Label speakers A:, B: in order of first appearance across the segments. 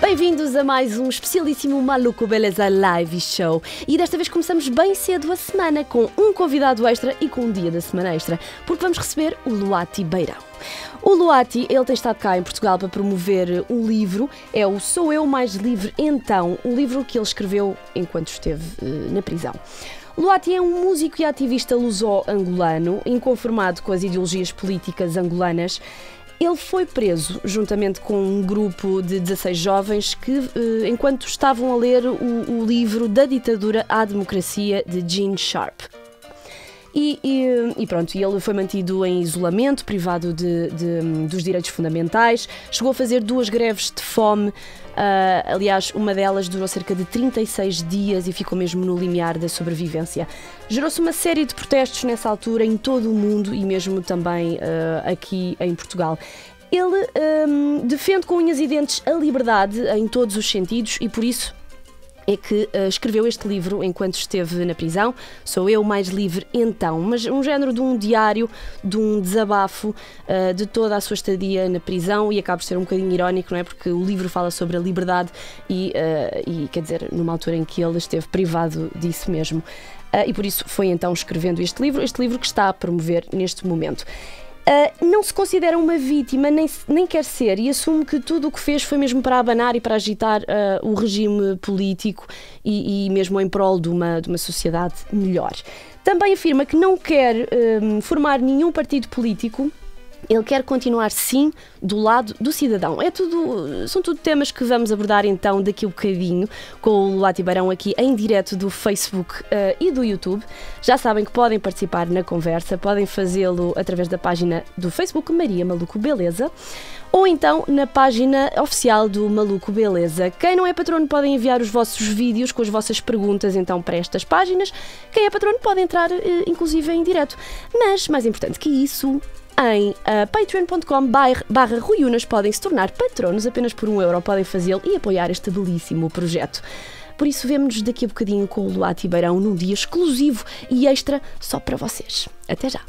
A: Bem-vindos a mais um especialíssimo Maluco Beleza Live Show. E desta vez começamos bem cedo a semana com um convidado extra e com um dia da semana extra, porque vamos receber o Luati Beirão. O Luati, ele tem estado cá em Portugal para promover um livro, é o Sou Eu Mais Livre Então, um livro que ele escreveu enquanto esteve uh, na prisão. Luati é um músico e ativista luso-angolano, inconformado com as ideologias políticas angolanas. Ele foi preso juntamente com um grupo de 16 jovens que, eh, enquanto estavam a ler o, o livro Da Ditadura à Democracia de Gene Sharp. E, e, e pronto, ele foi mantido em isolamento, privado de, de, dos direitos fundamentais, chegou a fazer duas greves de fome. Uh, aliás, uma delas durou cerca de 36 dias e ficou mesmo no limiar da sobrevivência. Gerou-se uma série de protestos nessa altura em todo o mundo e mesmo também uh, aqui em Portugal ele ah, defende com unhas e dentes a liberdade em todos os sentidos e por isso é que uh, escreveu este livro enquanto esteve na prisão. Sou eu mais livre então, mas um género de um diário, de um desabafo uh, de toda a sua estadia na prisão e acaba por ser um bocadinho irónico, não é? Porque o livro fala sobre a liberdade e, uh, e quer dizer, numa altura em que ele esteve privado disso mesmo. e por isso foi então escrevendo este livro, este livro que está a promover neste momento. Uh, não se considera uma vítima, nem, nem quer ser, e assume que tudo o que fez foi mesmo para abanar e para agitar uh, o regime político e, e, mesmo em prol de uma, de uma sociedade melhor. Também afirma que não quer um, ah, formar nenhum partido político ele quer continuar, sim, do lado do cidadão. É tudo, são tudo temas que vamos abordar então daqui a um bocadinho com o Lá Tibarão aqui em direto do Facebook uh, e do YouTube. Já sabem que podem participar na conversa, podem fazê-lo através da página do Facebook Maria Maluco Beleza ou então na página oficial do Maluco Beleza. Quem não é patrono pode enviar os vossos vídeos com as vossas perguntas então para estas páginas. Quem é patrono pode entrar eh, inclusive em direto. Mas mais importante que isso, em uh, patreon.com barra ruiunas podem se tornar patronos apenas por um euro, podem fazê-lo e apoiar este belíssimo projeto. Por isso, vemo-nos daqui a bocadinho com o Luá Tibeirão num dia exclusivo e extra só para vocês. Até já!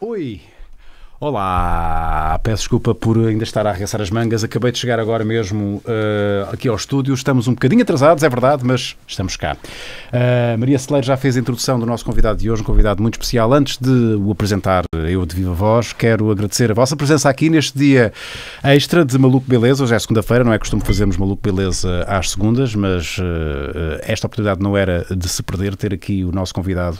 B: Oi, Olá, peço desculpa por ainda estar a arregaçar as mangas. Acabei de chegar agora mesmo uh, aqui ao estúdio. Estamos um bocadinho atrasados, é verdade, mas estamos cá. Uh, Maria Celeiro já fez a introdução do nosso convidado de hoje, um convidado muito especial. Antes de o apresentar eu de viva voz, quero agradecer a vossa presença aqui neste dia extra de Maluco Beleza. Hoje é segunda-feira, não é costume fazermos Maluco Beleza às segundas, mas uh, esta oportunidade não era de se perder, ter aqui o nosso convidado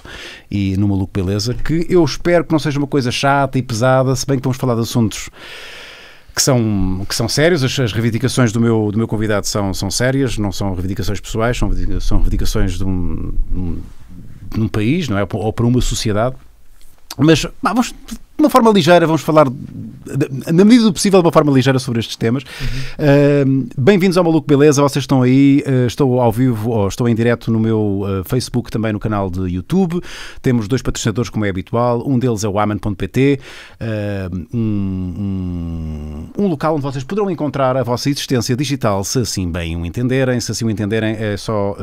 B: e no Maluco Beleza, que eu espero que não seja uma coisa chata e pesada passada, se bem que vamos falar de assuntos que são, que são sérios, as, as, reivindicações do meu, do meu convidado são, são sérias, não são reivindicações pessoais, são, são reivindicações de um, de um, de um país, não é? Ou para uma sociedade. Mas vamos de uma forma ligeira, vamos falar, na medida do possível, de uma forma ligeira sobre estes temas. Uhum. Uh, Bem-vindos ao Maluco Beleza, vocês estão aí, uh, estou ao vivo, ou estou em direto no meu uh, Facebook, também no canal de YouTube. Temos dois patrocinadores, como é habitual, um deles é o aman.pt, eh, um, um, um, local onde vocês poderão encontrar a vossa existência digital, se assim bem o entenderem, se assim o entenderem, é só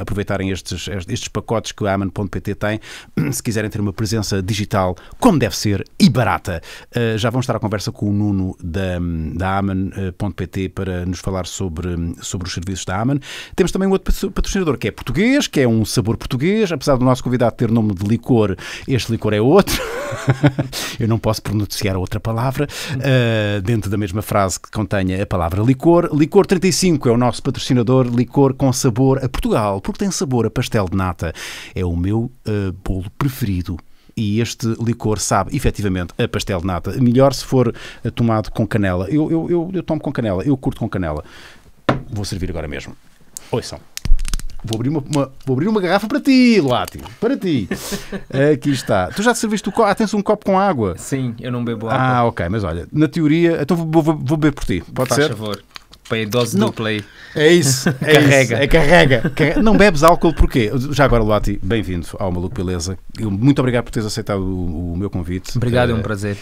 B: aproveitarem estes, estes pacotes que o aman.pt tem, se quiserem ter uma presença digital como deve ser e barata. Eh, já vamos estar à conversa com o Nuno da, da Aman.pt eh, para nos falar sobre, sobre os serviços da Aman. Temos também um outro patrocinador que é português, que é um sabor português. Apesar do nosso convidado ter nome de licor, este licor é outro. Eu não posso pronunciar outra palavra eh, dentro da mesma frase que contenha a palavra licor. Licor 35 é o nosso patrocinador, licor com sabor a Portugal, porque tem sabor a pastel de nata. É o meu uh, bolo preferido e este licor sabe efetivamente a pastel de nata. Melhor se for eh, tomado com canela. Eu, eu, eu, eu tomo com canela, eu curto com canela. Vou servir agora mesmo. Ouçam. Vou abrir uma, uma, vou abrir uma garrafa para ti, Luati. Para ti. Aqui está. Tu já serviste o copo? Ah, tens um copo com água. Sim,
C: eu não bebo água. Ah, ok,
B: mas olha, na teoria, então vou, vou, vou beber por ti. Pode Faz ser? Por
C: favor dose não. dupla aí. É isso. É carrega. Isso, é carrega. carrega.
B: Não bebes álcool porquê? Já agora, Luati, bem-vindo ao Maluco Beleza. Muito obrigado por teres aceitado o, o meu convite. Obrigado, é um eh, prazer.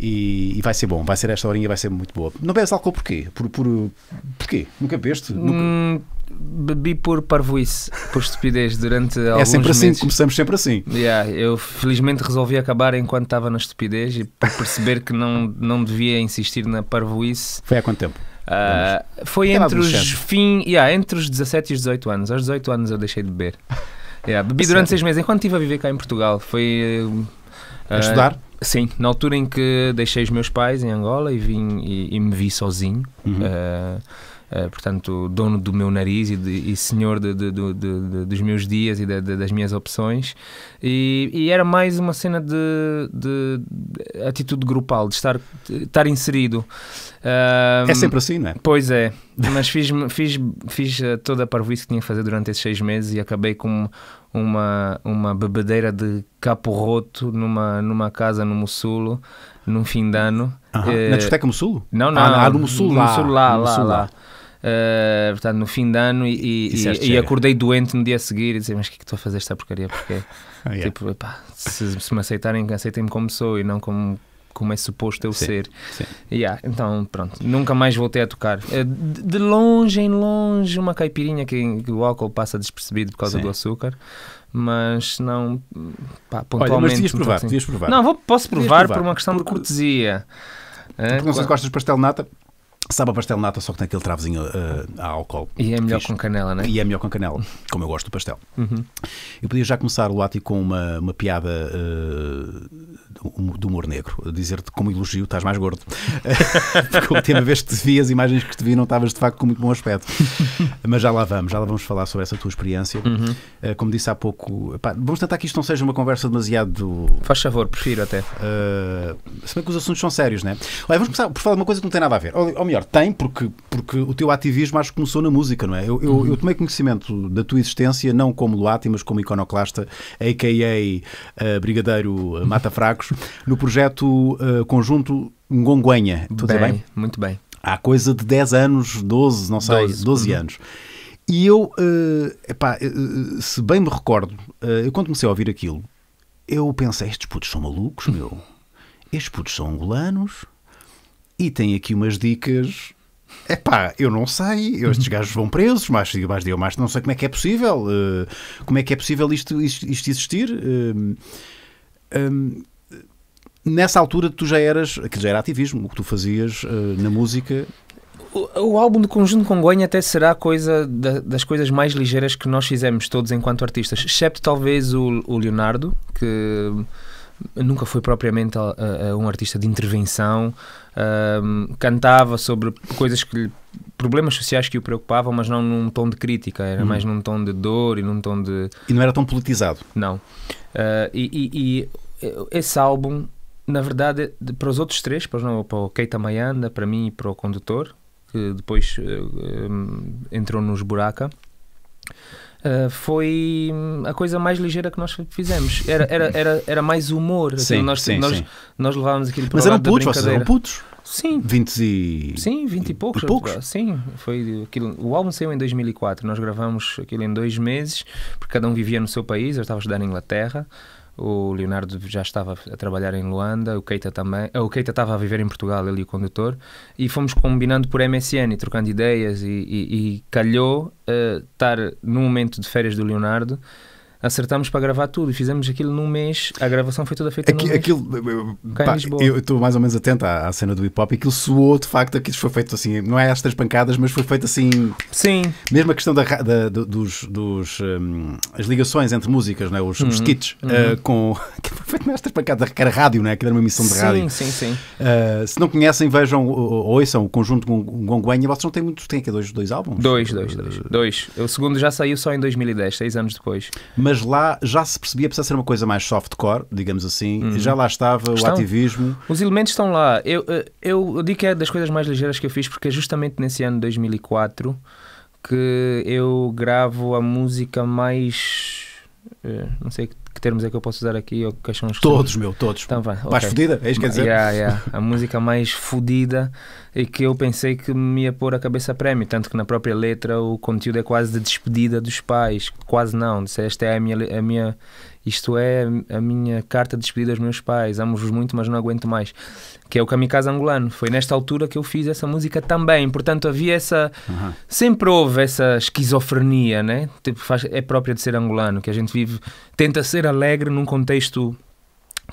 B: E, e, vai ser bom, vai ser esta horinha, vai ser muito boa. Não bebes
C: álcool porquê? Por, por, porquê? Nunca bebeste? Hum, Nunca... Hum, bebi por parvoice, por estupidez durante é alguns É sempre assim, meses. começamos sempre assim. Yeah, eu felizmente resolvi acabar enquanto estava na estupidez e perceber que não, não devia insistir na parvoice. Foi há quanto tempo? Ah, foi entre os, fim, yeah, entre os 17 e os 18 anos. Aos 18 anos eu deixei de beber. Yeah, bebi durante seis meses. Enquanto estive a viver cá em Portugal, foi. Uh, a estudar? Sim, na altura em que deixei os meus pais em Angola e vim e, e me vi sozinho. Uhum. Uh, eh, portanto, dono do meu nariz e, de, e senhor de, de, dos meus dias e das minhas opções. E, e, era mais uma cena de, atitude grupal, de estar, estar inserido. Uh, é sempre assim, não é? Pois é, mas fiz, fiz, fiz eh, toda a parvoíce que tinha que fazer durante esses seis meses e acabei com uma, uma bebedeira de capo roto numa, numa casa no Mussulo, num fim de ano. Uh eh, -huh. Na discoteca Mussulo? Não, não. Ah, no Mussulo lá. No lá, lá. lá. lá. Eh, portanto, no fim de ano e, e, e acordei doente no dia a seguir e disse, mas o que é que estou a fazer esta porcaria? Porque, oh, yeah. tipo, epá, se, se me aceitarem, aceitem-me como sou e não como como é suposto eu sim, ser. Sim. Yeah, então, pronto, nunca mais voltei a tocar. Eh, de longe em longe, uma caipirinha que, o álcool passa despercebido por causa sim. do açúcar, mas não. Pá, pontualmente. Olha, mas podias provar, assim. provar. Não, vou, posso provar, provar, por uma questão de cortesia. Porque não eh, sei se gostas de pastel nata
B: sabe a pastel nata, só que tem aquele travozinho uh, a álcool. E é melhor fixe. com canela, né? E é melhor com canela, como eu gosto do pastel. Uhum. Eu podia já começar o látigo com uma, uma piada uh, do humor negro, dizer-te como elogio, estás mais gordo. Porque a última vez que te vi, as imagens que te vi, não estavas de facto com muito bom aspecto. Mas já lá vamos, já lá vamos falar sobre essa tua experiência. Uhum. Uh, como disse há pouco, pá, vamos tentar que isto não seja uma conversa demasiado. Faz favor, prefiro até. Uh, se bem que os assuntos são sérios, né? Olha, vamos começar por falar de uma coisa que não tem nada a ver. Ou, ou melhor, melhor, tem, porque, porque o teu ativismo acho que começou na música, não é? Eu, eu, uhum. eu tomei conhecimento da tua existência, não como Luati, mas como iconoclasta, a.k.a. Uh, eh, Brigadeiro eh, Mata Fracos, no projeto uh, conjunto Ngonguenha. Tudo bem, bem? Muito bem. Há coisa de 10 anos, 12, não sei, 12, 12 uhum. anos. E eu, uh, epá, uh, se bem me recordo, eu quando comecei a ouvir aquilo, eu pensei, estes putos são malucos, meu. Estes putos são angolanos e tem aqui umas dicas é pá, eu não sei, estes uhum. gajos vão presos, mas digo mais, digo mais, não sei como é que é possível, uh, como é que é possível isto, isto, isto existir. Uh, eh, um, eh, nessa altura tu já eras, que já era ativismo, o que tu fazias uh, na música.
C: O, o, álbum de Conjunto Congonha até será coisa da, das coisas mais ligeiras que nós fizemos todos enquanto artistas, excepto talvez o, o Leonardo, que nunca foi propriamente a, ah, a, ah, ah, um artista de intervenção. cantava sobre coisas que lhe, problemas sociais que o preocupavam, mas não num tom de crítica, era hum. mais num tom de dor e num tom de. E não era tão politizado. Não. Uh, e, e, e, eh, esse álbum, na verdade, é para os outros três, para, não, para o Keita Mayanda, para mim e para o condutor, que depois uh, entrou nos Buraca Uh, foi hum, a coisa mais ligeira que nós fizemos. Era, era, era, era mais humor. Sim, nós, sim, nós, sim. nós levávamos aquilo para Mas eram putos, vocês eram putos? Sim. 20 e. Sim, 20 e poucos. E poucos? Sim, foi aquilo. O álbum saiu em 2004. Nós gravamos aquilo em dois meses, porque cada um vivia no seu país. Eu estava a estudar na Inglaterra o Leonardo já estava a trabalhar em Luanda, o Keita também, eh, o Keita estava a viver em Portugal, ele e o condutor, e fomos combinando por MSN, trocando ideias e, e, e calhou uh, estar no momento de férias do Leonardo acertamos para gravar tudo e fizemos aquilo num mês. A gravação foi toda feita Aqui, num aquilo, mês. eu
B: estou mais ou menos atento à, à cena do hip hop. Aquilo soou de facto, aquilo foi feito assim, não é às três pancadas, mas foi feito assim. Sim. Mesmo a questão da, da dos, dos um, as ligações entre músicas, não é? os, uhum. os kits, uhum. uh, com. Aquilo foi feito às três pancadas, que era rádio, não é? Aquilo era uma emissão de sim, rádio. Sim, sim, sim. Uh, eh, se não conhecem, vejam ou ouçam o conjunto com Gonguenha. Vocês não têm muito. Tem aqui dois, dois álbuns?
C: Dois, dois, eh, dois. dois. O segundo já saiu só em
B: 2010, seis anos depois. Mas mas lá já se percebia, precisa ser uma coisa mais softcore, digamos assim, uhum. já lá estava estão, o ativismo.
C: Os elementos estão lá. Eu, eh, eu, eu digo que é das coisas mais ligeiras que eu fiz, porque é justamente nesse ano 2004 que eu gravo a música mais. Eh, não sei que termos é que eu posso usar aqui? Ou que os todos, termos? meu, todos. Então, vai, mais okay. fodida? É isso que quer dizer? Yeah, yeah. A música mais fodida e que eu pensei que me ia pôr a cabeça a prémio. Tanto que na própria letra o conteúdo é quase de despedida dos pais. Quase não. Disse, esta é a minha, é a minha. Isto é a minha carta de despedida aos meus pais. Amo-vos muito, mas não aguento mais que é o Kamikaze Angolano. Foi nesta altura que eu fiz essa música também. Portanto, havia essa. Uhum. Sempre houve essa esquizofrenia, né? Tipo, faz... é própria de ser angolano, que a gente vive. Tenta ser alegre num contexto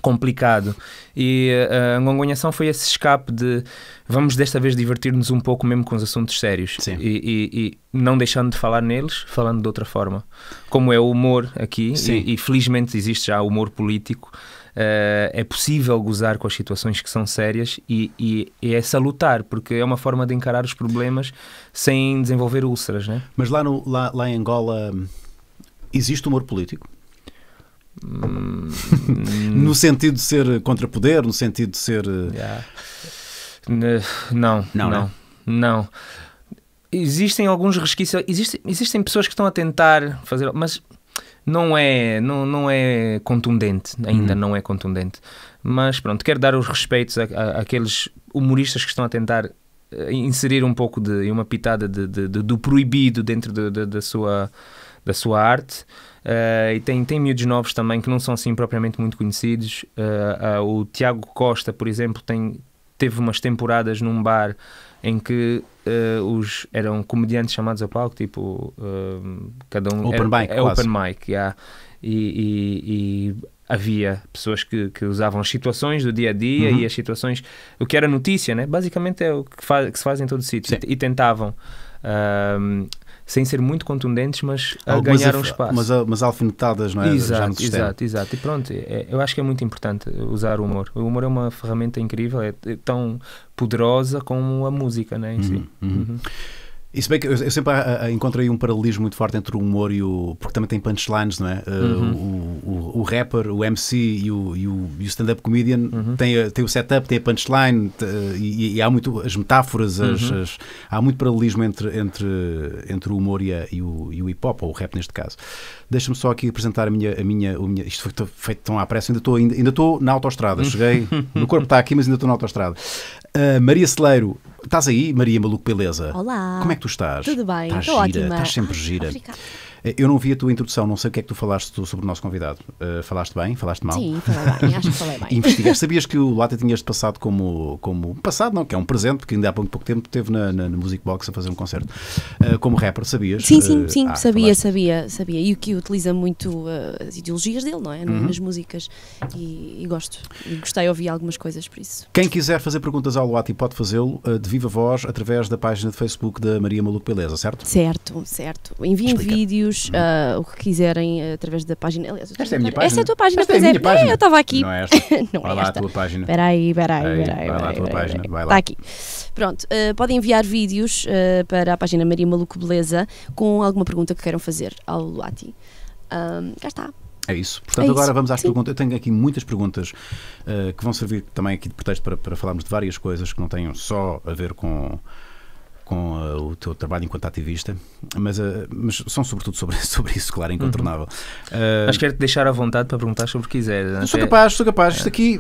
C: complicado. E uh, a Angongonhação foi esse escape de vamos desta vez divertir-nos um pouco mesmo com os assuntos sérios e, e, e, não deixando de falar neles, falando de outra forma. Como é o humor aqui, e, e, felizmente existe já o humor político. Eh, é possível gozar com as situações que são sérias e, e, e, é salutar, porque é uma forma de encarar os problemas sem desenvolver úlceras. Né? Mas
B: lá, no, lá, lá em Angola existe humor político? Hum. no sentido de ser contra poder, no sentido de ser. Yeah. Não, não, né? não,
C: não. Existem alguns resquícios, existem, existem pessoas que estão a tentar fazer, mas não é, não, não é contundente, ainda uhum. não é contundente. Mas pronto, quero dar os respeitos à, à, àqueles humoristas que estão a tentar eh, inserir um pouco de uma pitada de, de, de do proibido dentro de, de, da sua da sua arte uh, e tem tem miúdos novos também que não são assim propriamente muito conhecidos uh, uh, o Tiago Costa por exemplo tem teve umas temporadas num bar em que uh, os, eram comediantes chamados a palco, tipo, uh, cada um. Open era, mic. É quase. open mic, yeah. e, e, e havia pessoas que, que usavam as situações do dia a dia uhum. e as situações. O que era notícia, né? Basicamente é o que, faz, que se faz em todo o sítio. E, e, tentavam. Eh, sem ser muito contundentes, mas a Algumas ganhar um espaço. Mas, mas alfinetadas, não é? Exato, exato, exato. E pronto, é, eu acho que é muito importante usar o humor. O humor é uma ferramenta incrível, é tão poderosa como a música, né, em uhum, si. Uhum. Uhum. uhum. Isso bem que eu sempre
B: ah, ah, ah, encontrei um paralelismo muito forte entre o humor e o. porque também tem punchlines, não é? Uhum. O, o, o, rapper, o MC e o, e o, stand-up comedian uhum. tem, tem o setup, tem a punchline e, e há muito. as metáforas, uhum. as, as, há muito paralelismo entre, entre, entre o humor e, a, e o, e o hip hop, ou o rap neste caso. Deixa-me só aqui apresentar a minha. A minha, a minha isto foi feito tão à pressa, ainda estou ainda, ainda na autostrada, cheguei. meu corpo está aqui, mas ainda estou na autostrada. Uh, Maria Celeiro, estás aí, Maria Maluco Beleza? Olá. Como é que tu estás? Tudo bem, estás gira, ótima. Estás sempre gira. Eh, eu não vi a tua introdução, não sei o que é que tu falaste tu sobre o nosso convidado. Uh, falaste bem? Falaste mal? Sim, falei bem, acho que falei bem. Sabias que o Lata este passado como, como. Passado, não, que é um presente, porque ainda há pouco tempo teve na, na, na Music Box a fazer um concerto. Uh, como rapper, sabias? Sim, sim, sim, ah,
A: sabia, falaste. sabia, sabia. E o que utiliza muito uh, as ideologias dele, não é? Uhum. Nas músicas. E, e, gosto. E gostei de ouvir algumas coisas por isso.
B: Quem quiser fazer perguntas ao Luati pode fazê-lo de viva voz através da página de Facebook da Maria Maluco Beleza, certo? Certo,
A: certo. Enviem vídeos vídeos, uh, o que quiserem, através da página. Aliás, esta é a minha página. Esta é a tua página, esta é. A é. minha é. eu estava aqui. Não é esta. não é vai é lá esta. a tua página. Espera aí, espera aí, Vai lá a tua página, vai lá. Está aqui. Pronto, uh, podem enviar vídeos uh, para a página Maria Maluco Beleza com alguma pergunta que queiram fazer ao Luati. Um, cá está. É
B: isso. É Portanto, é agora isso. vamos às Sim. perguntas. Eu tenho aqui muitas perguntas uh, que vão servir também aqui de pretexto para, para falarmos de várias coisas que não tenham só a ver com com uh, o teu trabalho enquanto ativista, mas, uh, mas são sobretudo sobre, sobre isso,
C: claro, é incontornável. Uhum. Mas eh, quero-te deixar à vontade para perguntar sobre o que quiser. Sou
B: capaz, sou capaz. Isto é. aqui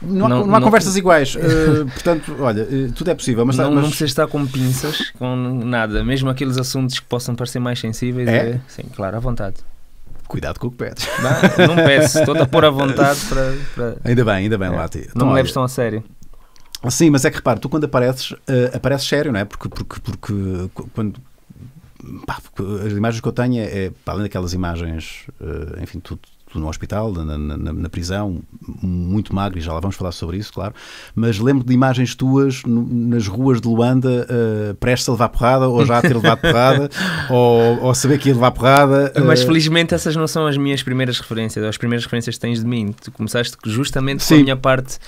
B: não, há, não, não há não conversas iguais. portanto, olha, tudo é possível. Mas, tá- não, tá, mas... não
C: estar com pinças, com nada. Mesmo aqueles assuntos que possam parecer mais sensíveis. É? é sim, claro, à vontade cuidado com o que pedes. Não, não peço, estou a pôr à vontade para, para, Ainda bem, ainda bem, é.
B: Lati. Não, não me então, leves tão a sério. Sim, mas é que repara, tu quando apareces, uh, apareces sério, não é? Porque, porque, porque quando. Pá, porque as imagens que eu tenho é, é além daquelas imagens, uh, enfim, tudo no hospital, na, na, na, prisão, muito magro, e já lá vamos falar sobre isso, claro. Mas lembro de imagens tuas nas ruas de Luanda, uh, prestes a levar porrada, ou já a ter levado porrada, ou, ou, saber que ia levar porrada. Uh... Mas
C: felizmente essas não são as minhas primeiras referências, as primeiras referências que tens de mim. Tu começaste justamente Sim. com a minha parte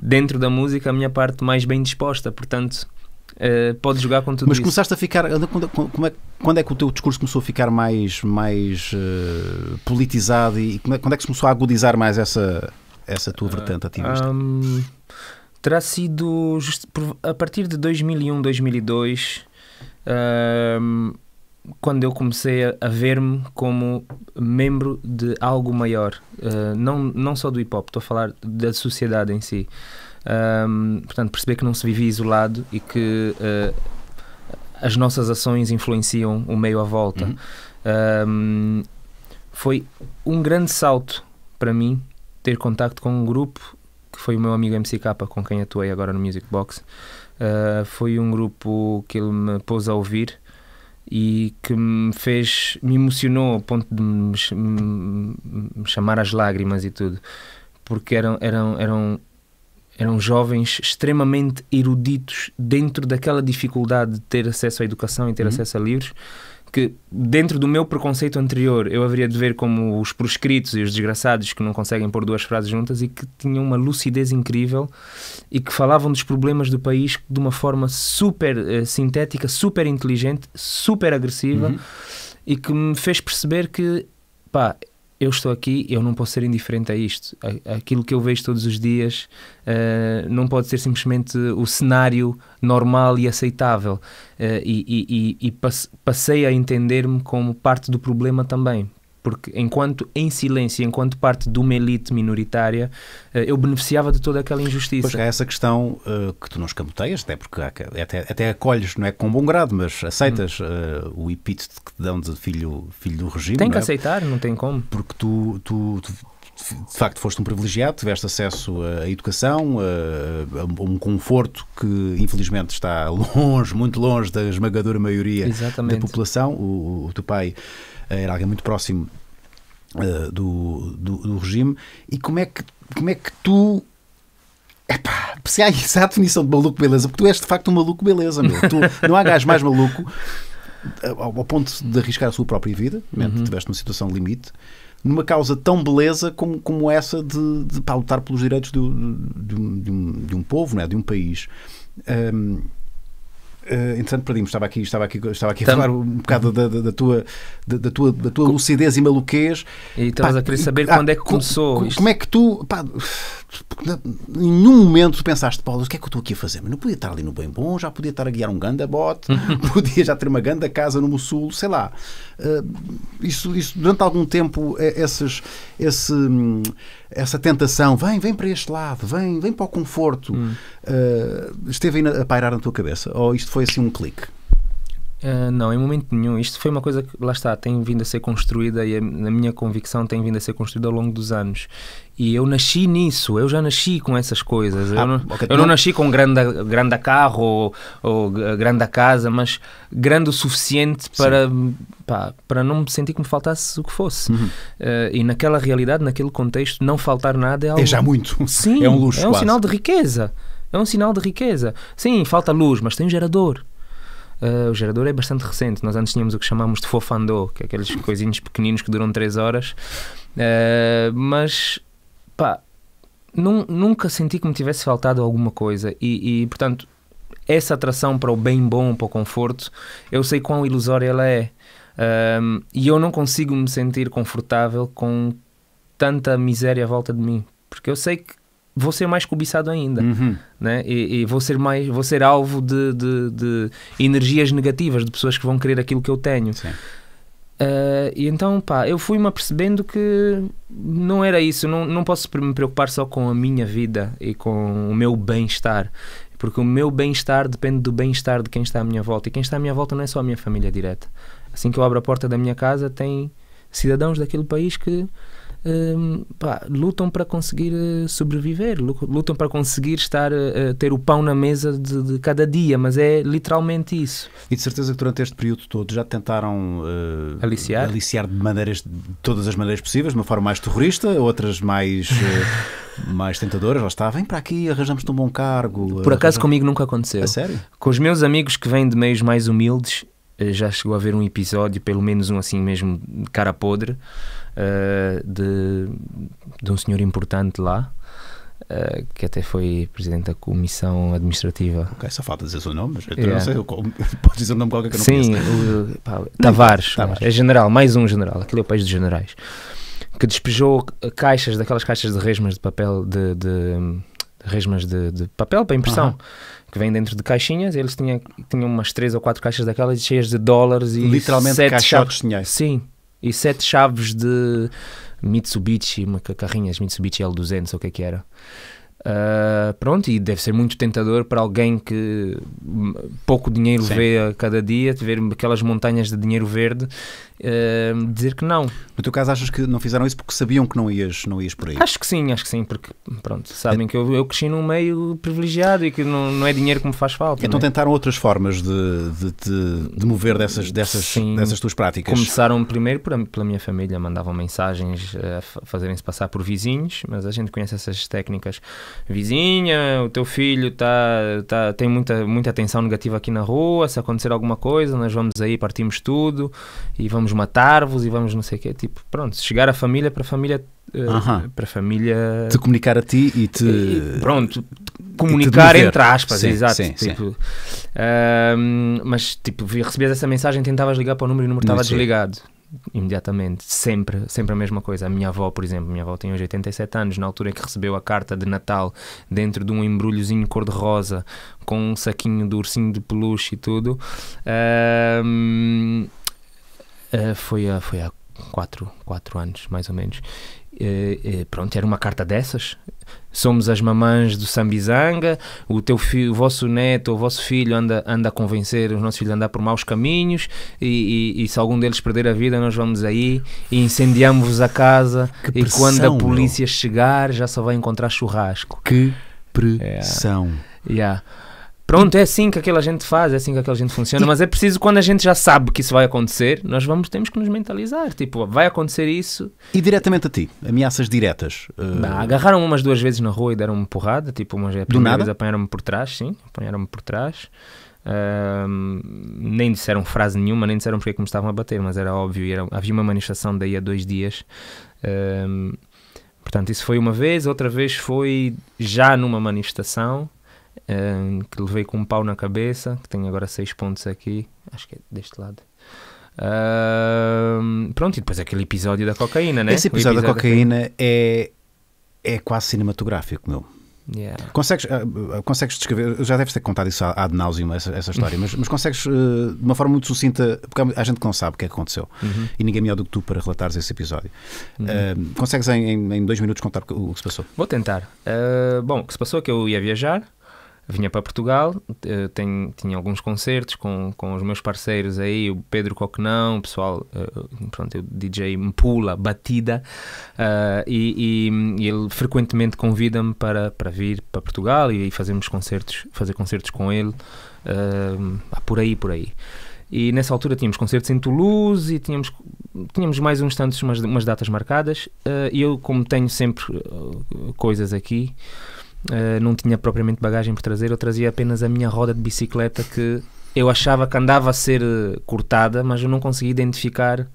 C: dentro da música, a minha parte mais bem disposta, portanto eh, pode jogar com tudo Mas isso. começaste
B: a ficar. Quando é, quando é que o teu discurso começou a ficar mais, mais uh, politizado e é, quando é, que se que começou a agudizar mais essa, essa tua ah, vertente ativista?
C: Um, terá sido just, a partir de 2001, 2002. Hum, quando eu comecei a, ver-me como membro de algo maior, uh, não, não só do hip hop, estou a falar da sociedade em si. Um, portanto, perceber que não se vive isolado e que uh, as nossas ações influenciam o meio à volta. Uhum. Um, foi um grande salto para mim ter contacto com um grupo que foi o meu amigo MC com quem atuei agora no Music Box. Uh, foi um grupo que ele me pôs a ouvir e que me fez, me emocionou ao ponto de me, me, me chamar às lágrimas e tudo, porque eram, eram, eram eram jovens extremamente eruditos dentro daquela dificuldade de ter acesso à educação e ter uhum. acesso a livros que dentro do meu preconceito anterior eu haveria de ver como os proscritos e os desgraçados que não conseguem pôr duas frases juntas e que tinham uma lucidez incrível e que falavam dos problemas do país de uma forma super uh, sintética, super inteligente, super agressiva uhum. e que me fez perceber que pá, eu estou aqui, eu não posso ser indiferente a isto. Aquilo que eu vejo todos os dias uh, não pode ser simplesmente o cenário normal e aceitável. Uh, e, e, e passei a entender-me como parte do problema também, porque enquanto em silêncio, enquanto parte de uma elite minoritária, eh, eu beneficiava de toda aquela injustiça. Pois há essa questão uh, que tu não escamoteias, até porque até, até acolhes,
B: não é com bom grado, mas aceitas hum. uh, o epíteto que te dão de filho, filho do regime. Tem que é? aceitar, não tem como. Porque tu, tu, tu de facto foste um privilegiado, tiveste acesso à educação, a, um conforto que infelizmente está longe, muito longe da esmagadora maioria Exatamente. da população. O, o teu pai eh, era alguém muito próximo uh, do, do, do, regime. E como é que, como é que tu. Epá, se há há a definição de maluco beleza, porque tu és de facto um maluco beleza, meu. Tu, não há gajo mais maluco eh, ao, ao ponto de arriscar a sua própria vida, né, uhum. tiveste uma situação limite, numa causa tão beleza como, como essa de, de lutar pelos direitos do, de, de, um, de um povo, não é? de um país. Um, ehm, Uh, eh, entretanto, perdimos. Estava aqui, estava aqui, estava aqui a então- falar um bocado da, da, da tua, da, da, tua, da tua lucidez e maluquez. E estavas a querer saber ah, quando é que começou. Como, como é que tu. Pá, em nenhum momento tu pensaste, Paulo, o que é que eu estou aqui a fazer? Mas não podia estar ali no Bem Bom, já podia estar a guiar um ganda bote, podia já ter uma ganda casa no Mussul, sei lá. Uh, isso, isso, durante algum tempo, eh, esses. Esse, hum, essa tentação, vem, vem para este lado, vem, vem para o conforto, hum. uh, esteve a pairar na tua cabeça? Ou isto foi assim um clique?
C: Uh, não, em momento nenhum. Isto foi uma coisa que, lá está, tem vindo a ser construída e a, a, minha convicção tem vindo a ser construída ao longo dos anos. E eu nasci nisso, eu já nasci com essas coisas. Ah, eu, não, okay. eu não, nasci com grande, grande carro ou, ou grande casa, mas grande o suficiente para, pá, para não me sentir que me faltasse o que fosse. Uhum. Uh, e naquela realidade, naquele contexto, não faltar nada é, é algo. É já muito. Sim, é um luxo. É um quase. sinal de riqueza. É um sinal de riqueza. Sim, falta luz, mas tem um gerador uh, o gerador é bastante recente. Nós antes tínhamos o que chamávamos de fofando, que é aqueles coisinhos pequeninos que duram 3 horas. Uh, mas, pá, num, nunca senti que me tivesse faltado alguma coisa. E, e, portanto, essa atração para o bem bom, para o conforto, eu sei quão ilusória ela é. Ah, e eu não consigo me sentir confortável com tanta miséria à volta de mim. Porque eu sei que vou ser mais cobiçado ainda, uhum. né? E, e, vou ser mais, vou ser alvo de, de, de, energias negativas de pessoas que vão querer aquilo que eu tenho. Uh, e então, pá, eu fui-me apercebendo que não era isso. Não, não posso me preocupar só com a minha vida e com o meu bem-estar. Porque o meu bem-estar depende do bem-estar de quem está à minha volta. E quem está à minha volta não é só a minha família direta. Assim que eu abro a porta da minha casa, tem cidadãos daquele país que um, pá, lutam para conseguir eh, sobreviver, lutam para conseguir estar, uh, ter o pão na mesa de, de, cada dia, mas é literalmente isso. E de certeza que durante este período todo já tentaram uh, aliciar? aliciar de maneiras,
B: de todas as maneiras possíveis, de uma forma mais terrorista, outras mais. Uh, mais tentadoras, lá está, vem para aqui, arranjamos-te um bom cargo. Por acaso comigo nunca aconteceu. sério?
C: Com os meus amigos que vêm de meios mais humildes, já chegou a haver um episódio, pelo menos um assim mesmo, cara podre, uh, de, de um senhor importante lá. Uh, que até foi presidente da comissão administrativa. Ok, só falta dizer o seu nome, mas eu yeah. não sei, eu, podes dizer o nome qualquer que eu não Sim, Tavares, Tavares, é general, mais um general, aquele é o país dos generais, que despejou caixas, daquelas caixas de resmas de papel, de, de, de resmas de, de, papel para impressão, que vem dentro de caixinhas, eles tinham, tinham umas três ou quatro caixas daquelas cheias de dólares e... Literalmente caixotes de dinheiro. Sim e sete chaves de Mitsubishi, uma de Mitsubishi L200, ou o que é que era. Uh, pronto, e deve ser muito tentador para alguém que pouco dinheiro Sim. vê a cada dia, ver aquelas montanhas de dinheiro verde, uh, dizer que não. No teu caso, achas que não fizeram isso porque sabiam que não ias, não ias por aí? Acho que sim, acho que sim, porque pronto, sabem é... que eu, eu cresci num meio privilegiado e que não, não é dinheiro que me faz falta. Então é?
B: tentaram outras formas de, de, de, de mover dessas, dessas, sim. dessas tuas práticas? Começaram
C: primeiro pela minha família, mandavam mensagens a fazerem-se passar por vizinhos, mas a gente conhece essas técnicas vizinha, o teu filho tá, tá, tem muita, muita atenção negativa aqui na rua, se acontecer alguma coisa, nós vamos aí, partimos tudo e vamos matar-vos e vamos não sei o quê. Tipo, pronto, se chegar a família, para a família. Eh, para a família. Te
B: comunicar a ti e te. E, pronto,
C: comunicar entre aspas, sim, exato. Sim, tipo, sim. Ehm, uh, mas tipo, recebias essa mensagem, tentavas ligar para o número e o número estava eh, desligado imediatamente, sempre, sempre a mesma coisa. A minha avó, por exemplo, minha avó tem hoje 87 anos, na altura em que recebeu a carta de Natal dentro de um embrulhozinho cor-de-rosa com um saquinho do ursinho de peluche e tudo, uh, uh, foi a, foi a 4, 4 anos, mais ou menos. Eh, eh, pronto, era uma carta dessas. Somos as mamães do Sambizanga, o teu filho, o vosso neto, o vosso filho anda, anda a convencer os nossos filhos a andar por maus caminhos e, e, e se algum deles perder a vida, nós vamos aí e incendiamos-vos a casa que e pressão, quando a polícia meu. chegar já só vai encontrar churrasco. Que é. pressão. Yeah. yeah. Pronto, então é assim que aquela gente faz, é assim que aquela gente funciona, mas é preciso quando a gente já sabe que isso vai acontecer, nós vamos, temos que nos mentalizar, tipo, vai acontecer isso. E diretamente a ti, ameaças diretas? Uh... Eh, agarraram umas duas vezes na rua e deram-me porrada, tipo, umas, é a primeira vez apanharam-me por trás, sim, apanharam-me por trás. Uh, nem disseram frase nenhuma, nem disseram porque é que me estavam a bater, mas era óbvio, era, havia uma manifestação daí a dois dias. Uh, portanto, isso foi uma vez, outra vez foi já numa manifestação Ehm, que levei com um pau na cabeça, que tenho agora seis pontos aqui, acho que é deste lado. Uh, pronto, e depois aquele episódio da cocaína, né? Esse episódio, episódio da cocaína que... é, é quase cinematográfico, meu. Yeah.
B: Consegues, uh, consegues descrever, já deves ter contado isso à ad nauseum, essa, essa história, mas, mas consegues uh, de uma forma muito sucinta, porque há gente que não sabe o que é que aconteceu uhum. e ninguém é melhor do que tu para relatares esse
C: episódio. Uhum. Uh, consegues em, em, dois minutos contar o que se passou? Vou tentar. Eh, bom, o que se passou é que eu ia viajar vinha para Portugal, eh, tenho, tinha alguns concertos com, com os meus parceiros aí, o Pedro Coquenão, o pessoal, eh, pronto, o DJ Mpula, Batida, uh, e, e, e, ele frequentemente convida-me para, para vir para Portugal e, fazemos concertos, fazer concertos com ele, ah, por aí, por aí. E nessa altura tínhamos concertos em Toulouse e tínhamos, tínhamos mais uns tantos, umas, umas datas marcadas. E eu, como tenho sempre coisas aqui, Uh, não tinha propriamente bagagem por trazer, eu trazia apenas a minha roda de bicicleta que eu achava que andava a ser eh, cortada, mas eu não consegui identificar.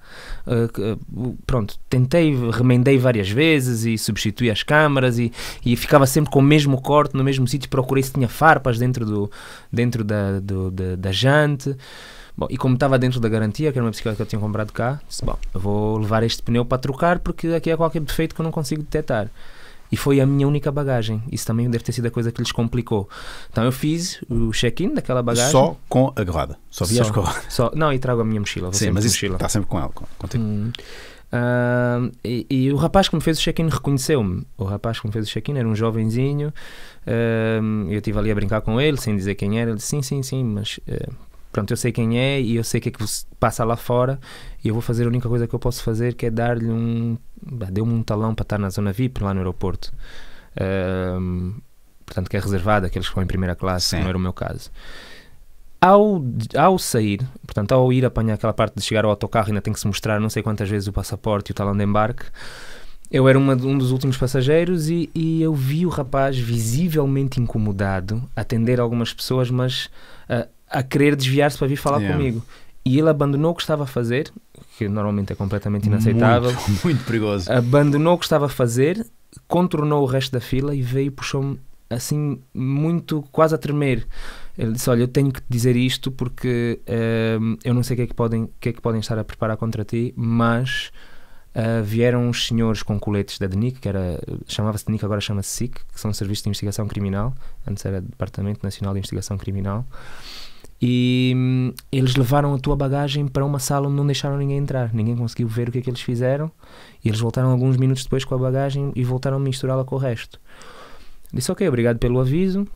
C: Uh, pronto, tentei, remendei várias vezes e substituí as câmaras e, e ficava sempre com o mesmo corte no mesmo sítio. Procurei se tinha farpas dentro, do, dentro da, do, da, da jante. Bom, e como estava dentro da garantia, que era uma bicicleta que eu tinha comprado cá, disse: Bom, vou levar este pneu para trocar porque aqui há qualquer defeito que eu não consigo detectar. E foi a minha única bagagem. Isso também deve ter sido a coisa que lhes complicou. Então eu fiz o check-in daquela bagagem. Só com a roda. Só vi as a Só, não, e trago a minha mochila. Sim, mas mochila está sempre com ela. Contigo. Uh, e, e, o rapaz que me fez o check-in reconheceu-me. O rapaz que me fez o check-in era um jovenzinho. Uh, eu estive ali a brincar com ele, sem dizer quem era. Ele disse: Sim, sim, sim, mas uh, pronto, eu sei quem é e eu sei o que é que passa lá fora e eu vou fazer a única coisa que eu posso fazer que é dar-lhe um... deu-me um talão para estar na zona VIP lá no aeroporto. Um, portanto, que é reservado aqueles que vão em primeira classe, Sim. não era o meu caso. Ao, ao sair, portanto, ao ir apanhar aquela parte de chegar ao autocarro, ainda tem que se mostrar não sei quantas vezes o passaporte e o talão de embarque. Eu era uma, um dos últimos passageiros e, e, eu vi o rapaz visivelmente incomodado atender algumas pessoas, mas uh, a querer desviar-se para vir falar yeah. comigo. E ele abandonou o que estava a fazer, que normalmente é completamente inaceitável. Muito, muito perigoso. Abandonou o que estava a fazer, contornou o resto da fila e veio e puxou-me assim, muito quase a tremer. Ele disse: Olha, eu tenho que te dizer isto porque uh, eu não sei o que, é que podem, o que é que podem estar a preparar contra ti, mas uh, vieram uns senhores com coletes da DNIC, que era chamava-se DNIC, agora chama-se SIC, que são Serviços de Investigação Criminal, antes era Departamento Nacional de Investigação Criminal. E hum, eles levaram a tua bagagem para uma sala onde não deixaram ninguém entrar. Ninguém conseguiu ver o que é que eles fizeram. E eles voltaram alguns minutos depois com a bagagem e voltaram a misturá-la com o resto. Disse: Ok, obrigado pelo aviso.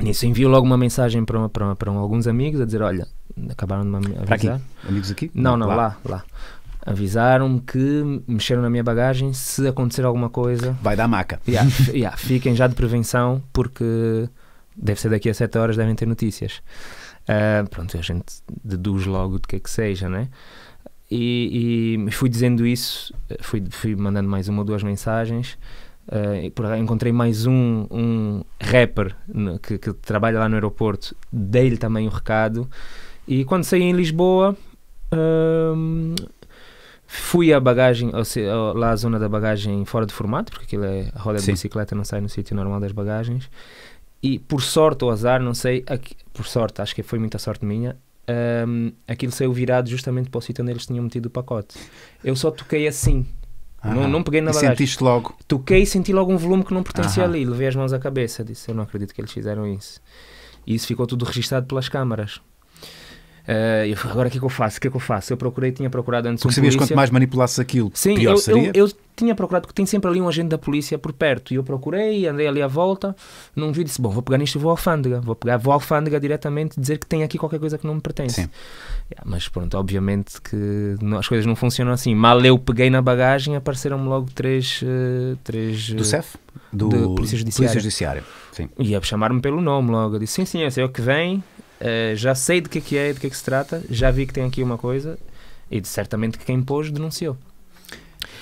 C: Nisso enviou logo uma mensagem para, uma, para, uma, para um, alguns amigos a dizer: Olha, acabaram de me avisar. Para aqui? Amigos aqui? Não, não, lá, lá. lá. Avisaram-me que mexeram na minha bagagem. Se acontecer alguma coisa. Vai dar maca. Yeah, yeah, fiquem já de prevenção, porque deve ser daqui a 7 horas, devem ter notícias. Uh, pronto, a gente deduz logo do que é que seja, né? E, e fui dizendo isso, fui, fui mandando mais uma ou duas mensagens. Uh, encontrei mais um, um rapper no, que, que, trabalha lá no aeroporto, dei-lhe também o um recado. E quando saí em Lisboa, ah, fui à bagagem, seja, lá à zona da bagagem fora de formato, porque aquilo é a roda de bicicleta, não sai no sítio normal das bagagens. E por sorte ou azar, não sei, aqui, por sorte, acho que foi muita sorte minha, um, aquilo saiu virado justamente para o sítio onde eles tinham metido o pacote. Eu só toquei assim. não, não peguei na bagagem. sentiste logo? Toquei e senti logo um volume que não pertencia ali. Levei as mãos à cabeça. Disse, eu não acredito que eles fizeram isso. E isso ficou tudo registado pelas câmaras. Uh, eu, agora o que é que eu faço? O que é que eu faço? Eu procurei, tinha procurado antes Porque um sabias polícia. quanto mais manipulasses aquilo, Sim, pior eu, seria? Eu, eu tinha procurado, porque tem sempre ali um agente da polícia por perto. E eu procurei, andei ali à volta, num vídeo disse, bom, vou pegar nisto e vou à alfândega. Vou pegar, vou à alfândega diretamente dizer que tem aqui qualquer coisa que não me pertence. Sim. Yeah, mas pronto, obviamente que não, as coisas não funcionam assim. Mal eu peguei na bagagem, apareceram-me logo três... Uh, três Do eh, CEF? Do Polícia Judiciária. Polícia Judiciária, sim. E a chamar-me pelo nome logo. Eu disse, sim, sim, esse é o que vem eh, já sei do que é que é, do que é que se trata, já vi que tem aqui uma coisa e certamente que quem pôs denunciou.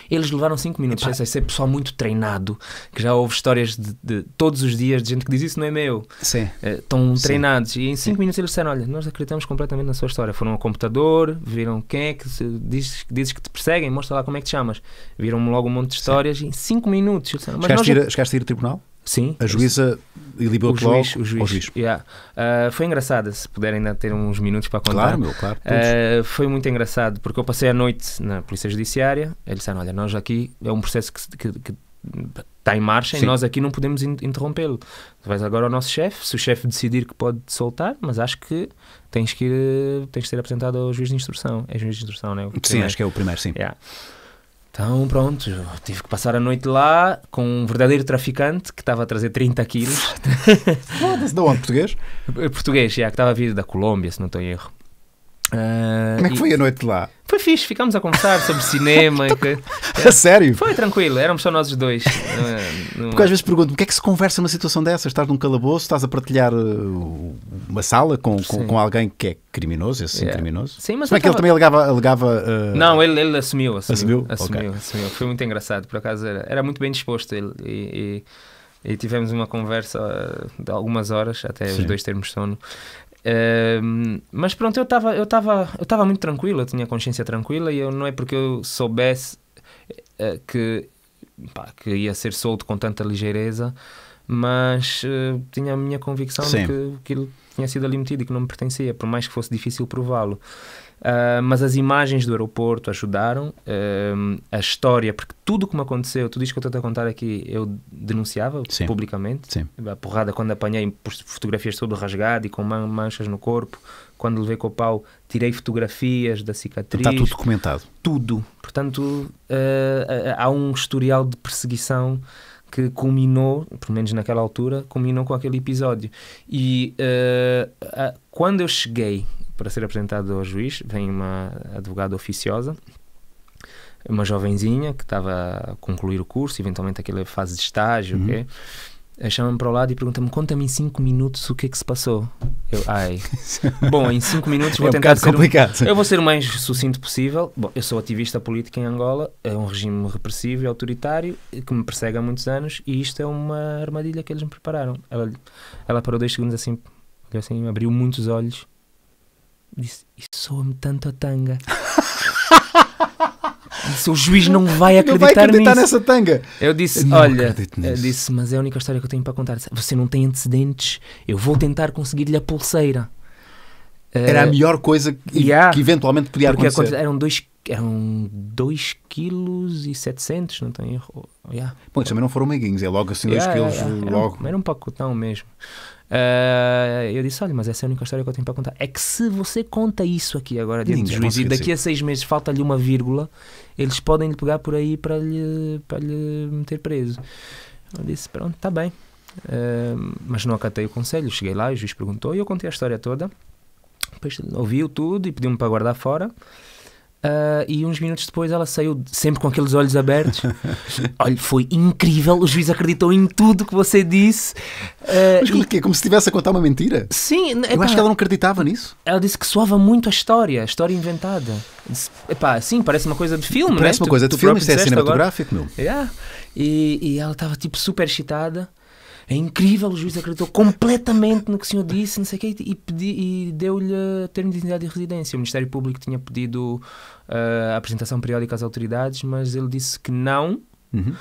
C: Eles levaram 5 minutos. Epá. Esse é pessoal muito treinado, que já houve histórias de, de, todos os dias de gente que diz isso não é meu. Sim. Uh, eh, estão Sim. treinados. E em 5 minutos eles disseram: Olha, nós acreditamos completamente na sua história. Foram ao computador, viram quem é que se, diz, dizes que te perseguem, mostra lá como é que te chamas. Viram logo um monte de histórias Sim. em 5 minutos. disseram, Mas chegaste, nós... ir,
B: chegaste a ir ao tribunal? Sim. A juíza ilibou o juiz, o juiz. juiz.
C: Yeah. Uh, foi engraçado se puderem ainda ter uns minutos para contar. Claro, meu, claro. Uh, foi muito engraçado, porque eu passei a noite na Polícia Judiciária, eles disseram, olha, nós aqui, é um processo que, que, que está em marcha Sim. e nós aqui não podemos interrompê-lo. Vais agora ao nosso chefe, se o chefe decidir que pode soltar, mas acho que tens que ir, tens que ser apresentado ao juiz de instrução. É juiz de instrução, não né? é? Sim, acho que é o primeiro, sim. Yeah. Então, pronto, tive que passar a noite lá com um verdadeiro traficante que estava a trazer 30 quilos. de onde? Português? Português, já, que estava a vir da Colômbia, se não estou em erro. Ah, Como é que foi e... a noite lá? Foi fixe, ficámos a conversar sobre cinema. que... é, então, sério? Foi tranquilo, éramos só nós os dois. É, Porque às é. vezes
B: pergunto o que é que se conversa numa situação dessa? Estás num calabouço, estás a partilhar eh, uma sala com, com, com, alguém que é criminoso, esse yeah. criminoso? Sim, mas. Como é que tava... ele também alegava. alegava eh,
C: Não, ele, ele assumiu, assumiu. Assumiu? Assumiu, okay. assumiu, Foi muito engraçado, por acaso era, era muito bem disposto ele. E, e, e tivemos uma conversa eh, de algumas horas, até Sim. os dois termos sono mas pronto, eu estava eu tava, eu tava muito tranquilo, eu tinha consciência tranquila e eu não é porque eu soubesse uh, que, pá, que ia ser solto com tanta ligeireza, mas uh, tinha a minha convicção Sim. de que aquilo tinha sido ali metido e que não me pertencia, por mais que fosse difícil prová-lo. Uh, mas as imagens do aeroporto ajudaram, uh, a história, porque tudo o que me aconteceu, tudo isto que eu estou a contar aqui, eu denunciava Sim. publicamente. Sim. A porrada, quando apanhei fotografias todo rasgado e com man manchas no corpo, quando levei com o pau, tirei fotografias da cicatriz. Está tudo documentado. Tudo. Portanto, uh, há um historial de perseguição que culminou, pelo menos naquela altura, culminou com aquele episódio. E uh, uh, quando eu cheguei para ser apresentado ao juiz, vem uma advogada oficiosa, uma jovenzinha que estava a concluir o curso, eventualmente aquela fase de estágio, uhum. okay? Eh, chama-me para o lado e pergunta-me: conta-me em 5 minutos o que é que se passou. Eu, ai, bom, em 5 minutos vou é um tentar. Ser complicado. Um, eu vou ser o mais sucinto possível. Bom, eu sou ativista político em Angola, é um regime repressivo e autoritário eh, que me persegue há muitos anos e isto é uma armadilha que eles me prepararam. Ela, ela parou dois segundos assim, assim abriu muitos olhos disse: Isso soa-me tanto a tanga. disse, o juiz não vai acreditar, não vai acreditar nisso. nessa tanga. Eu disse: eu Olha, eu disse, mas é a única história que eu tenho para contar. Você não tem antecedentes, eu vou tentar conseguir-lhe a pulseira. Era a eh, melhor coisa que, yeah, que eventualmente podia acontecer. Eram 2 eram dois quilos e 700, não tenho erro. Yeah. Bom, também não foram meiguinhos, é logo assim 2 yeah, quilos. Yeah, logo. Era, um, era um pacotão mesmo. Uh, eu disse: olha, mas essa é a única história que eu tenho para contar. É que se você conta isso aqui agora diante do juiz e daqui a seis meses falta-lhe uma vírgula, eles podem lhe pegar por aí para lhe, para lhe meter preso. Eu disse: pronto, está bem. Uh, mas não acatei o conselho. Cheguei lá, o juiz perguntou e eu contei a história toda. Depois ouviu tudo e pediu-me para guardar fora. Uh, e uns minutos depois ela saiu sempre com aqueles olhos abertos. Olha, foi incrível, o juiz acreditou em tudo que você disse.
B: Uh, Mas como, e... que, é? como se estivesse a contar uma mentira? Sim, eu acho que ela não acreditava nisso. Ela disse que soava
C: muito a história, a história inventada. Disse, epá, sim, parece uma coisa de filme, Parece né? uma tu, coisa de filme, isto é cinematográfico, agora. meu. Yeah. E, e ela estava tipo super excitada é incrível, o juiz acreditou completamente no que o senhor disse, não sei quê, e, pedi, e deu-lhe termo de identidade e residência. O Ministério Público tinha pedido uh, a apresentação periódica às autoridades, mas ele disse que não, uhum.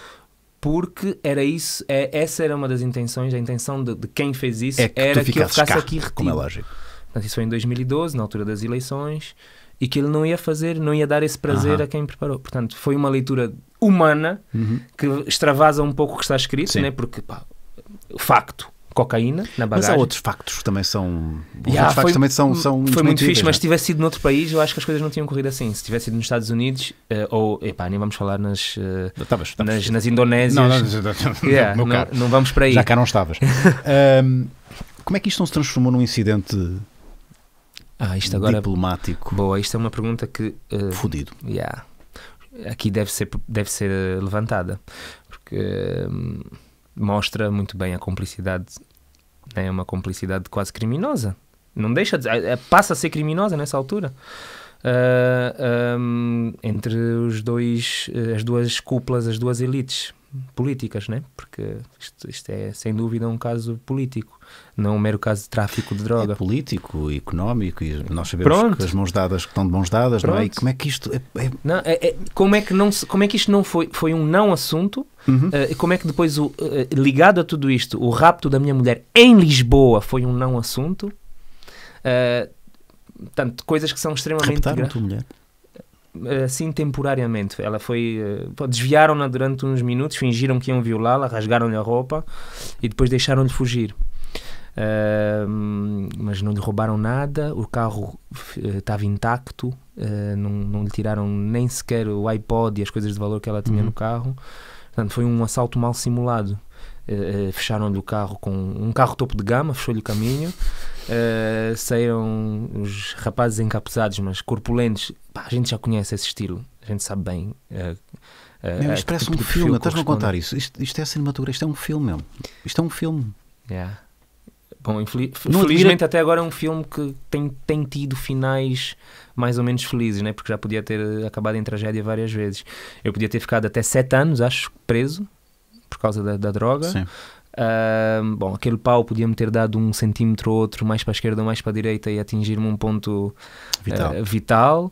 C: porque era isso, é, essa era uma das intenções, a intenção de, de quem fez isso é que era que ele ficasse cá, aqui retido. Como é lógico. Portanto, isso foi em 2012, na altura das eleições, e que ele não ia fazer, não ia dar esse prazer uhum. a quem preparou. Portanto, foi uma leitura humana uhum. que extravasa um pouco o que está escrito, né? porque pá, facto cocaína na bagagem. Mas há outros
B: factos que também são. Yeah, factos foi, também são, são foi muito fixe,
C: mas se é? tivesse sido noutro país, eu acho que as coisas não tinham corrido assim. Se tivesse sido nos Estados Unidos, uh, ou. Epá, nem vamos falar nas. Uh, eh, estavas, tá, tá, Nas, nas Indonésias. Não, não, não, yeah, não, não, vamos para aí. Já cá não estavas. um, como é que isto não se transformou num incidente. Ah, isto agora. Diplomático. Boa, isto é uma pergunta que. Uh, Fudido. Yeah. Aqui deve ser, deve ser levantada. Porque. Uh, mostra muito bem a complicidade, né? é né? uma complicidade quase criminosa. Não deixa de, é, passa a ser criminosa nessa altura. Uh, ah, um, entre os dois, eh, as duas cúpulas, as duas elites políticas, né? porque isto, isto, é sem dúvida um caso político não um mero caso de tráfico de droga. É político, económico, e nós
B: sabemos Pronto. que as mãos dadas que estão de mãos dadas, Pronto. não é? E como é que isto... É, é...
C: Não, é, é como, é que não, como é que isto não foi, foi um não assunto Uhum. Uh, como é que depois, o, uh, ligado a tudo isto, o rapto da minha mulher em Lisboa foi um não assunto? Uh, portanto, coisas que são extremamente a tua mulher? Assim, temporariamente. Ela foi. Desviaram-na durante uns minutos, fingiram que iam violá-la, rasgaram-lhe a roupa e depois deixaram-lhe fugir. Uh, mas não lhe roubaram nada, o carro eh, estava uh, intacto, uh, não, não lhe tiraram nem sequer o iPod e as coisas de valor que ela tinha uhum. no carro. Portanto, foi um assalto mal simulado. Eh, fecharam-lhe o carro com um carro topo de gama, fechou-lhe o caminho. saíram os rapazes encapuzados, mas corpulentos. Pá, a gente já conhece esse estilo, a gente sabe bem. Meu, isto parece tipo um filme, estás-me a contar isso.
B: Isto, isto é cinematográfico, isto é um filme mesmo. Isto é um filme.
D: Yeah.
C: Bom, infeliz, felizmente até agora é um filme que tem, tem tido finais mais ou menos felizes, né? porque já podia ter eh, acabado em tragédia várias vezes. Eu podia ter ficado até sete anos, acho, preso por causa da, da droga. Sim. Uh, bom, aquele pau podia-me ter dado um centímetro ou outro mais para a esquerda ou mais para a direita e atingir-me um ponto eh, vital. Uh, vital.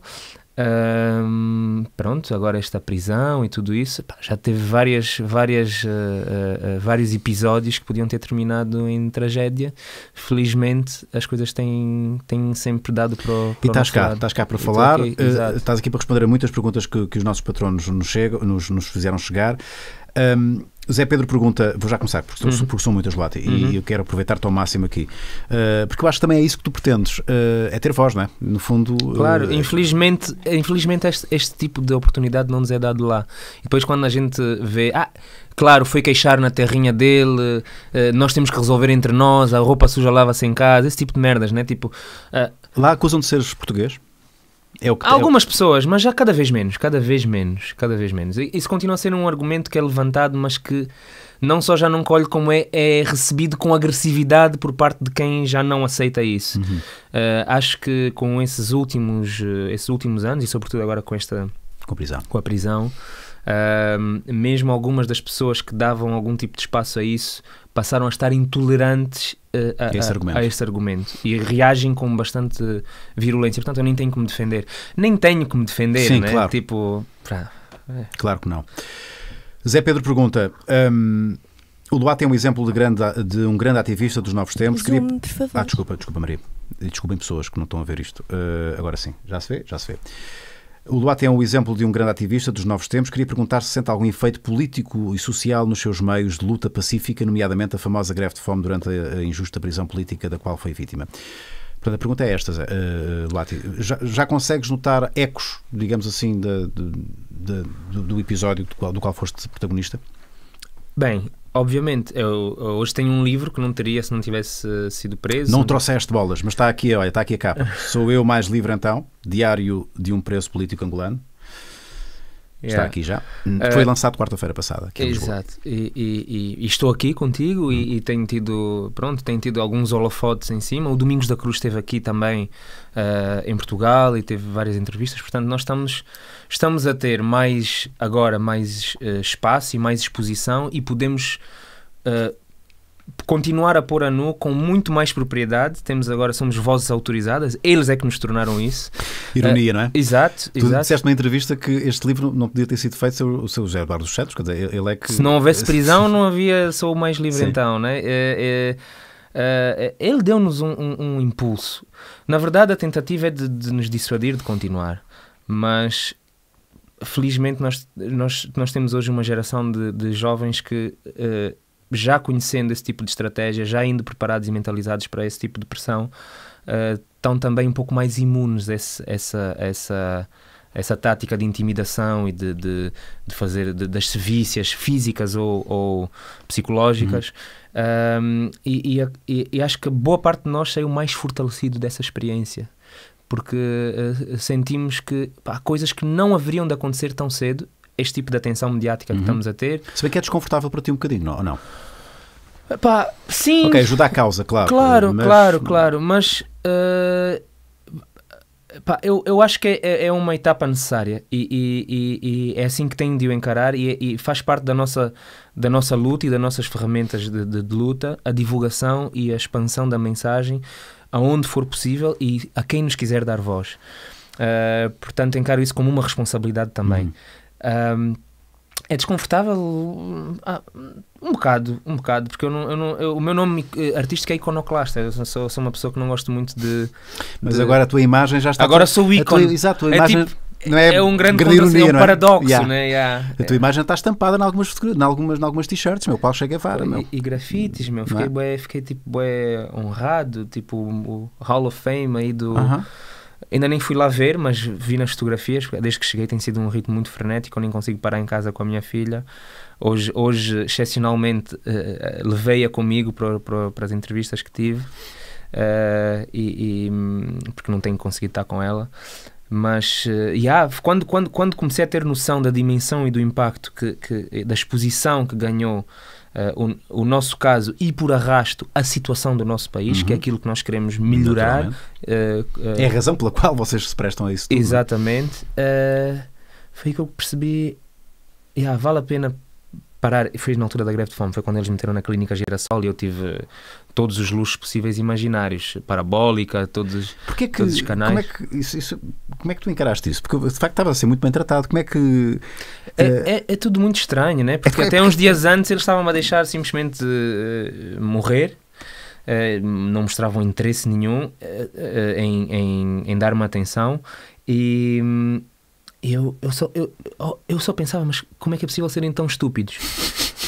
C: Um, pronto, agora esta prisão e tudo isso pá, já teve várias, várias, uh, uh, uh, vários episódios que podiam ter terminado em tragédia. Felizmente as coisas têm, têm sempre dado para o. Para e estás cá, estás cá para falar, aqui,
B: estás aqui para responder a muitas perguntas que, que os nossos patronos nos, chegam, nos, nos fizeram chegar. Um, Zé Pedro pergunta, vou já começar, porque, uhum. porque sou muito gelado e uhum. eu quero aproveitar-te ao máximo aqui, uh, porque eu acho que também é isso que tu pretendes, uh, é ter voz, não é? No fundo. Claro, uh,
C: infelizmente, infelizmente este, este, tipo de oportunidade não nos é dado lá. E depois quando a gente vê, ah, claro, foi queixar na terrinha dele, nós temos que resolver entre nós, a roupa suja lava-se em casa, esse tipo de merdas, né? Tipo. lá acusam de seres portugueses. É, é o que, Algumas é o... pessoas, mas já cada vez menos, cada vez menos, cada vez menos. Isso continua a ser um argumento que é levantado, mas que não só já não colhe como é, é recebido com agressividade por parte de quem já não aceita isso. Uhum. Uh, acho que com esses últimos, eh, esses últimos anos e sobretudo agora com esta com a prisão, com a prisão uh, mesmo algumas das pessoas que davam algum tipo de espaço a isso passaram a estar intolerantes a, a, esse argumento. a, argumento. e reagem com bastante virulência. Portanto, eu nem tenho que me defender. Nem tenho que me defender, Sim, né? claro. Tipo, pra... é. Claro que
B: não. Zé Pedro pergunta. Um, o Duarte é um exemplo de, grande, de um grande ativista dos novos tempos. por favor. Ah, desculpa, desculpa, Maria. Desculpem pessoas que não estão a ver isto. Uh, agora sim, já se vê, já se vê. O Duarte é um exemplo de um grande ativista dos novos tempos. Queria perguntar se sente algum efeito político e social nos seus meios de luta pacífica, nomeadamente a famosa greve de fome durante a injusta prisão política da qual foi vítima. Portanto, a pergunta é esta, Zé, uh, Já, já, consegues notar ecos, digamos assim, de, de, de, do episódio do qual, do qual foste protagonista?
C: Bem, Obviamente, eu, eu hoje tenho um livro que não teria se não tivesse uh, sido preso. Não
B: trouxeste bolas, mas está aqui, olha, está aqui a capa. Sou eu mais livre então, Diário de um Preso Político Angolano, Está aqui já. Hum. Foi lançado quarta-feira passada. Aqui Exato.
C: E, e, e, estou aqui contigo e, hum. e, tenho tido, pronto, tenho tido alguns holofotes em cima. O Domingos da Cruz esteve aqui também uh, em Portugal e teve várias entrevistas. Portanto, nós estamos, estamos a ter mais agora mais uh, espaço e mais exposição e podemos uh, continuar a pôr a nu com muito mais propriedade. Temos agora, somos vozes autorizadas, eles é que nos tornaram isso. Ironia, uh, não é? Exato, tu exato. disseste
B: na entrevista que este livro não podia ter sido feito sem o seu José Eduardo Santos, quer dizer, ele é que... Se não houvesse prisão,
C: não havia Sou Mais Livre Sim. então, né? É, é, é, é, ele deu-nos um, um, um, impulso. Na verdade, a tentativa é de, de nos dissuadir de continuar, mas felizmente nós, nós, nós temos hoje uma geração de, de jovens que uh, já conhecendo esse tipo de estratégia, já indo preparados e mentalizados para esse tipo de pressão, uh, estão também um pouco mais imunes a esse, essa, essa, essa tática de intimidação e de, de, de fazer de, das sevícias físicas ou, ou psicológicas. Uhum. Um, e, e, e, acho que boa parte de nós saiu mais fortalecido dessa experiência. Porque uh, sentimos que há coisas que não haveriam de acontecer tão cedo este tipo de atenção mediática uhum. que estamos a ter. Se bem que é desconfortável para ti um bocadinho, não? Ou não? sim. Ok, ajuda
B: a causa, claro. Claro, mas... claro,
C: claro. Mas uh, eu, eu acho que é, é, é uma etapa necessária e, e, e, é assim que tenho de o encarar e, e, faz parte da nossa, da nossa luta e das nossas ferramentas de, de, de luta a divulgação e a expansão da mensagem aonde for possível e a quem nos quiser dar voz. Uh, portanto, encaro isso como uma responsabilidade também. Uhum. Um, é desconfortável ah, um bocado, um bocado, porque eu não, eu não eu, o meu nome eh, artístico é iconoclasta. Eu sou, sou, uma pessoa que não gosto muito de. Mas de... agora a tua imagem já está. Agora sou o ícone. exato, a tua é imagem. É tipo, não é, é um grande ironia, é um é? paradoxo, yeah. né? Yeah. A tua
B: é. imagem está estampada em algumas em algumas, em algumas t-shirts, meu, Paulo Chega Vara, meu. E,
C: e grafites, meu, fiquei, é? bué, fiquei tipo bué honrado, tipo o Hall of Fame aí do... Uh -huh Ainda nem fui lá ver, mas vi nas fotografias. Desde que cheguei tem sido um ritmo muito frenético. Eu nem consigo parar em casa com a minha filha. Hoje, hoje excepcionalmente, uh, levei-a comigo para, para, para, as entrevistas que tive, uh, e, e, porque não tenho conseguido estar com ela. Mas, uh, yeah, quando, quando, quando comecei a ter noção da dimensão e do impacto que, que da exposição que ganhou uh, o, o, nosso caso e por arrasto a situação do nosso país, uhum. que é uhum. aquilo que nós queremos melhorar. Uh, é a eh, razão pela qual vocês se prestam a isso tudo. É? Exatamente. foi que eu percebi, yeah, vale a pena parar, foi na altura da greve de fome, foi quando eles me meteram na clínica Girassol e eu tive todos os luxos possíveis e imaginários, parabólica, todos os, que, todos os canais. Como é, que, isso, isso, como é que tu encaraste isso? Porque
B: de facto estava a ser muito bem tratado. Como é que. É, eh, é, é
C: tudo muito estranho, né? Porque é, é até uns dias antes eles estavam a deixar simplesmente uh, morrer. Uh, não mostravam interesse nenhum uh, em, em, em dar uma atenção e, hum, eu, eu, só, eu, oh, eu só pensava, mas como é que é possível serem tão estúpidos?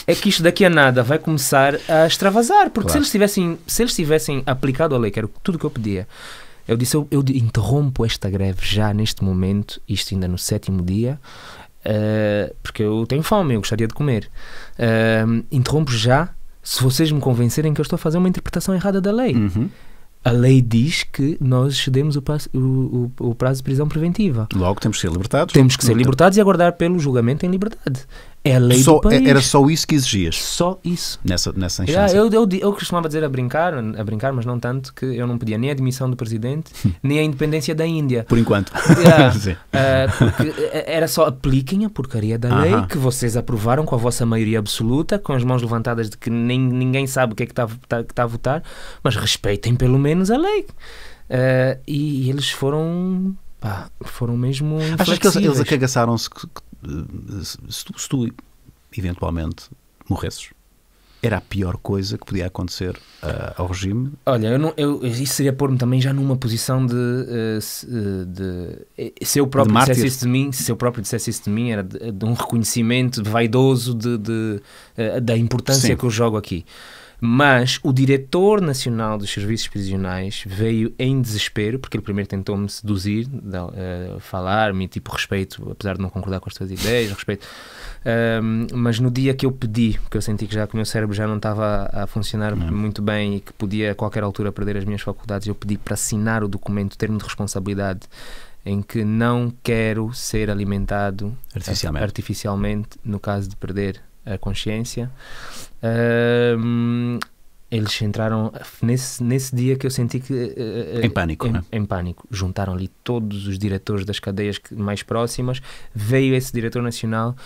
C: é que isto daqui a nada vai começar a extravasar. Porque claro. se, eles tivessem, se eles tivessem aplicado a lei, que era tudo que eu pedia, eu disse: eu, eu interrompo esta greve já neste momento, isto ainda no sétimo dia. Uh, porque eu tenho fome, eu gostaria de comer. Uh, interrompo já se vocês me convencerem que eu estou a fazer uma interpretação errada da lei. Uhum. A lei diz que nós excedemos o, o, o, prazo de prisão preventiva. Logo temos que ser libertados. Temos que ser libertados e aguardar pelo julgamento em liberdade. É a lei só, do é, país. Era só isso que exigias. Só isso. Nessa, nessa instância. Eu, eu, eu costumava dizer a brincar, a brincar, mas não tanto, que eu não pedia nem a admissão do presidente, nem a independência da Índia. Por enquanto. Yeah. uh, era só apliquem a porcaria da lei que vocês aprovaram com a vossa maioria absoluta, com as mãos levantadas de que nem, ninguém sabe o que é que está tá, tá, tá a votar, mas respeitem pelo menos a lei. Ah, e, e eles foram pá, foram mesmo. Achas que eles, eles
B: acagaçaram-se se tu, se tu eventualmente morresses, era a pior coisa que podia acontecer uh, ao regime?
C: Olha, eu não, eu, isso seria pôr-me também já numa posição de, uh, de, de, eh, se eu próprio de dissesse isso de mim, se eu próprio dissesse isso de mim, era de, de um reconhecimento vaidoso de, uh, da importância Sim. que eu jogo aqui. Mas o diretor nacional dos serviços prisionais veio em desespero, porque ele primeiro tentou-me seduzir, uh, falar-me, tipo, respeito, apesar de não concordar com as suas ideias, respeito. mas no dia que eu pedi, que eu senti que já que o meu cérebro já não estava a, a funcionar não. É? muito bem e que podia a qualquer altura perder as minhas faculdades, eu pedi para assinar o documento, termo de responsabilidade em que não quero ser alimentado artificialmente, artificialmente no caso de perder a consciência. Um, eles entraram nesse, nesse dia que eu senti que. Uh, em pânico, em, né? em pânico. Juntaram ali todos os diretores das cadeias mais próximas. Veio esse diretor nacional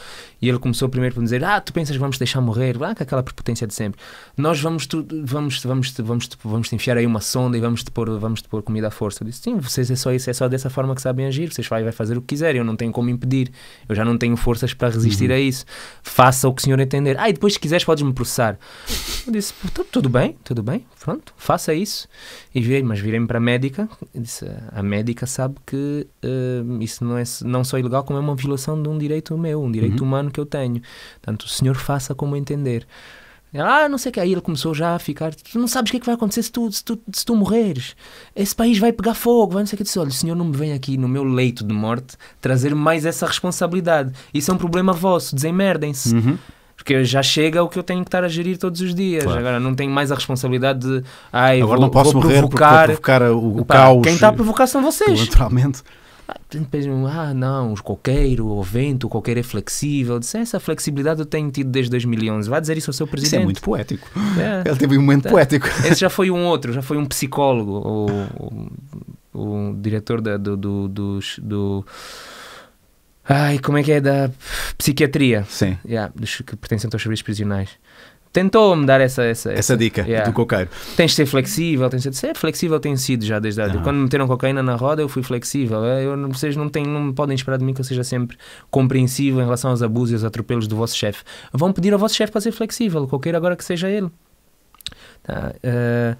C: e ele começou primeiro por dizer: Ah, tu pensas que vamos te deixar morrer? Ah, com aquela prepotência de sempre. Nós vamos, tu, vamos, vamos, vamos, vamos te enfiar aí uma sonda e vamos te pôr, vamos te pôr comida à força. Eu disse: Sim, vocês é só isso, é só dessa forma que sabem agir. Vocês vai, vai fazer o que quiserem, eu não tenho como impedir. Eu já não tenho forças para resistir uhum. a isso. Faça o que o senhor entender. Ah, e depois, se quiseres, podes me processar. Eu disse: Tudo bem bem, tudo bem, pronto, faça isso. E virei, mas virei-me para a médica disse, a médica sabe que uh, isso não é não só ilegal, como é uma violação de um direito meu, um direito uhum. humano que eu tenho. Portanto, o senhor faça como entender. Ela, ah, não sei o que. Aí ele começou já a ficar. Tu não sabes o que é que vai acontecer se tu, se tu, se tu morreres. Esse país vai pegar fogo. Vai não sei o que. disse, olha, o senhor não me vem aqui no meu leito de morte trazer mais essa responsabilidade. Isso é um problema vosso. Desenmerdem-se. Uhum. Porque já chega o que eu tenho que estar a gerir todos os dias. Claro. Agora não tenho mais a responsabilidade de. Ai, Agora vou, não posso vou provocar, provocar o, o caos. Quem está a provocar são vocês. Naturalmente. Ah, ah, não, os coqueiro, o vento, o coqueiro é flexível. Disse, essa flexibilidade eu tenho tido desde 2011. Vai dizer isso ao seu presidente. Isso é muito poético. É. Ele teve um momento é. poético. Esse já foi um outro, já foi um psicólogo, o, o, o diretor da, do, do, do Ai, como é que é? Da psiquiatria. Sim. Yeah, dos que pertencem aos serviços prisionais. Tentou-me dar essa, essa, essa, essa dica yeah. do coqueiro. Tens de ser flexível, tens de ser é flexível, tenho sido já desde a uhum. Tipo, quando meteram cocaína na roda, eu fui flexível. Eh, eu, vocês não, têm, não podem esperar de mim que eu seja sempre compreensivo em relação aos abusos e aos atropelos do vosso chefe. Vão pedir ao vosso chefe para ser flexível, qualquer agora que seja ele. Tá, uh,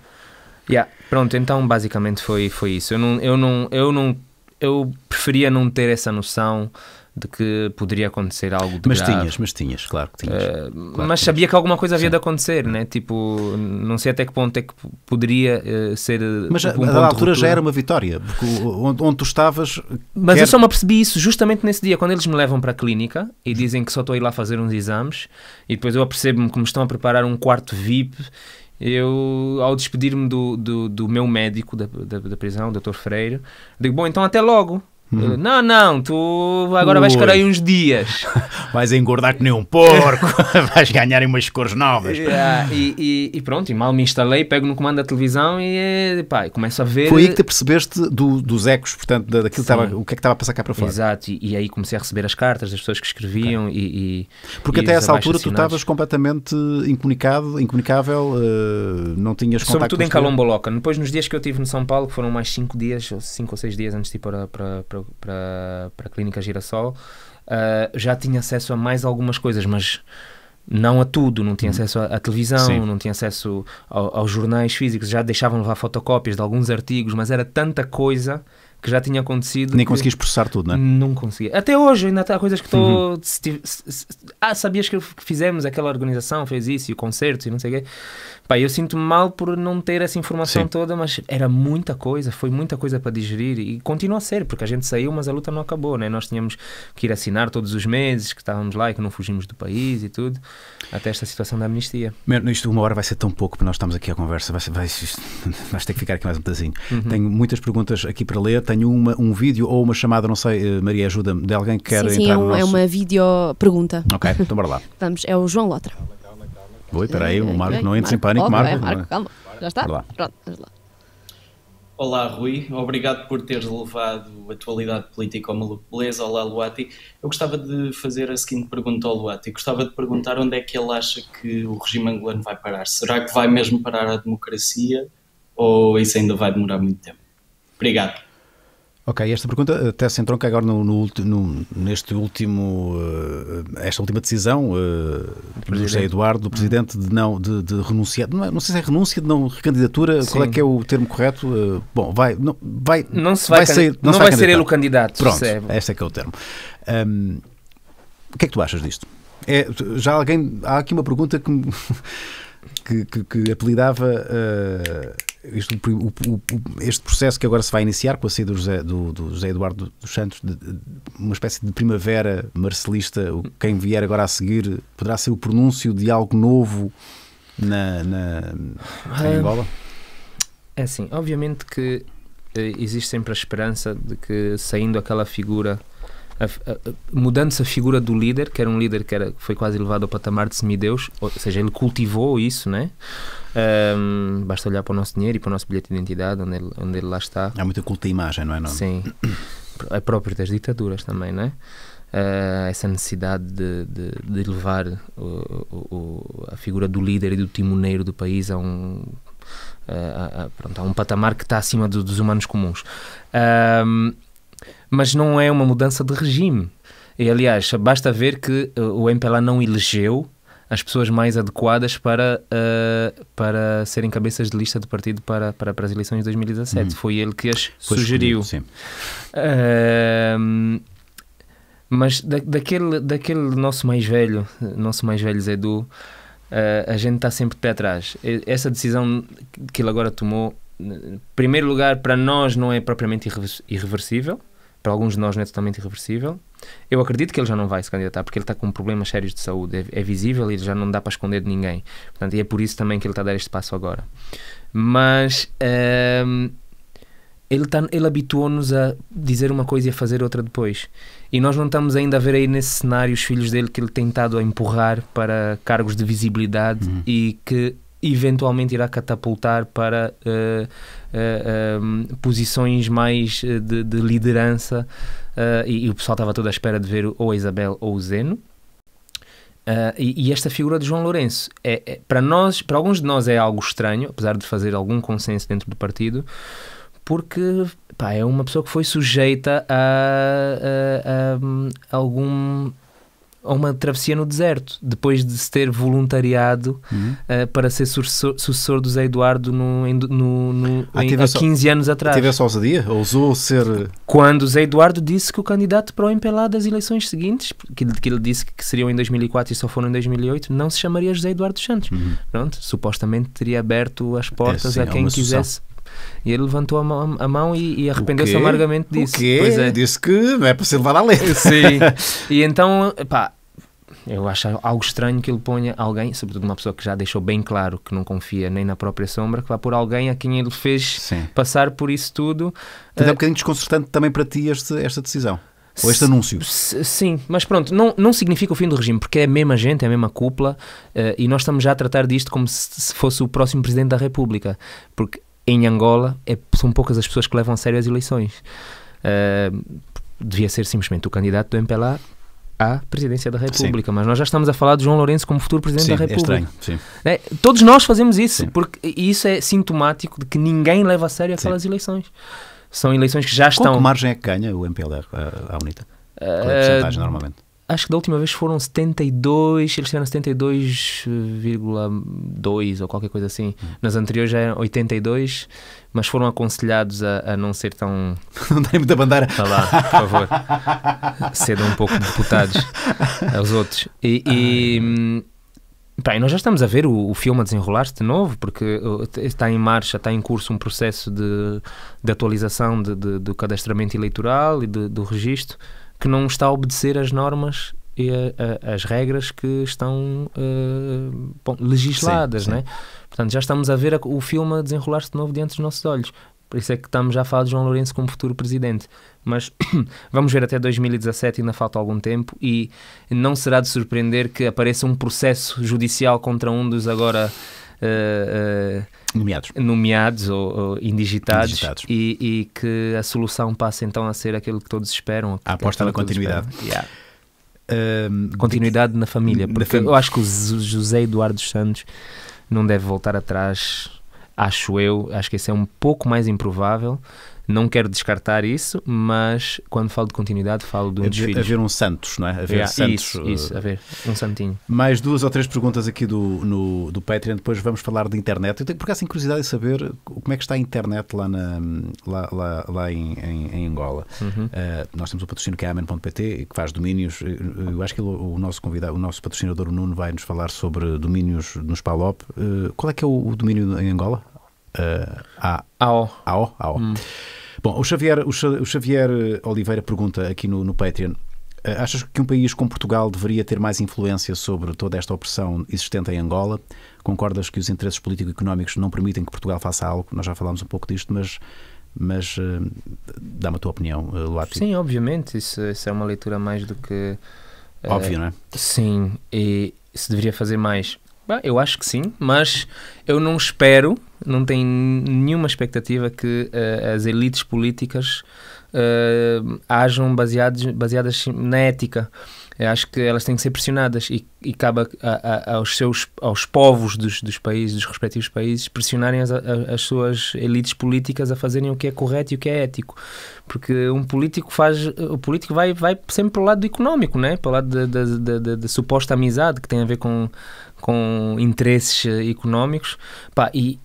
C: yeah. Pronto, então basicamente foi, foi isso. Eu não, eu, não, eu não eu preferia não ter essa noção de que poderia acontecer algo de Mas grave. tinhas, mas tinhas, claro que tinhas. Uh, claro mas que tinhas. sabia que alguma coisa havia Sim. de acontecer, né? Tipo, não sei até que ponto é que poderia uh, ser. Eh, mas um a, a altura já era uma
B: vitória, porque onde, onde tu estavas. Mas quer... eu só me
C: apercebi isso justamente nesse dia, quando eles me levam para a clínica e dizem que só estou a ir lá fazer uns exames, e depois eu apercebo-me que me estão a preparar um quarto VIP eu, ao despedir-me do, do, do, meu médico da, da, da prisão, o Dr. Freire, digo: Bom, então até logo. Hum. Não, não, tu agora Ui. vais ficar aí uns dias. vais engordar
B: que nem um porco,
C: vais ganhar umas cores novas. Yeah, e, e, e, pronto, e mal me instalei, pego no comando da televisão e pá, começo a ver. Foi aí que te
B: percebeste do, dos ecos, portanto, daquilo que estava, o que é que estava a passar cá para fora.
C: Exato, e, e aí comecei a receber as cartas das pessoas que escreviam okay. e, Porque até essa altura tu estavas
B: completamente incomunicado, incomunicável, uh, não tinhas contato Sobretudo em Calomboloca.
C: Depois, nos dias que eu tive no São Paulo, que foram mais 5 dias, 5 ou 6 dias antes de ir para, para, para para, para, a Clínica Girassol, uh, já tinha acesso a mais algumas coisas, mas não a tudo, não tinha uhum. acesso à, televisão, Sim. não tinha acesso ao, aos jornais físicos, já deixavam levar fotocópias de alguns artigos, mas era tanta coisa que já tinha acontecido. Nem conseguias processar
B: tudo, não é? Não
C: conseguia. Até hoje ainda há coisas que uhum. estou. Ah, sabias que fizemos aquela organização, fez isso e o concerto e não sei o quê. Pá, eu sinto-me mal por não ter essa informação Sim. toda, mas era muita coisa, foi muita coisa para digerir e continua a ser, porque a gente saiu, mas a luta não acabou, né? Nós tínhamos que ir assinar todos os meses que estávamos lá e que não fugimos do país e tudo, até esta situação da amnistia.
B: Mano, isto uma hora vai ser tão pouco, porque nós estamos aqui à conversa, vai, vai, isto, vai ter que ficar aqui mais um pedacinho. Uhum. Tenho muitas perguntas aqui para ler tenho uma, um vídeo ou uma chamada, não sei, eh, Maria, ajuda-me, de alguém que quer sim, sim, entrar é um, no é nosso... é
A: uma vídeo pergunta. Ok, então bora lá. Vamos, é o João Lotra. Oi, espera aí, o Marco não entres em pânico, Marco. É, Marco, calma, já está? Pronto, vamos lá.
C: Olá, Rui. Obrigado por teres levado a atualidade política ao maluco. Beleza, olá, Luati. Eu gostava de fazer a seguinte pergunta ao Luati. Gostava de perguntar onde é que ele acha que o regime angolano vai parar. Será que vai mesmo parar a democracia ou isso ainda vai demorar muito tempo? Obrigado.
B: Ok, esta pergunta até se entronca agora no, no, no neste último, uh, esta última decisão uh, do José Eduardo, do Presidente, de não de, de renunciar, não, é, não, sei se é renúncia, de não recandidatura, Sim. qual é que é o termo correto? Uh, bom, vai, não vai, não se vai, vai não, não vai, vai ser ele o candidato. Pronto, se é- este é que é o termo. Um, o que é que tu achas disto? É, já alguém, há aqui uma pergunta que, que, que, que apelidava... Uh, este, o, o, este, processo que agora se vai iniciar com a saída do José, do, do José Eduardo dos Santos, de, de, uma espécie de primavera marcelista, quem vier agora a seguir poderá ser o pronúncio de algo novo na, na em ah, Angola?
C: É assim, obviamente que eh, existe sempre a esperança de que saindo aquela figura mudando-se a figura do líder, que era um líder que era, foi quase elevado ao patamar de semideus, ou seja, ele cultivou isso, né? Um, basta olhar para o nosso dinheiro e para o nosso bilhete de identidade, onde ele, onde ele lá está. Há muita culta imagem, não é? Não? Sim. É próprio das ditaduras também, não é? Uh, ah, essa necessidade de, de, de elevar o, o, a figura do líder e do timoneiro do país a um, a, a, pronto, a um patamar que está acima do, dos humanos comuns. Um, mas não é uma mudança de regime. E, aliás, basta ver que eh, o MPLA não elegeu as pessoas mais adequadas para, uh, para serem cabeças de lista de partido para, para, as eleições de 2017. Hum. Foi ele que as sugeriu. Sim. Uh, mas da, daquele, daquele nosso mais velho, nosso mais velho Zedu, uh, eh, a gente está sempre de pé atrás. Essa decisão que ele agora tomou, em primeiro lugar, para nós não é propriamente irreversível para alguns de nós não é totalmente irreversível. Eu acredito que ele já não vai se candidatar, porque ele está com problemas sérios de saúde, é, é visível e já não dá para esconder de ninguém. Portanto, e é por isso também que ele está a dar este passo agora. Mas ehm, ele, tá, ele habituou-nos a dizer uma coisa e a fazer outra depois. E nós não estamos ainda a ver aí nesse cenário os filhos dele que ele tem estado a empurrar para cargos de visibilidade uhum. e que eventualmente irá catapultar para uh, uh, posições mais de, de liderança e, e, o pessoal estava toda à espera de ver ou a Isabel ou o Zeno. E, e, esta figura de João Lourenço é, é, para nós, para alguns de nós é algo estranho, apesar de fazer algum consenso dentro do partido, porque pá, é uma pessoa que foi sujeita a, a, a, a hum, algum a uma travessia no deserto, depois de se ter voluntariado uhum. uh, para ser sucessor, do Zé Eduardo no, no, no ah, em, há 15 anos atrás. Teve essa ousadia? Ousou ser. Quando o Zé Eduardo disse que o candidato para o empelado das eleições seguintes, que, que ele disse que seriam em 2004 e só foram em 2008, não se chamaria José Eduardo Santos. Uhum. Pronto, supostamente teria aberto as é, portas é, sim, a é quem quisesse. Sucessão. E ele levantou a mão, a mão e, e arrependeu-se amargamente disso. O quê? Pois é. Disse que não é para se levar à letra. Sim. E então, pá, eu acho algo estranho que ele ponha alguém, sobretudo uma pessoa que já deixou bem claro que não confia nem na própria sombra, que vá por alguém a quem ele fez Sim. passar por isso tudo. Então é um eh, bocadinho desconcertante também para ti este, esta decisão. Ou este anúncio. Sim, mas pronto, não, não significa o fim do regime, porque é a mesma gente, é a mesma cúpula, uh, e nós estamos já a tratar disto como se, se, fosse o próximo Presidente da República. Porque em Angola é, são poucas as pessoas que levam a sério as eleições. Uh, devia ser simplesmente o candidato do MPLA à presidência da República, sim. mas nós já estamos a falar de João Lourenço como futuro presidente sim, da República. É estranho, sim. É, todos nós fazemos isso, sim. porque isso é sintomático de que ninguém leva a sério aquelas eleições. São eleições que já estão. Qual margem é que ganha o MPLA, a, a UNITA? Qual é a ah, porcentagem, uh, normalmente? acho que da última vez foram 72, eles tiveram 72,2 ou qualquer coisa assim. Hum. Nas anteriores já eram 82, mas foram aconselhados a, a não ser tão. não darem muita bandeira. Tá lá, por favor. Cedam um pouco de deputados aos outros. E. e hum, Pá, nós já estamos a ver o, o filme a desenrolar-se de novo, porque está em marcha, está em curso um processo de, de atualização de, de, do cadastramento eleitoral e do registro que não está a obedecer às normas e a, a, as regras que estão uh, bom, legisladas, sim, né? sim. Né? Portanto, já estamos a ver a, o filme desenrolar-se de novo diante dos nossos olhos. Por isso é que estamos já a falar de João Lourenço como futuro presidente. Mas vamos ver até 2017, ainda falta algum tempo, e não será de surpreender que apareça um processo judicial contra um dos agora eh, eh, nomeados, nomeados ou, ou indigitados, indigitados. E, e, que a solução passe então a ser aquilo que todos esperam. A aposta na continuidade. Yeah. continuidade na família, porque fam... eu acho que o José Eduardo Santos não deve voltar atrás, acho eu, acho que isso é um pouco mais improvável, não quero descartar isso, mas quando falo de continuidade, falo de um é, Haver um Santos, não é? Haver yeah, Santos. Isso, isso, eh, haver um
B: Santinho. Mais duas ou três perguntas aqui do, no, do Patreon, depois vamos falar de internet. Eu tenho por acaso curiosidade de saber como é que está a internet lá, na, lá, lá, lá em, em, em, Angola. Uhum. Uh, nós temos o um patrocínio que é amen.pt, que faz domínios. Eh, eu acho que o, o nosso convidado, o nosso patrocinador o Nuno, vai nos falar sobre domínios nos Palop. Uh, qual é que é o, o domínio em Angola? Uh, a, ao. Ao, ao. Hum. Bom, o Xavier, o Xavier eh, Oliveira pergunta aqui no, no Patreon. Eh, achas que um país como Portugal deveria ter mais influência sobre toda esta opressão existente em Angola? Concordas que os interesses político-económicos não permitem que
C: Portugal faça algo? Nós já falámos um pouco disto, mas, mas dá-me a tua opinião, Luati. Sim, obviamente, isso, isso, é uma leitura mais do que... Óbvio, não é? Sim, e se deveria fazer mais eu acho que sim, mas eu não espero, não tenho nenhuma expectativa que uh, as elites políticas uh, eh, ajam baseados, baseadas na ética. Eu acho que elas têm que ser pressionadas e, e cabe a, a, aos seus aos povos dos, dos países, dos respectivos países, pressionarem as, as suas elites políticas a fazerem o que é correto e o que é ético, porque um político faz o político vai vai sempre para o lado económico né? Para o lado da, da suposta amizade que tem a ver com com interesses eh, económicos, pá, e,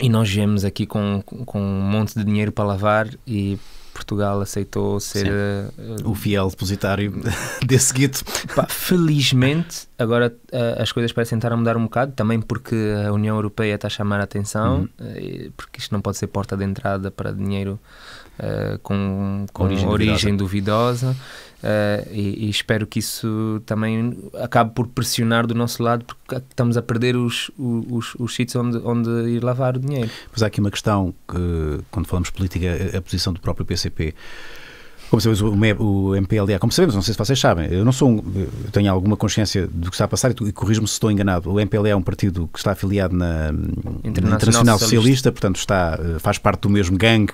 C: e nós viemos aqui com, com um monte de dinheiro para lavar e Portugal aceitou ser uh, o fiel depositário desse gueto. felizmente, agora uh, as coisas parecem estar a mudar um bocado, também porque a União Europeia está a chamar a atenção, uhum. uh, porque isto não pode ser porta de entrada para dinheiro eh, com, com, origem, origem duvidosa, duvidosa eh, e, e, espero que isso também acabe por pressionar do nosso lado porque estamos a perder os, os, os sítios onde, onde ir lavar o dinheiro.
B: Mas há aqui uma questão que, quando falamos política, é a posição do próprio PCP como sabemos, o MPLA, é como sabemos, não sei se vocês sabem, eu não sou um, eu tenho alguma consciência do que está a passar e corrijo-me se estou enganado. O MPLA é um partido que está afiliado na Internacional, Internacional Socialista, Socialista, portanto está, eh, faz parte do mesmo gangue.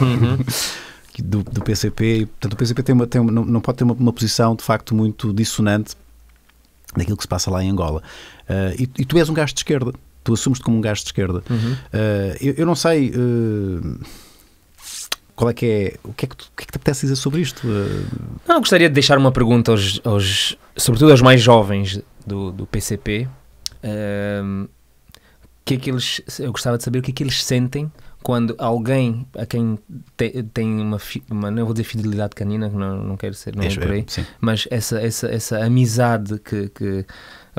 B: Uhum. do, do, PCP, portanto o PCP tem uma, tem uma, não pode ter uma, uma posição de facto muito dissonante daquilo que se passa lá em Angola. Uh, e, e, tu és um gajo de esquerda, tu assumes-te como um gajo de esquerda. Uhum.
C: Uh, eu, eu, não sei. Uh qual é que é, o que é que, tu, o que, é que te apetece dizer sobre isto? Não, gostaria de deixar uma pergunta aos, aos sobretudo aos mais jovens do, do PCP, um, que é que eles, eu gostava de saber o que é que eles sentem quando alguém a quem te, tem uma, uma, não vou dizer fidelidade canina, não, não quero ser, não é, é por aí, mas essa, essa, essa amizade que, que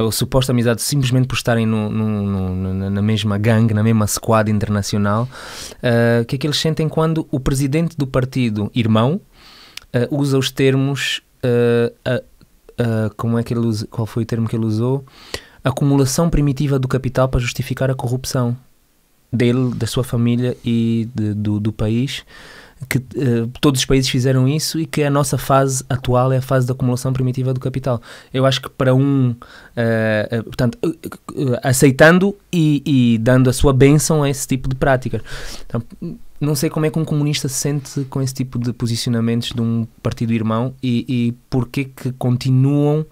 C: ou suposta amizade simplesmente por estarem no, no, no, na mesma gangue, na mesma squad internacional, uh, que é que eles sentem quando o presidente do partido, irmão, uh, usa os termos. Uh, como é que ele usa, qual foi o termo que ele usou? Acumulação primitiva do capital para justificar a corrupção dele, da sua família e de, do, do país que uh, todos os países fizeram isso e que a nossa fase atual é a fase da acumulação primitiva do capital. Eu acho que para um, uh, uh, portanto, aceitando e, e, dando a sua bênção a esse tipo de prática. Então, não sei como é que um comunista se sente com esse tipo de posicionamentos de um partido irmão e, e porquê que continuam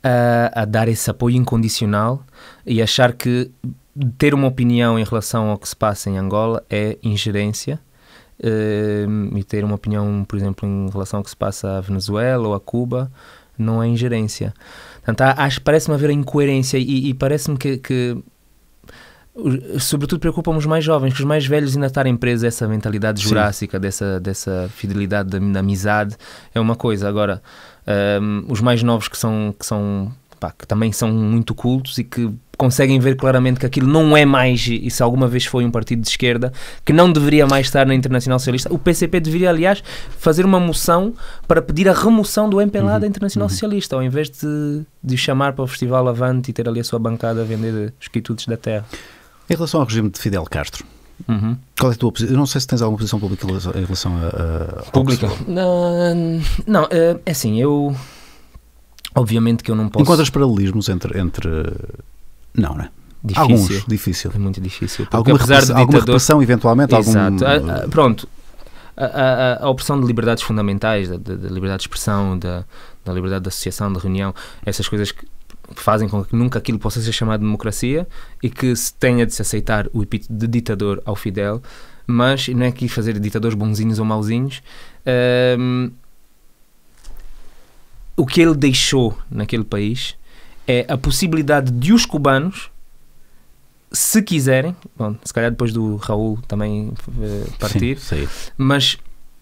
C: a, a dar esse apoio incondicional e achar que ter uma opinião em relação ao que se passa em Angola é ingerência Ehm, e ter uma opinião, por exemplo, em relação ao que se passa à Venezuela ou a Cuba, não é ingerência. Portanto, acho, parece-me haver incoerência e, e parece-me que, que sobretudo preocupam os mais jovens, que os mais velhos ainda estarem presos a essa mentalidade jurássica, dessa, dessa fidelidade da, da, amizade, é uma coisa. Agora, um, ehm, os mais novos que são, que são pá, que também são muito cultos e que conseguem ver claramente que aquilo não é mais, e se alguma vez foi um partido de esquerda, que não deveria mais estar na Internacional Socialista. O PCP deveria, aliás, fazer uma moção para pedir a remoção do MPLA uhum, da Internacional uhum. Socialista, ao invés de, de chamar para o Festival Avante e ter ali a sua bancada a vender os quitutes da terra. Em relação ao regime de Fidel Castro,
B: Uhum. Qual é a tua posição? Eu não sei se tens alguma posição pública em relação a. a... Pública?
C: Não, hum, não, eh, é assim, eu Obviamente que eu
B: não posso. Encontras paralelismos entre. entre... Não, né? Difícil. Alguns, difícil. É muito difícil.
C: Alguma, apesar ditador... alguma repressão, eventualmente? Exato. Algum... Ah, ah, a, pronto. A, a, opressão de liberdades fundamentais, da, da liberdade de expressão, da, da liberdade de associação, de reunião, essas coisas que fazem com que nunca aquilo possa ser chamado de democracia e que se tenha de se aceitar o epíteto de ditador ao Fidel, mas não é aqui fazer ditadores bonzinhos ou mauzinhos. Hum, o que ele deixou naquele país é a possibilidade de os cubanos se quiserem, bom, se calhar depois do Raul também eh, partir, Sim, mas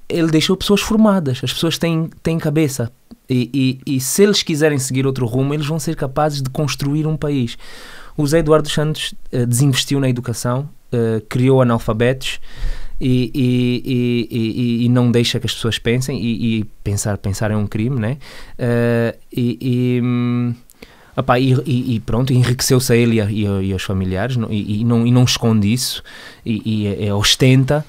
C: ele deixou pessoas formadas, as pessoas têm, têm cabeça. E, e, e, se eles quiserem seguir outro rumo, eles vão ser capazes de construir um país. O Zé Eduardo Santos uh, desinvestiu na educação, uh, criou analfabetos, e, e, e, e, não deixa que as pessoas pensem e, pensar pensar é um crime, né? Uh, e, Epá, hum, e, e, pronto, enriqueceu-se a ele e, a, e aos familiares não, e, e, não, e não esconde isso e, e é, é ostenta.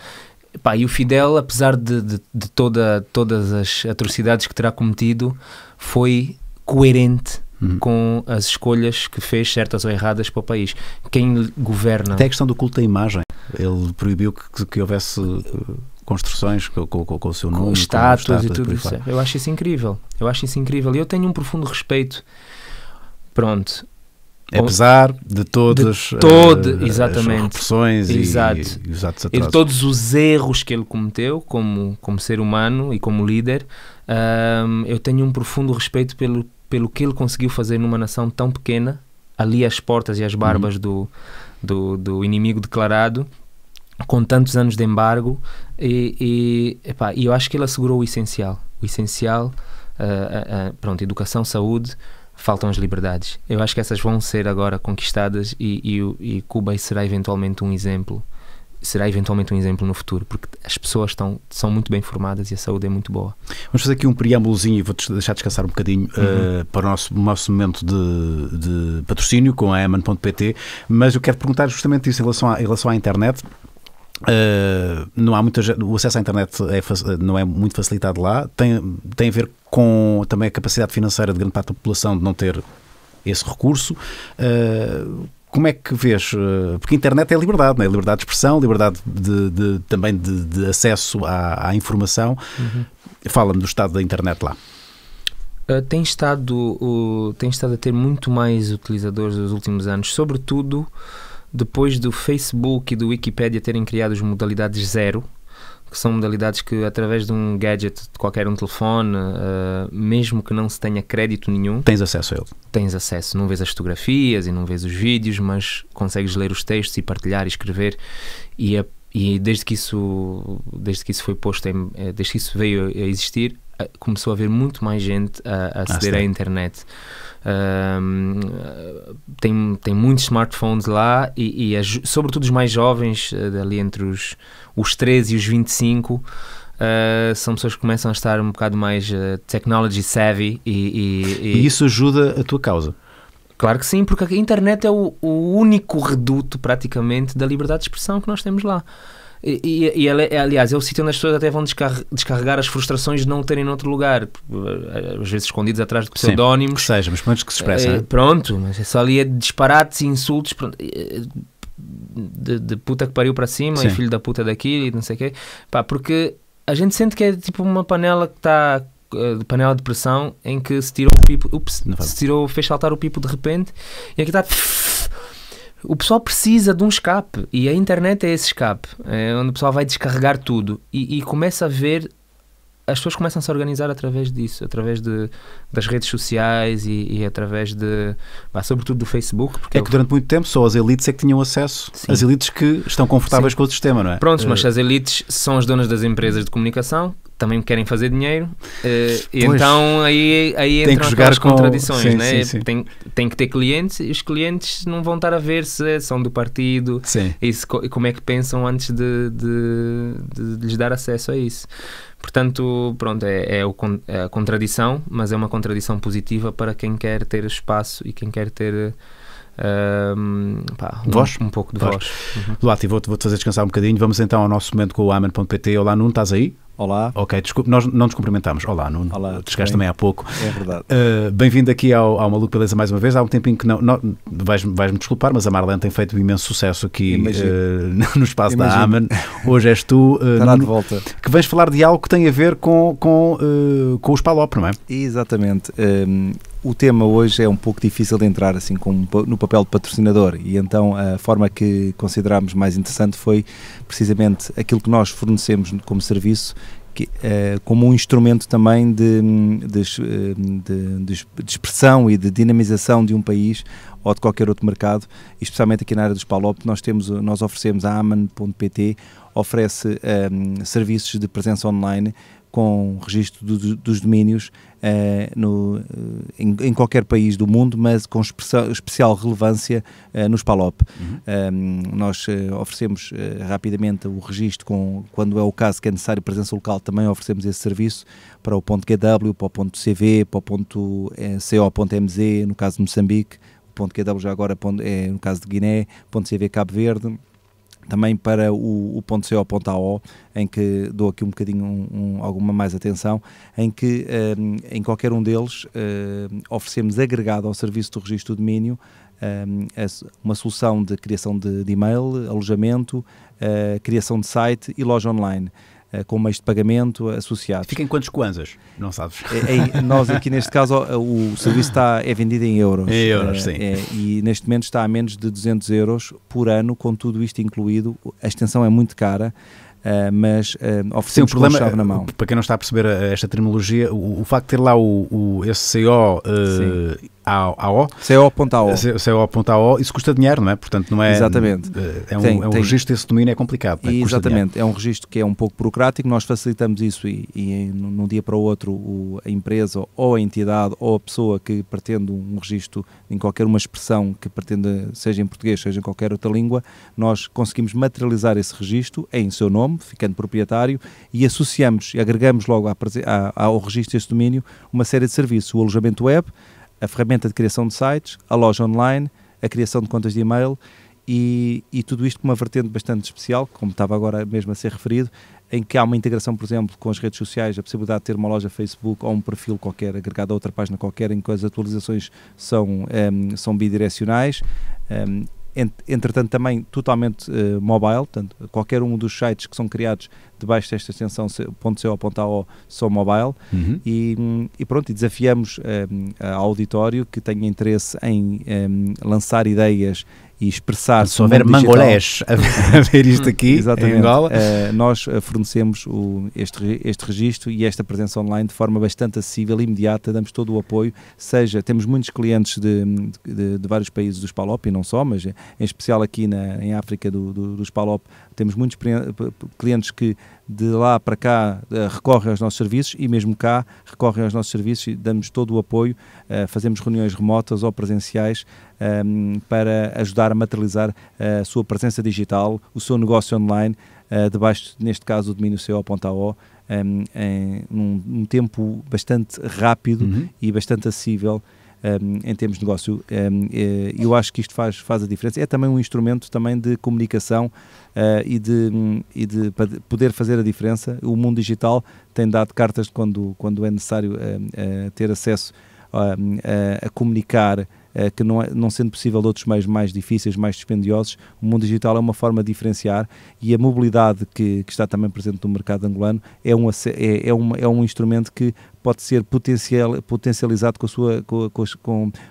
C: Epá, e o Fidel, apesar de, de, de toda, todas as atrocidades que terá cometido, foi coerente uhum. com as escolhas que fez, certas ou erradas, para o país. Quem governa. Até a
B: questão do culto à imagem. Ele proibiu que, que houvesse uh, construções com, com, com, o seu nome, com estátuas e tudo isso.
C: Eu acho isso incrível. Eu acho isso incrível. E eu tenho um profundo respeito. Pronto. Apesar é de todas de todo, uh, exatamente. as repressões
D: E, e, os atos atrasos. E de todos
C: os erros que ele cometeu como, como ser humano e como líder, eu tenho um profundo respeito pelo, pelo que ele conseguiu fazer numa nação tão pequena, ali as portas e as barbas uhum. do, do, do, inimigo declarado, com tantos anos de embargo, e, e, epá, eu acho que ele assegurou o essencial. O essencial, uh, uh, pronto, educação, saúde, faltam as liberdades. Eu acho que essas vão ser agora conquistadas e, e, e Cuba será eventualmente um exemplo será eventualmente um exemplo no futuro, porque as pessoas estão, são muito bem formadas e a saúde é muito boa. Vamos fazer aqui um preâmbulozinho e vou deixar descansar um bocadinho uhum. uh, para o nosso, nosso momento
B: de, de patrocínio com a Eman.pt, mas eu quero perguntar justamente isso em relação à, em relação à internet. Uh, não há muita o acesso à internet é, não é muito facilitado lá tem, tem a ver com também a capacidade financeira de grande parte da população de não ter esse recurso uh, como é que vês? Eh, porque a internet é liberdade, não é? Liberdade de expressão, liberdade de, de também de, de, acesso à, à informação. Uhum. Fala-me do estado da internet lá.
C: Uh, tem, estado, uh, tem estado a ter muito mais utilizadores nos últimos anos, sobretudo depois do Facebook e do Wikipedia terem criado as modalidades zero, que são modalidades que através de um gadget, de qualquer um telefone, uh, mesmo que não se tenha crédito nenhum, tens acesso a ele. Tens acesso, não vês as fotografias e não vês os vídeos, mas consegues ler os textos e partilhar e escrever e, a, é, e desde que isso desde que isso foi posto em, eh, desde que isso veio a existir eh, começou a haver muito mais gente a, a ah, aceder ah, à internet. tem, tem muitos smartphones lá e, e sobretudo os mais jovens, ali entre os os 13 e os 25 uh, eh, são pessoas que começam a estar um bocado mais uh, technology savvy e, e, e... e isso ajuda a tua causa? Claro que sim, porque a internet é o, o, único reduto praticamente da liberdade de expressão que nós temos lá. E, e, e é, aliás, é o sítio onde as pessoas até vão descarregar as frustrações de não terem noutro lugar, eh, às vezes escondidos atrás de
B: pseudónimos. Sim, que seja, mas pronto que se expressa. É,
C: pronto, mas é só ali é disparates e insultos. Pronto, de, de puta que pariu para cima Sim. e filho da puta é daquilo e não sei o quê. Pá, porque a gente sente que é tipo uma panela que está eh, de panela de pressão em que se tirou o pipo, ups, se tirou, fez saltar o pipo de repente e aqui está o pessoal precisa de um escape e a internet é esse escape, é onde o pessoal vai descarregar tudo e, e começa a ver as pessoas começam a se organizar através disso, através de, das redes sociais e, e através de, bah, sobretudo do Facebook. Porque é que
B: durante muito tempo só as elites é que tinham acesso, Sim. as elites que estão confortáveis Sim. com o sistema, não é? Prontos, mas eh,
C: as elites são as donas das empresas de comunicação, também querem fazer dinheiro eh, e então aí, aí entram jogar com... contradições, sim, né? Sim, sim. Tem, tem que ter clientes e os clientes não vão estar a ver se são do partido e se, como é que pensam antes de, de, de lhes dar acesso a isso. Portanto, pronto, é, é, o, é a contradição, mas é uma contradição positiva para quem quer ter espaço e quem quer ter um, pá, voz? Um, pouco de voz. voz. Uhum.
B: Lati, vou-te vou fazer descansar um bocadinho. Vamos então ao nosso momento com o Aman.pt. Olá, Nuno, estás aí? Olá. Ok, desculpe, nós não nos cumprimentamos. Olá, Nuno. Olá. Chegaste também há pouco. É verdade. Uh, Bem-vindo aqui ao, ao Maluco Beleza mais uma vez. Há um tempinho que não. não Vais-me vais desculpar, mas a Marlene tem feito um imenso sucesso aqui uh,
D: no espaço Imagino. da Aman. Hoje és tu. Uh, de volta. Que vais falar de algo que tem a ver com, com, uh, com os Palop, não é? Exatamente. Um, o tema hoje é um pouco difícil de entrar assim como no papel de patrocinador e então a forma que considerámos mais interessante foi precisamente aquilo que nós fornecemos como serviço que, uh, como um instrumento também de, eh, de, de, de, expressão e de dinamização de um país ou de qualquer outro mercado, especialmente aqui na área dos Palop, nós, temos, nós oferecemos a Aman.pt, oferece um, eh, serviços de presença online com registro do, dos domínios, uh, no, eh, em, em, qualquer país do mundo, mas com especial, especial relevância uh, nos PALOP. Uhum. Um, nós oferecemos rapidamente o registro, com, quando é o caso que é necessário presença local, também oferecemos esse serviço para o ponto GW, para o ponto CV, para o ponto CO.mz, no caso de Moçambique, ponto GW já agora é, no caso de Guiné, ponto CV Cabo Verde também para o, o ponto ou ponto A, em que dou aqui um bocadinho um, um, alguma mais atenção, em que um, eh, em qualquer um deles eh, oferecemos agregado ao serviço do registro do domínio eh, uma solução de criação de, de e-mail, alojamento, criação de site e loja online. Eh, com meios de pagamento associados. Fica em quantos coanzas?
B: Não sabes. É, é, nós aqui
D: neste caso o, serviço está, é vendido em euros. Em euros, eh, sim. É, e neste momento está a menos de 200 euros por ano, com tudo isto incluído. A extensão é muito cara. Uh, mas uh, oferecemos Sim, o problema, chave na mão. Para quem não está a
B: perceber esta terminologia, o, o facto de ter lá o, o SCO uh, CO.ao. CO.ao. Isso custa dinheiro, não é? Portanto, não é. Exatamente. Eh, é um, tem, é um tem. registro, desse domínio é complicado. É? Exatamente. É um
D: registro que é um pouco burocrático. Nós facilitamos isso e, e num dia para o outro, o, a empresa ou a entidade ou a pessoa que pretende um registro em qualquer uma expressão que pretenda, seja em português, seja em qualquer outra língua, nós conseguimos materializar esse registro em seu nome, ficando proprietário, e associamos e agregamos logo à, à, ao registro desse domínio uma série de serviços. O alojamento web a ferramenta de criação de sites, a loja online, a criação de contas de e-mail e, e, tudo isto com uma vertente bastante especial, como estava agora mesmo a ser referido, em que há uma integração, por exemplo, com as redes sociais, a possibilidade de ter uma loja Facebook ou um perfil qualquer agregado a outra página qualquer, em que as atualizações são, um, ehm, são bidirecionais. Um, ehm, entretanto também totalmente uh, mobile, portanto, qualquer um dos sites que são criados debaixo desta extensão .co.ao sou mobile uhum. e, e, pronto, e desafiamos ehm, ao auditório que tenha interesse em ehm, lançar ideias e expressar se houver mangolés a ver isto aqui Exatamente. em Angola uh, nós eh, fornecemos o, este, este registro e esta presença online de forma bastante acessível e imediata, damos todo o apoio seja, temos muitos clientes de, de, de vários países dos Palop e não só mas eh, em especial aqui na, em África do, do, dos Palop temos muitos clientes que de lá para cá eh, recorrem aos nossos serviços e mesmo cá recorrem aos nossos serviços e damos todo o apoio, eh, fazemos reuniões remotas ou presenciais ehm, para ajudar a materializar eh, a sua presença digital, o seu negócio online, debaixo, neste caso, do domínio CO.ao, um, ehm, em um, um tempo bastante rápido uhum. e bastante acessível um, em termos de negócio. Um, eh, eu acho que isto faz, faz a diferença. É também um instrumento também de comunicação uh, e, de, hum, e de poder fazer a diferença. O mundo digital tem dado cartas quando, quando é necessário uh, uh, ter acesso a comunicar eh, que não, é, não, sendo possível outros meios mais difíceis, mais dispendiosos, o mundo digital é uma forma de diferenciar e a mobilidade que, que está também presente no mercado angolano é um, é, é, um, é um instrumento que pode ser potencial, potencializado com, a sua, com, com,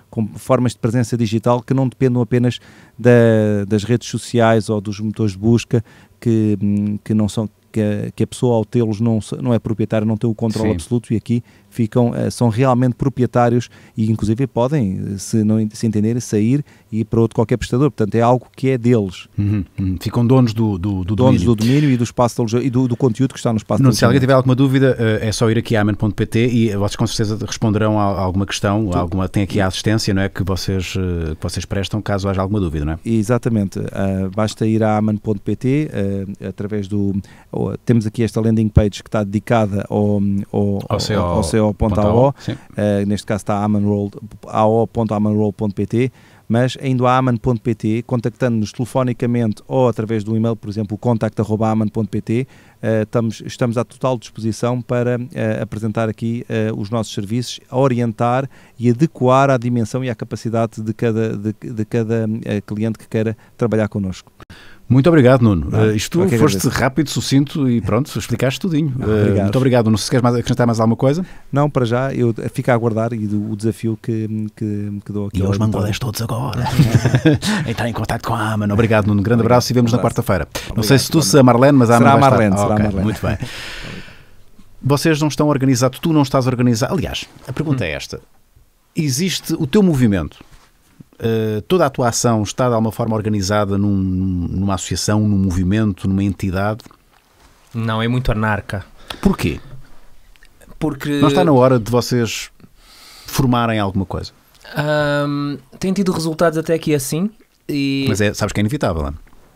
D: com, formas de presença digital que não dependam apenas da, das redes sociais ou dos motores de busca que, hum, que não são que a, que a pessoa ao tê-los não, não é proprietária, não tem o controle Sim. absoluto e aqui ficam, eh, são realmente proprietários e inclusive podem, eh, se não se entenderem, sair e ir para outro qualquer prestador. Portanto, é algo que é deles. Uhum, uhum. Ficam donos do, do, do donos domínio. do domínio e do espaço e do, do, conteúdo que está no espaço não, Se alguém
B: tiver alguma dúvida, eh, é só ir aqui a amen.pt e vocês com certeza responderão a alguma questão, alguma, tem aqui a assistência não é, que,
D: vocês, que vocês prestam caso haja alguma dúvida, não é? Exatamente. Uh, basta ir a aman.pt uh, através do. temos aqui esta landing page que está dedicada ao, ao, ao, ao, ao ao.ao, uh, eh, neste caso está ao.amanroll.pt, mas indo a aman.pt, contactando-nos telefonicamente ou através do e-mail, por exemplo, contact@aman.pt, uh, eh, estamos, estamos à total disposição para uh, apresentar aqui uh, os nossos serviços, orientar e adequar à dimensão e à capacidade de cada, de, de cada cliente que queira trabalhar connosco. Muito obrigado,
B: Nuno. Não, eh, isto okay, foste agradeço.
D: rápido, sucinto e pronto, explicaste tudinho. Não, eh, obrigado. Uh, muito obrigado. Não sei se queres mais, acrescentar mais alguma coisa? Não, para já, eu fico a aguardar e do, o desafio que, que, que dou aqui. E aos mandolés todos agora. É. Entrar em contato com a Amano. Obrigado, Nuno. Grande obrigado. abraço e vemos um abraço. na
B: quarta-feira. Não sei se tu, se a Marlene, mas a Amano. Será a Marlene, será ah, Marlene. Muito bem. Vocês não estão organizados, tu não estás organizado. Aliás, a pergunta hum. é esta: existe o teu movimento? Eh, toda a tua ação está de alguma forma organizada num, numa associação, num movimento, numa entidade?
C: Não, é muito anarca. Porquê? Porque. Não está na hora
B: de vocês formarem alguma coisa?
C: Um, tem tido resultados até aqui assim. E... Mas é, sabes que é inevitável, não?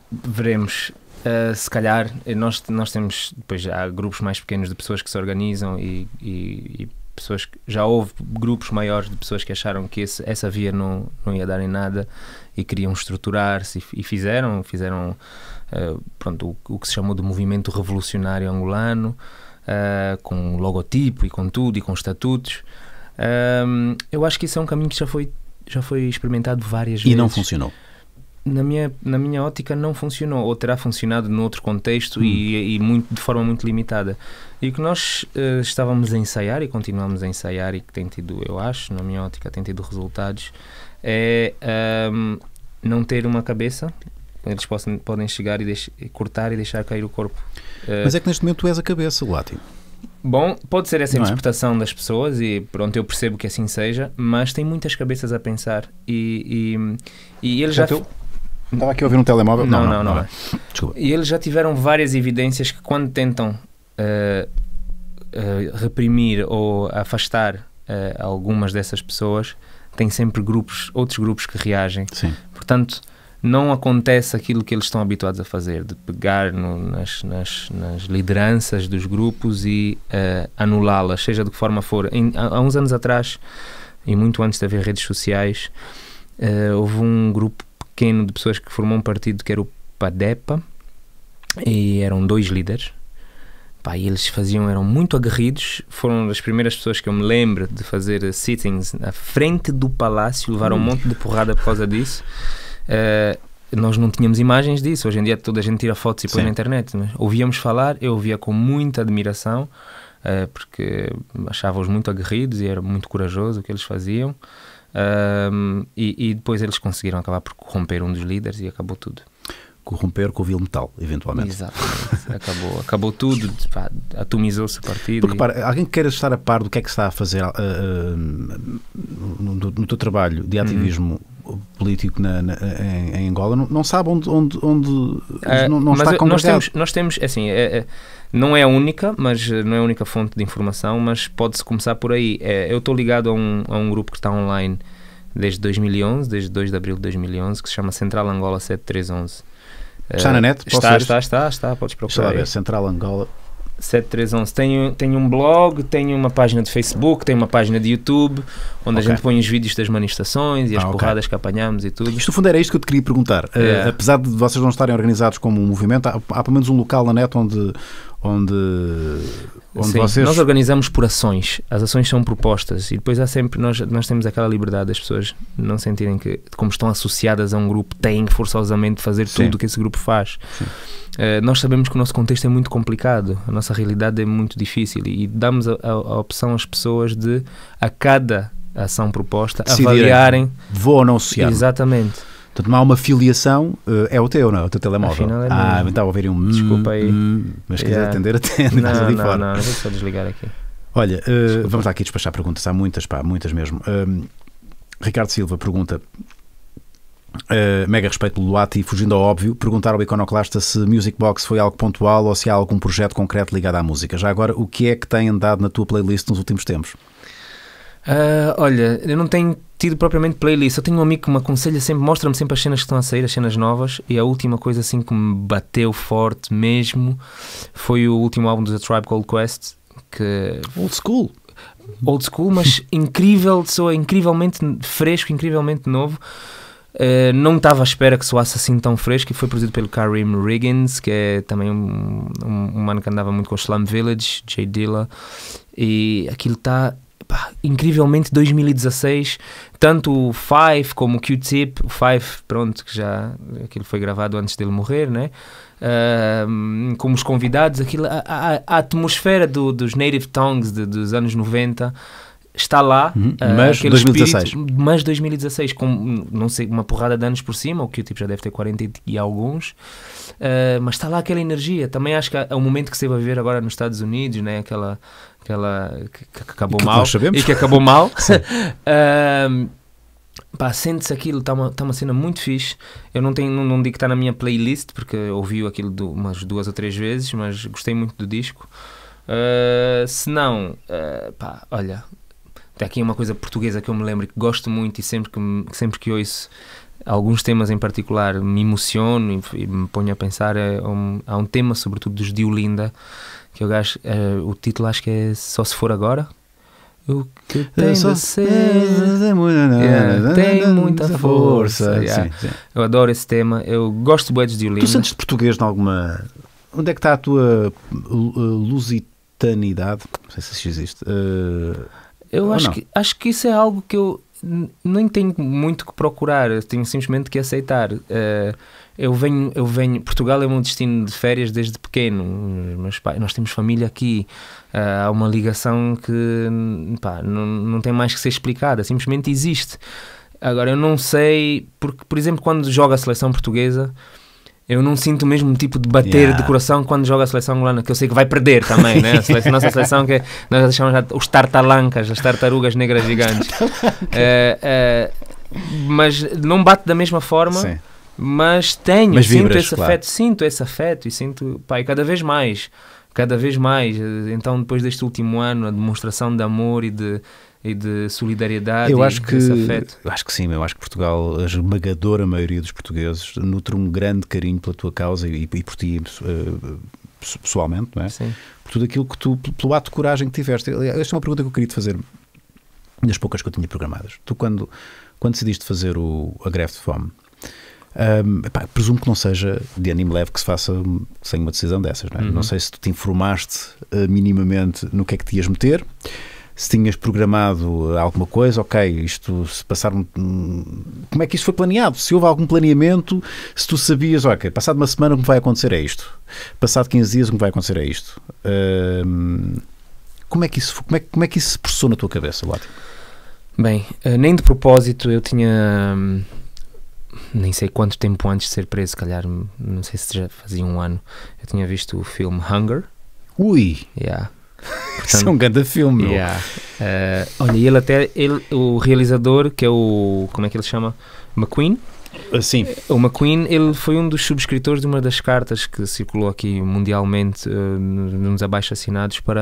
C: Veremos. Uh, se calhar, nós, nós temos. Depois há grupos mais pequenos de pessoas que se organizam e, e pessoas que, já houve grupos maiores de pessoas que acharam que esse, essa via não, não ia dar em nada e queriam estruturar-se e, e, fizeram fizeram uh, pronto o, o, que se chamou de movimento revolucionário angolano uh, com logotipo e com tudo e com estatutos ehm, eu acho que isso é um caminho que já foi já foi experimentado várias e vezes e não funcionou na minha, na minha ótica não funcionou, ou terá funcionado noutro outro contexto hum. e, e muito, de forma muito limitada. E o que nós uh, estávamos a ensaiar e continuamos a ensaiar e que tem tido, eu acho, na minha ótica, tem tido resultados, é um, ehm, não ter uma cabeça. Eles possam, podem chegar e deixe, cortar e deixar cair o corpo. Uh, Mas é que
B: neste momento tu és a cabeça, Látigo.
C: Bom, pode ser essa a é? interpretação é? das pessoas e pronto, eu percebo que assim seja, mas tem muitas cabeças a pensar e, e, e eles já. já
B: Estava aqui a ouvir um telemóvel? Não, não, não. não, não. não. Desculpa.
C: E eles já tiveram várias evidências que quando tentam uh, uh, reprimir ou afastar uh, algumas dessas pessoas, tem sempre grupos, outros grupos que reagem. Sim. Portanto, não acontece aquilo que eles estão habituados a fazer, de pegar no, nas, nas, nas, lideranças dos grupos e uh, anulá-las, seja de que forma for. Em, há, há, uns anos atrás, e muito antes de haver redes sociais, uh, houve um grupo pequeno de pessoas que formou um partido que era o PADEPA e eram dois líderes. Pá, e eles faziam, eram muito aguerridos, foram as primeiras pessoas que eu me lembro de fazer sittings na frente do palácio, levaram um hum. monte de porrada por causa disso. Uh, nós não tínhamos imagens disso, hoje em dia toda a gente tira fotos e põe Sim. na internet, mas ouvíamos falar, eu ouvia com muita admiração, uh, porque achava-os muito aguerridos e era muito corajoso o que eles faziam. Um, e, e, depois eles conseguiram acabar por corromper um dos líderes e acabou tudo. Corromper com o vil metal, eventualmente. acabou, acabou tudo, atomizou-se o partido. Porque, e... para, alguém
B: que queira estar a par do que é que está a fazer uh, uh, no, no, teu trabalho de ativismo uhum. político na, na, em, em, Angola, não, não sabe onde, onde, onde uh, não, não está a nós temos,
C: nós temos, é assim, é, é, não é a única, mas eh, não é a única fonte de informação, mas pode-se começar por aí. É, eu estou ligado a um, a um grupo que está online desde 2011, desde 2 de abril de 2011, que se chama Central Angola 7311. Eh, está na net? Está, está, está, está, está, podes procurar. Está lá Central Angola 7311. Tenho, tenho um blog, tenho uma página de Facebook, tenho uma página de YouTube, onde okay. a gente põe os vídeos das manifestações e as ah, porradas que apanhamos e tudo. Isto, no fundo, era isto que eu te queria perguntar. Eh, é. Uh,
B: apesar de vocês não estarem organizados como um movimento, há, há, pelo menos um local na net onde, onde,
C: onde Sim, vocês... nós organizamos por ações, as ações são propostas e depois há sempre, nós, nós temos aquela liberdade das pessoas não sentirem que, como estão associadas a um grupo, têm forçosamente de fazer Sim. tudo o que esse grupo faz. Uh, nós sabemos que o nosso contexto é muito complicado, a nossa realidade é muito difícil e, e damos a, a, a opção às pessoas de, a cada ação proposta, Decidirem. avaliarem...
B: Vou ou não associar. Exatamente. Portanto, não há uma filiação, eh, é o teu, não é? O teu telemóvel. Afinal, é ah, então a ouvir um. Desculpa aí. Hum, hum, mas quiser yeah. atender, atende. Não, ali não, fora. não, deixa
C: só desligar aqui.
B: Olha, uh, vamos lá aqui despachar perguntas. Há muitas, pá, muitas mesmo. Hum, Ricardo Silva pergunta. Uh, mega respeito pelo Luati, fugindo ao óbvio, perguntar ao iconoclasta se Music Box foi algo pontual ou se há algum projeto concreto ligado à música. Já agora, o que é que tem andado na tua
C: playlist nos últimos tempos? Uh, olha, eu não tenho tido propriamente playlist. Eu tenho um amigo que me aconselha sempre, mostra-me sempre as cenas que estão a sair, as cenas novas. E é a última coisa assim que me bateu forte mesmo foi o último álbum do The Tribe Called Quest. Que... Old School. Old School, mas incrível, soa incrivelmente fresco, incrivelmente novo. Uh, não estava à espera que soasse assim tão fresco e foi produzido pelo Karim Riggins, que é também um, um, um mano que andava muito com o Slam Village, Jay Dilla, e aquilo está pá, incrivelmente 2016, tanto o Five como o Q-Tip, o Five, pronto, que já aquilo foi gravado antes dele morrer, né? Uh, como os convidados, aquilo, a, a, a atmosfera do, dos Native Tongues de, dos anos 90 está lá. Uhum. Uh, mas 2016. Espírito, mas 2016, com não sei, uma porrada de anos por cima, o Q-Tip já deve ter 40 e alguns. Uh, mas está lá aquela energia. Também acho que é o momento que você vai ver agora nos Estados Unidos, né? aquela que ela que, que acabou mal e que acabou mal. um, pá, sente-se aquilo, está uma, tá uma cena muito fixe. Eu não, tenho, não, não digo que está na minha playlist, porque ouvi aquilo do, umas duas ou três vezes, mas gostei muito do disco. Uh, se não, uh, pá, olha, até aqui uma coisa portuguesa que eu me lembro que gosto muito e sempre que, sempre que ouço alguns temas em particular me emociono e, e me ponho a pensar. É um, há um tema, sobretudo dos Diolinda. Linda que eu acho, eh, o título acho que é Só Se For Agora. O que é, tem só é,
B: tem muita força. É. força yeah. sim, sim.
C: Eu adoro esse tema. Eu gosto bué de Olinda Tu sentes português em alguma...
B: Onde é que está a tua uh, lusitanidade? Não sei se existe. Uh, eu acho que,
C: acho que isso é algo que eu nem tenho muito que procurar, tenho simplesmente que aceitar. Eh, eu venho, eu venho. Portugal é o meu destino de férias desde pequeno. mas nós temos família aqui. Eh, há uma ligação que pá, não, não tem mais que ser explicada, simplesmente existe. Agora, eu não sei, porque, por exemplo, quando joga a seleção portuguesa, eu não sinto o mesmo tipo de bater yeah. de coração quando joga a seleção angolana, que eu sei que vai perder também, né? A seleção, nossa seleção que é, nós achamos os tartalancas, as tartarugas negras gigantes. é, é, mas não bate da mesma forma. Sim. Mas tenho, mas vibras, sinto esse claro. afeto, sinto esse afeto e sinto, pai, cada vez mais, cada vez mais. Então, depois deste último ano, a demonstração de amor e de, e de solidariedade eu acho e que, desse afeto.
B: Eu acho que sim, eu acho que Portugal, a esmagadora maioria dos portugueses, nutre um grande carinho pela tua causa e, e por ti eh, pessoalmente, não é? Sim. Por tudo aquilo que tu, pelo ato de coragem que tiveste. Esta é uma pergunta que eu queria te fazer, das poucas que eu tinha programadas. Tu, quando, quando decidiste fazer o, a greve de fome, um, epá, presumo que não seja de ânimo leve que se faça hum, sem uma decisão dessas, não é? Uhum. Não sei se tu te informaste uh, minimamente no que é que te ias meter se tinhas programado alguma coisa, ok, isto se passar como é que isto foi planeado? Se houve algum planeamento, se tu sabias, ok, passado uma semana o que vai acontecer é isto, passado 15 dias o que vai acontecer é isto. como é que isso
C: como é, como é que isso se processou na tua cabeça, Látigo? Bem, eh, nem de propósito eu tinha hum, nem sei quanto tempo antes de ser preso, se calhar hum, não sei se já fazia um ano. Eu tinha visto o filme Hunger. Ui! Yeah. Portanto, Isso é um grande filme. Yeah. Uh, olha, ele até, ele, o realizador, que é o. Como é que ele chama? McQueen. Ah, sim. O McQueen ele foi um dos subscritores de uma das cartas que circulou aqui mundialmente uh, nos abaixo assinados para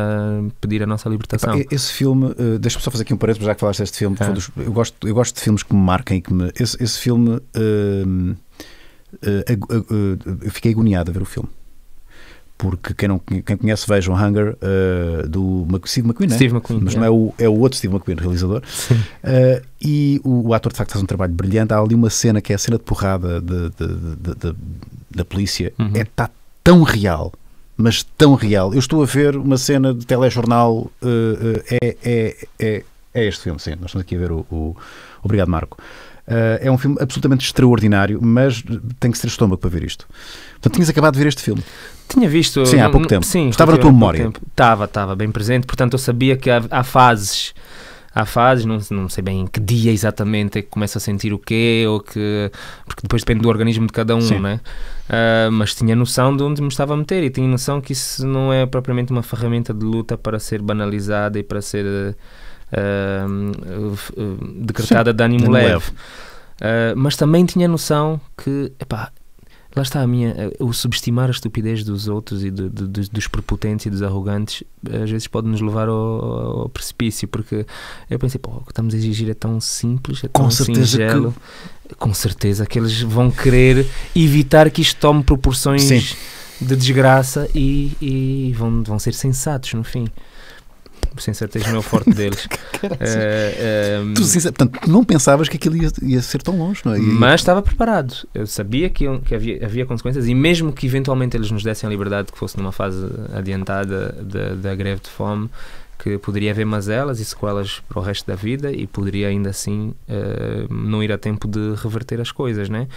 C: pedir a nossa libertação. Epa,
B: esse filme, uh, deixa-me só fazer aqui um parênteses, já que falaste deste filme, ah. dos, eu, gosto, eu gosto de filmes que me marcam e que me. Esse, esse filme. Uh, eu fiquei agoniado a ver o filme porque quem, não, quem conhece vejam Hunger uh, do Steve McQueen, né? Steve é? McQueen mas não é. o, é o outro Steve McQueen, realizador. Uh, e o, o, ator de facto faz um trabalho brilhante. Há ali uma cena que é a cena de porrada de, de, de, de da polícia, uhum. é tá tão real. Mas tão real. Eu estou a ver uma cena de telejornal. Uh, é, é, é, é este filme, sim. Nós estamos aqui a ver o. o... Obrigado, Marco. Uh, é um filme absolutamente extraordinário, mas tem que ser estômago para ver isto. Portanto, tinhas acabado de ver este
C: filme. Tinha visto. Sim, há pouco tempo. Sim, estava na tua memória. Estava, estava bem presente. Portanto, eu sabia que há, há fases há fases, não, não sei bem em que dia exatamente é que começa a sentir o quê, ou que. Porque depois depende do organismo de cada um, Sim. né? Uh, mas tinha noção de onde me estava a meter e tinha noção que isso não é propriamente uma ferramenta de luta para ser banalizada e para ser. Uh, eh, decretada Sim, de ânimo, de leve. Ah, mas também tinha noção que, epá, lá está a minha eh, o subestimar a estupidez dos outros e dos, prepotentes e dos arrogantes às vezes pode nos levar ao, ao precipício porque eu pensei pô, o que estamos a exigir é tão simples é tão com singelo que... com certeza que eles vão querer evitar que isto tome proporções Sim. de desgraça e, e vão, vão ser sensatos no fim o sincertismo é o forte deles. uh, tu, eh, sincero,
B: portanto, não pensavas que aquilo ia, ia ser tão longe, não é? E... Mas
C: estava preparado. Eu sabia que, que havia, havia, consequências e mesmo que eventualmente eles nos dessem a liberdade que fosse numa fase adiantada da, da greve de fome, que poderia haver mazelas e sequelas para o resto da vida e poderia ainda assim uh, não ir a tempo de reverter as coisas, né?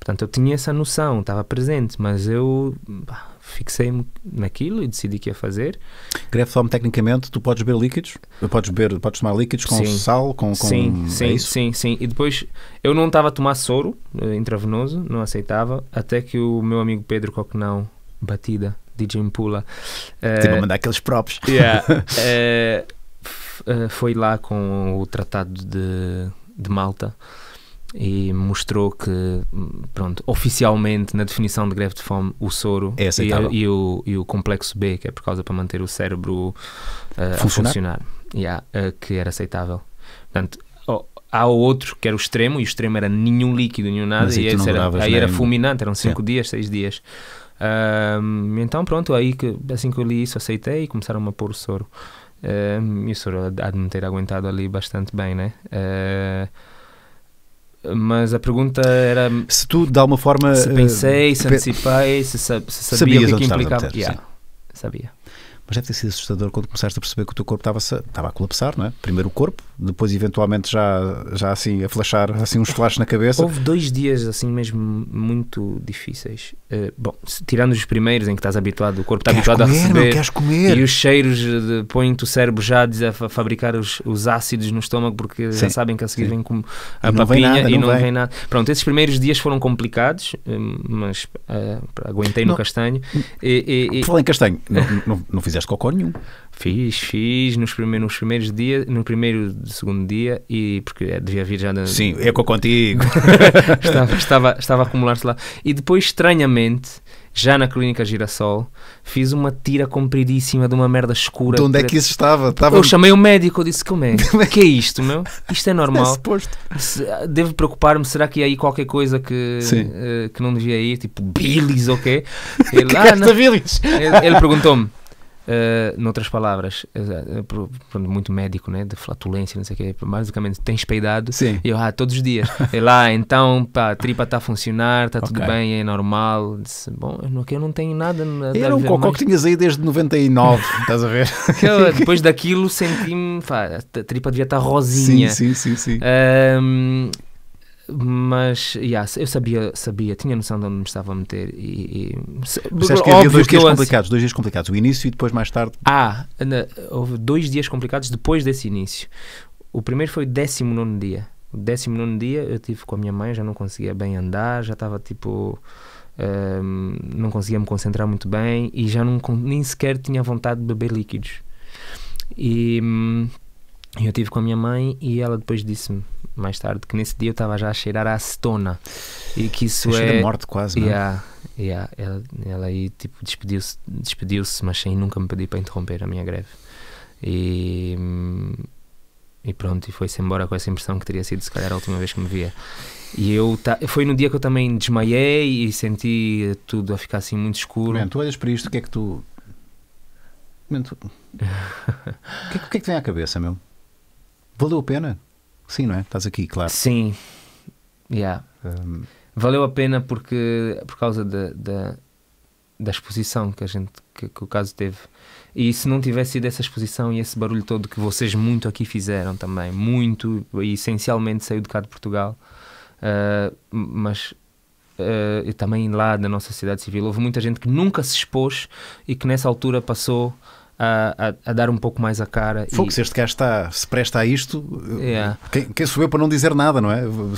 C: Portanto, eu tinha essa noção, estava presente, mas eu... Bah, fixei-me naquilo e decidi que ia fazer. Greve tecnicamente, tu podes beber
B: líquidos? Podes, beber, podes tomar líquidos com sim. sal, com... com sim, é sim, é
C: sim, sim. E depois, eu não estava a tomar soro uh, intravenoso, não aceitava, até que o meu amigo Pedro Coquenão, batida, DJ Impula... Uh, eh, te a mandar aqueles props. Yeah, uh, foi lá com o Tratado de, de Malta e mostrou que, pronto, oficialmente na definição de greve de fome, o soro é e, e, o, e o complexo B, que é por causa para manter o cérebro uh, funcionar. a funcionar, yeah, uh, que era aceitável. Portanto, oh, há outro que era o extremo, e o extremo era nenhum líquido, nenhum nada, e aí, era, aí era fulminante, eram 5 yeah. dias, 6 dias. Uh, então, pronto, aí que, assim que eu li isso, aceitei e começaram a pôr o soro. Uh, e o soro há de me ter aguentado ali bastante bem, né? Uh, mas a pergunta era se tu de alguma forma se pensei, eh, se antecipei, se, se sabia o que, é que implicava. Meter, yeah, sabia.
B: Mas deve ter sido assustador quando começaste a perceber que o teu corpo estava, a colapsar, não é? Primeiro o corpo, depois eventualmente já, já assim a flashar, assim uns flashes
C: na cabeça. Houve dois dias assim mesmo muito difíceis. Uh, bom, tirando os primeiros em que estás habituado, o corpo está habituado comer, a receber. Não, queres comer? E os cheiros põem-te o cérebro já a fabricar os, os ácidos no estômago porque sim, já sabem que a seguir sim. vem como a e papinha nada, e não, vem. vem. nada. Pronto, esses primeiros dias foram complicados, eh, mas uh, aguentei não, no castanho. E, e, e... em castanho, não, não, não fizeste cocó nenhum. Fiz, fiz nos primeiros, nos primeiros dias, no primeiro segundo dia, e porque é, devia vir já na... Sim, é cocó contigo. estava, estava, estava a acumular-se lá. E depois, estranhamente, já na clínica Girassol, fiz uma tira compridíssima de uma merda escura. De onde é que isso estava? estava... Eu chamei o um médico, eu disse: é Como é? O que é isto, meu? Isto é, é normal. É Devo preocupar-me, será que ia aí qualquer coisa que, uh, que não devia ir? Tipo, bilis ou okay? quê? Ele, ah, bilis? ele, ele perguntou-me eh, noutras palavras, eh, eh, muito médico, né? De flatulência, não sei o quê. Basicamente, tens peidado. Sim. E eu, ah, todos os dias. E lá, então, pá, a tripa está a funcionar, está tudo bem, é normal. Disse, bom, eu não tenho nada. Era um cocô que
B: tinhas aí desde 99, estás a ver? Eu,
C: depois daquilo senti-me, a tripa devia estar tá rosinha. Sim, sim, sim. sim. Ehm, um, mas yeah, eu sabia, sabia, tinha noção de onde me estava a meter. E, e, que havia dois que dias complicados, dois dias complicados, o início e depois mais tarde. Ah, na, houve dois dias complicados depois desse início. O primeiro foi o 19 dia. O 19 dia eu tive com a minha mãe, já não conseguia bem andar, já estava tipo. Um, não conseguia me concentrar muito bem e já não, nem sequer tinha vontade de beber líquidos. E hum, eu tive com a minha mãe e ela depois disse-me mais tarde que nesse dia eu estava já a cheirar a acetona e que isso Cheira é. morte quase, é? yeah, não yeah, ela, ela aí tipo despediu-se, despediu-se, mas sem nunca me pedir para interromper a minha greve. E, e pronto, e foi-se embora com essa impressão que teria sido se calhar a última vez que me via. E eu ta... foi no dia que eu também desmaiei e senti tudo a ficar assim muito escuro. Man, tu olhas para isto, o que é que tu.
B: o, que é, que é que vem à
C: cabeça, meu? Valeu a pena? Sim, não é? Estás aqui, claro. Sim. Yeah. Um... Valeu a pena porque por causa da, da, da exposição que a gente que, que, o caso teve. E se não tivesse sido essa exposição e esse barulho todo que vocês muito aqui fizeram também, muito, e essencialmente saiu de cá de Portugal, uh, mas Uh, e também lá da nossa cidade civil, houve muita gente que nunca se expôs e que nessa altura passou a, a, a, dar um pouco mais a cara. Fogo, e... se este gajo está, se presta a isto, eh, yeah. quem, quem sou eu para não dizer nada, não é? Passará...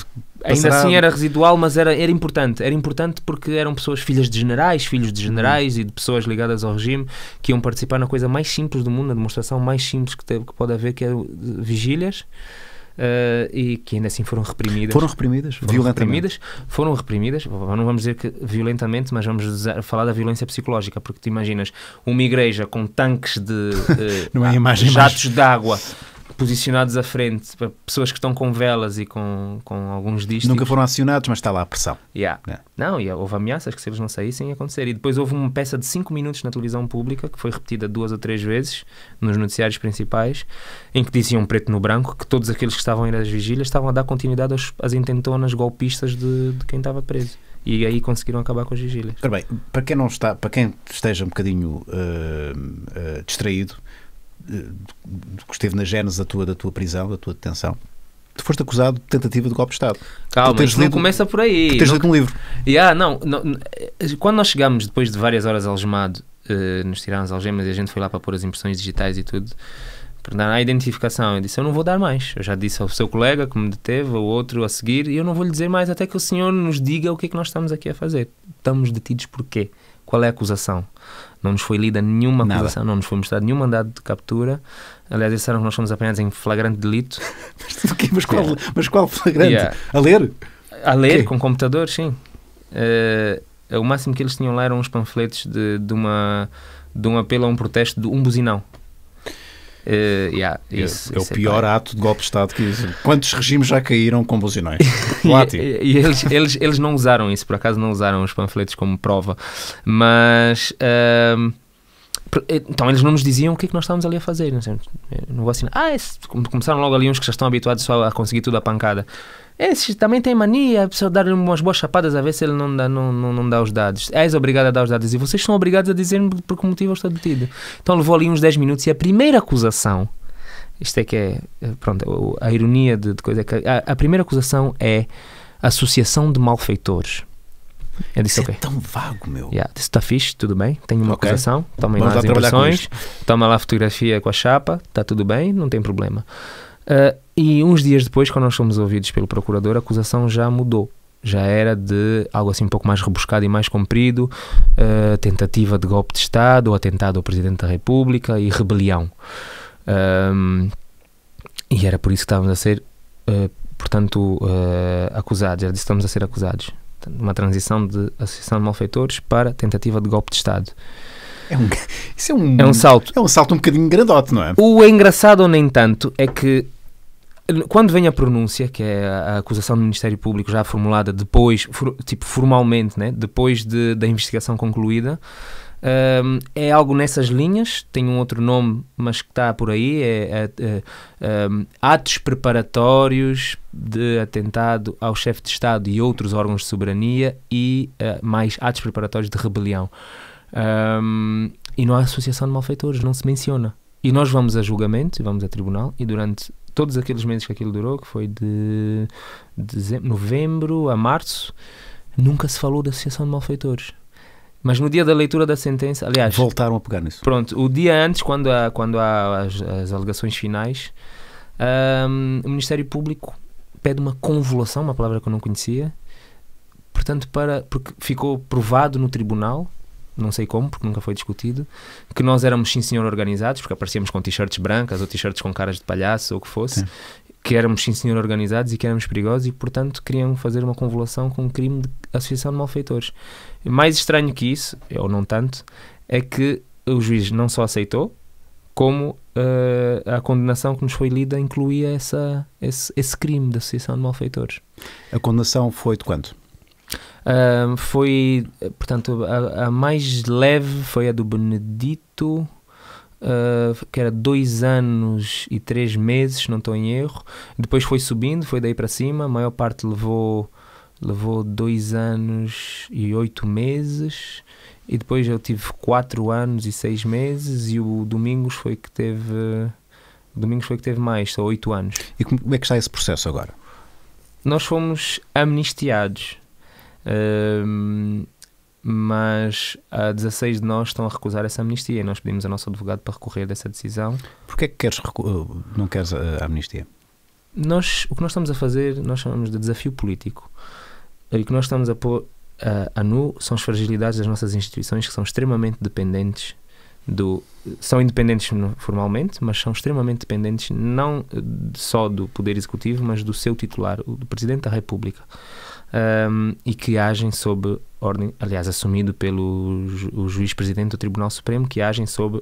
C: Ainda assim era residual, mas era, era importante. Era importante porque eram pessoas filhas de generais, filhos de generais uhum. e de pessoas ligadas ao regime que iam participar na coisa mais simples do mundo, na demonstração mais simples que, teve, que pode haver, que é vigílias uh, e que ainda assim foram reprimidas. Foram reprimidas? Foram violentamente? Reprimidas, foram reprimidas, não vamos dizer que violentamente, mas vamos falar da violência psicológica, porque te imaginas uma igreja com tanques de uh, é jatos mais... de água posicionados à frente, para pessoas que estão com velas e com, com alguns dísticos. Nunca
B: foram acionados, mas está lá a pressão.
C: Yeah. É. Não, e houve ameaças que se eles não saíssem ia acontecer. E depois houve uma peça de 5 minutos na televisão pública, que foi repetida duas ou três vezes nos noticiários principais, em que diziam preto no branco que todos aqueles que estavam a ir às vigílias estavam a dar continuidade às às intentonas golpistas de, de quem estava preso e aí conseguiram acabar com as vigílias. Ora bem, para quem não está, para
B: quem esteja um bocadinho uh, uh, distraído, que esteve na gênese da tua, da tua prisão, da tua detenção. Tu foste acusado de tentativa de golpe de Estado. Calma, isto lido, começa por aí. Tu tens lido um livro.
C: Yeah, não, não, quando nós chegámos, depois de várias horas algemado, uh, nos tiraram as algemas e a gente foi lá para pôr as impressões digitais e tudo, para dar a identificação. Eu disse, eu não vou dar mais. Eu já disse ao seu colega que me deteve, ao outro a seguir, e eu não vou lhe dizer mais até que o senhor nos diga o que é que nós estamos aqui a fazer. Estamos detidos por quê? qual é a acusação. Não nos foi lida nenhuma acusação, Nada. não nos foi mostrado nenhum mandado de captura. Aliás, disseram que nós fomos apanhados em flagrante delito. mas, qual, yeah. mas qual flagrante? Yeah. A ler? A ler, okay. com computador, sim. Uh, o máximo que eles tinham lá eram uns panfletos de, de, uma, de um apelo a um protesto de um buzinão. Uh, yeah, é, é isso, é, é, o pior
B: ato de golpe de Estado que isso. Quantos regimes já caíram com buzinões?
C: e, e, eles, eles, eles não usaram isso, por acaso não usaram os panfletos como prova, mas. Uh, então eles não nos diziam o que, é que nós estávamos ali a fazer. Não, eh, não vou assinar. Ah, esse, é, começaram logo ali uns que já estão habituados só a conseguir tudo à pancada. Esses também têm mania, precisa dar-lhe umas boas chapadas a ver se ele não dá, não, não, não dá os dados. És obrigado a dar os dados e vocês são obrigados a dizer-me por que motivo eu estou detido. Então levou ali uns 10 minutos e a primeira acusação, isto é que é, é pronto, a ironia de, de coisa, é que a, a primeira acusação é associação de malfeitores. Eu disse, Isso é okay. é tão vago, meu. Yeah. Disse, está fixe, tudo bem, tenho uma okay. acusação, toma lá as impressões, toma lá a fotografia com a chapa, está tudo bem, não tem problema. Uh, e uns dias depois, quando nós fomos ouvidos pelo procurador, a acusação já mudou. Já era de algo assim um pouco mais rebuscado e mais comprido, uh, tentativa de golpe de Estado, ou atentado ao Presidente da República e rebelião. Um, ah, e era por isso que estávamos a ser, uh, portanto, acusados. Era disso estamos a ser acusados. Uma transição de associação de malfeitores para tentativa de golpe de Estado. É um, isso é um, é um salto. É um salto um bocadinho grandote, não é? O engraçado, nem tanto, é que quando vem a pronúncia, que é a acusação do Ministério Público já formulada depois, for, tipo formalmente, né, depois de, da investigação concluída, um, é algo nessas linhas, tem um outro nome, mas que está por aí, é, é, é um, atos preparatórios de atentado ao chefe de Estado e outros órgãos de soberania e uh, mais atos preparatórios de rebelião. Um, e não há associação de malfeitores, não se menciona. E nós vamos a julgamento, e vamos a tribunal, e durante todos aqueles meses que aquilo durou, que foi de dezembro, novembro a março, nunca se falou da associação de malfeitores. Mas no dia da leitura da sentença, aliás. Voltaram a pegar nisso. Pronto, o dia antes, quando há, quando há as, as alegações finais, um, o Ministério Público pede uma convolução, uma palavra que eu não conhecia, portanto, para, porque ficou provado no tribunal não sei como, porque nunca foi discutido, que nós éramos sim senhor organizados, porque aparecíamos com t-shirts brancas ou t-shirts com caras de palhaço ou o que fosse, sim. que éramos sim senhor organizados e que éramos perigosos e, portanto, queriam fazer uma convolução com um crime de associação de malfeitores. Mais estranho que isso, ou não tanto, é que o juiz não só aceitou, como uh, a condenação que nos foi lida incluía essa, esse, esse crime de associação de malfeitores. A condenação foi de quanto? foi, portanto, a, a, mais leve foi a do Benedito, uh, que era dois anos e três meses, não estou em erro. Depois foi subindo, foi daí para cima. A maior parte levou, levou dois anos e oito meses. E depois eu tive quatro anos e seis meses. E o Domingos foi que teve. Domingos foi que teve mais, só oito anos. E como é que está esse processo agora? Nós fomos amnistiados mas há 16 de nós estão a recusar essa amnistia e nós pedimos ao nosso advogado para recorrer dessa decisão. Porquê é que queres eh, não queres eh, a amnistia? Nós, o que nós estamos a fazer, nós chamamos de desafio político. E eh, o que nós estamos a pôr a, a nu são as fragilidades das nossas instituições que são extremamente dependentes do, são independentes formalmente, mas são extremamente dependentes não só do poder executivo, mas do seu titular, o do presidente da República um, e que agem sob ordem, aliás, assumido pelo ju juiz-presidente do Tribunal Supremo, que agem sob uh,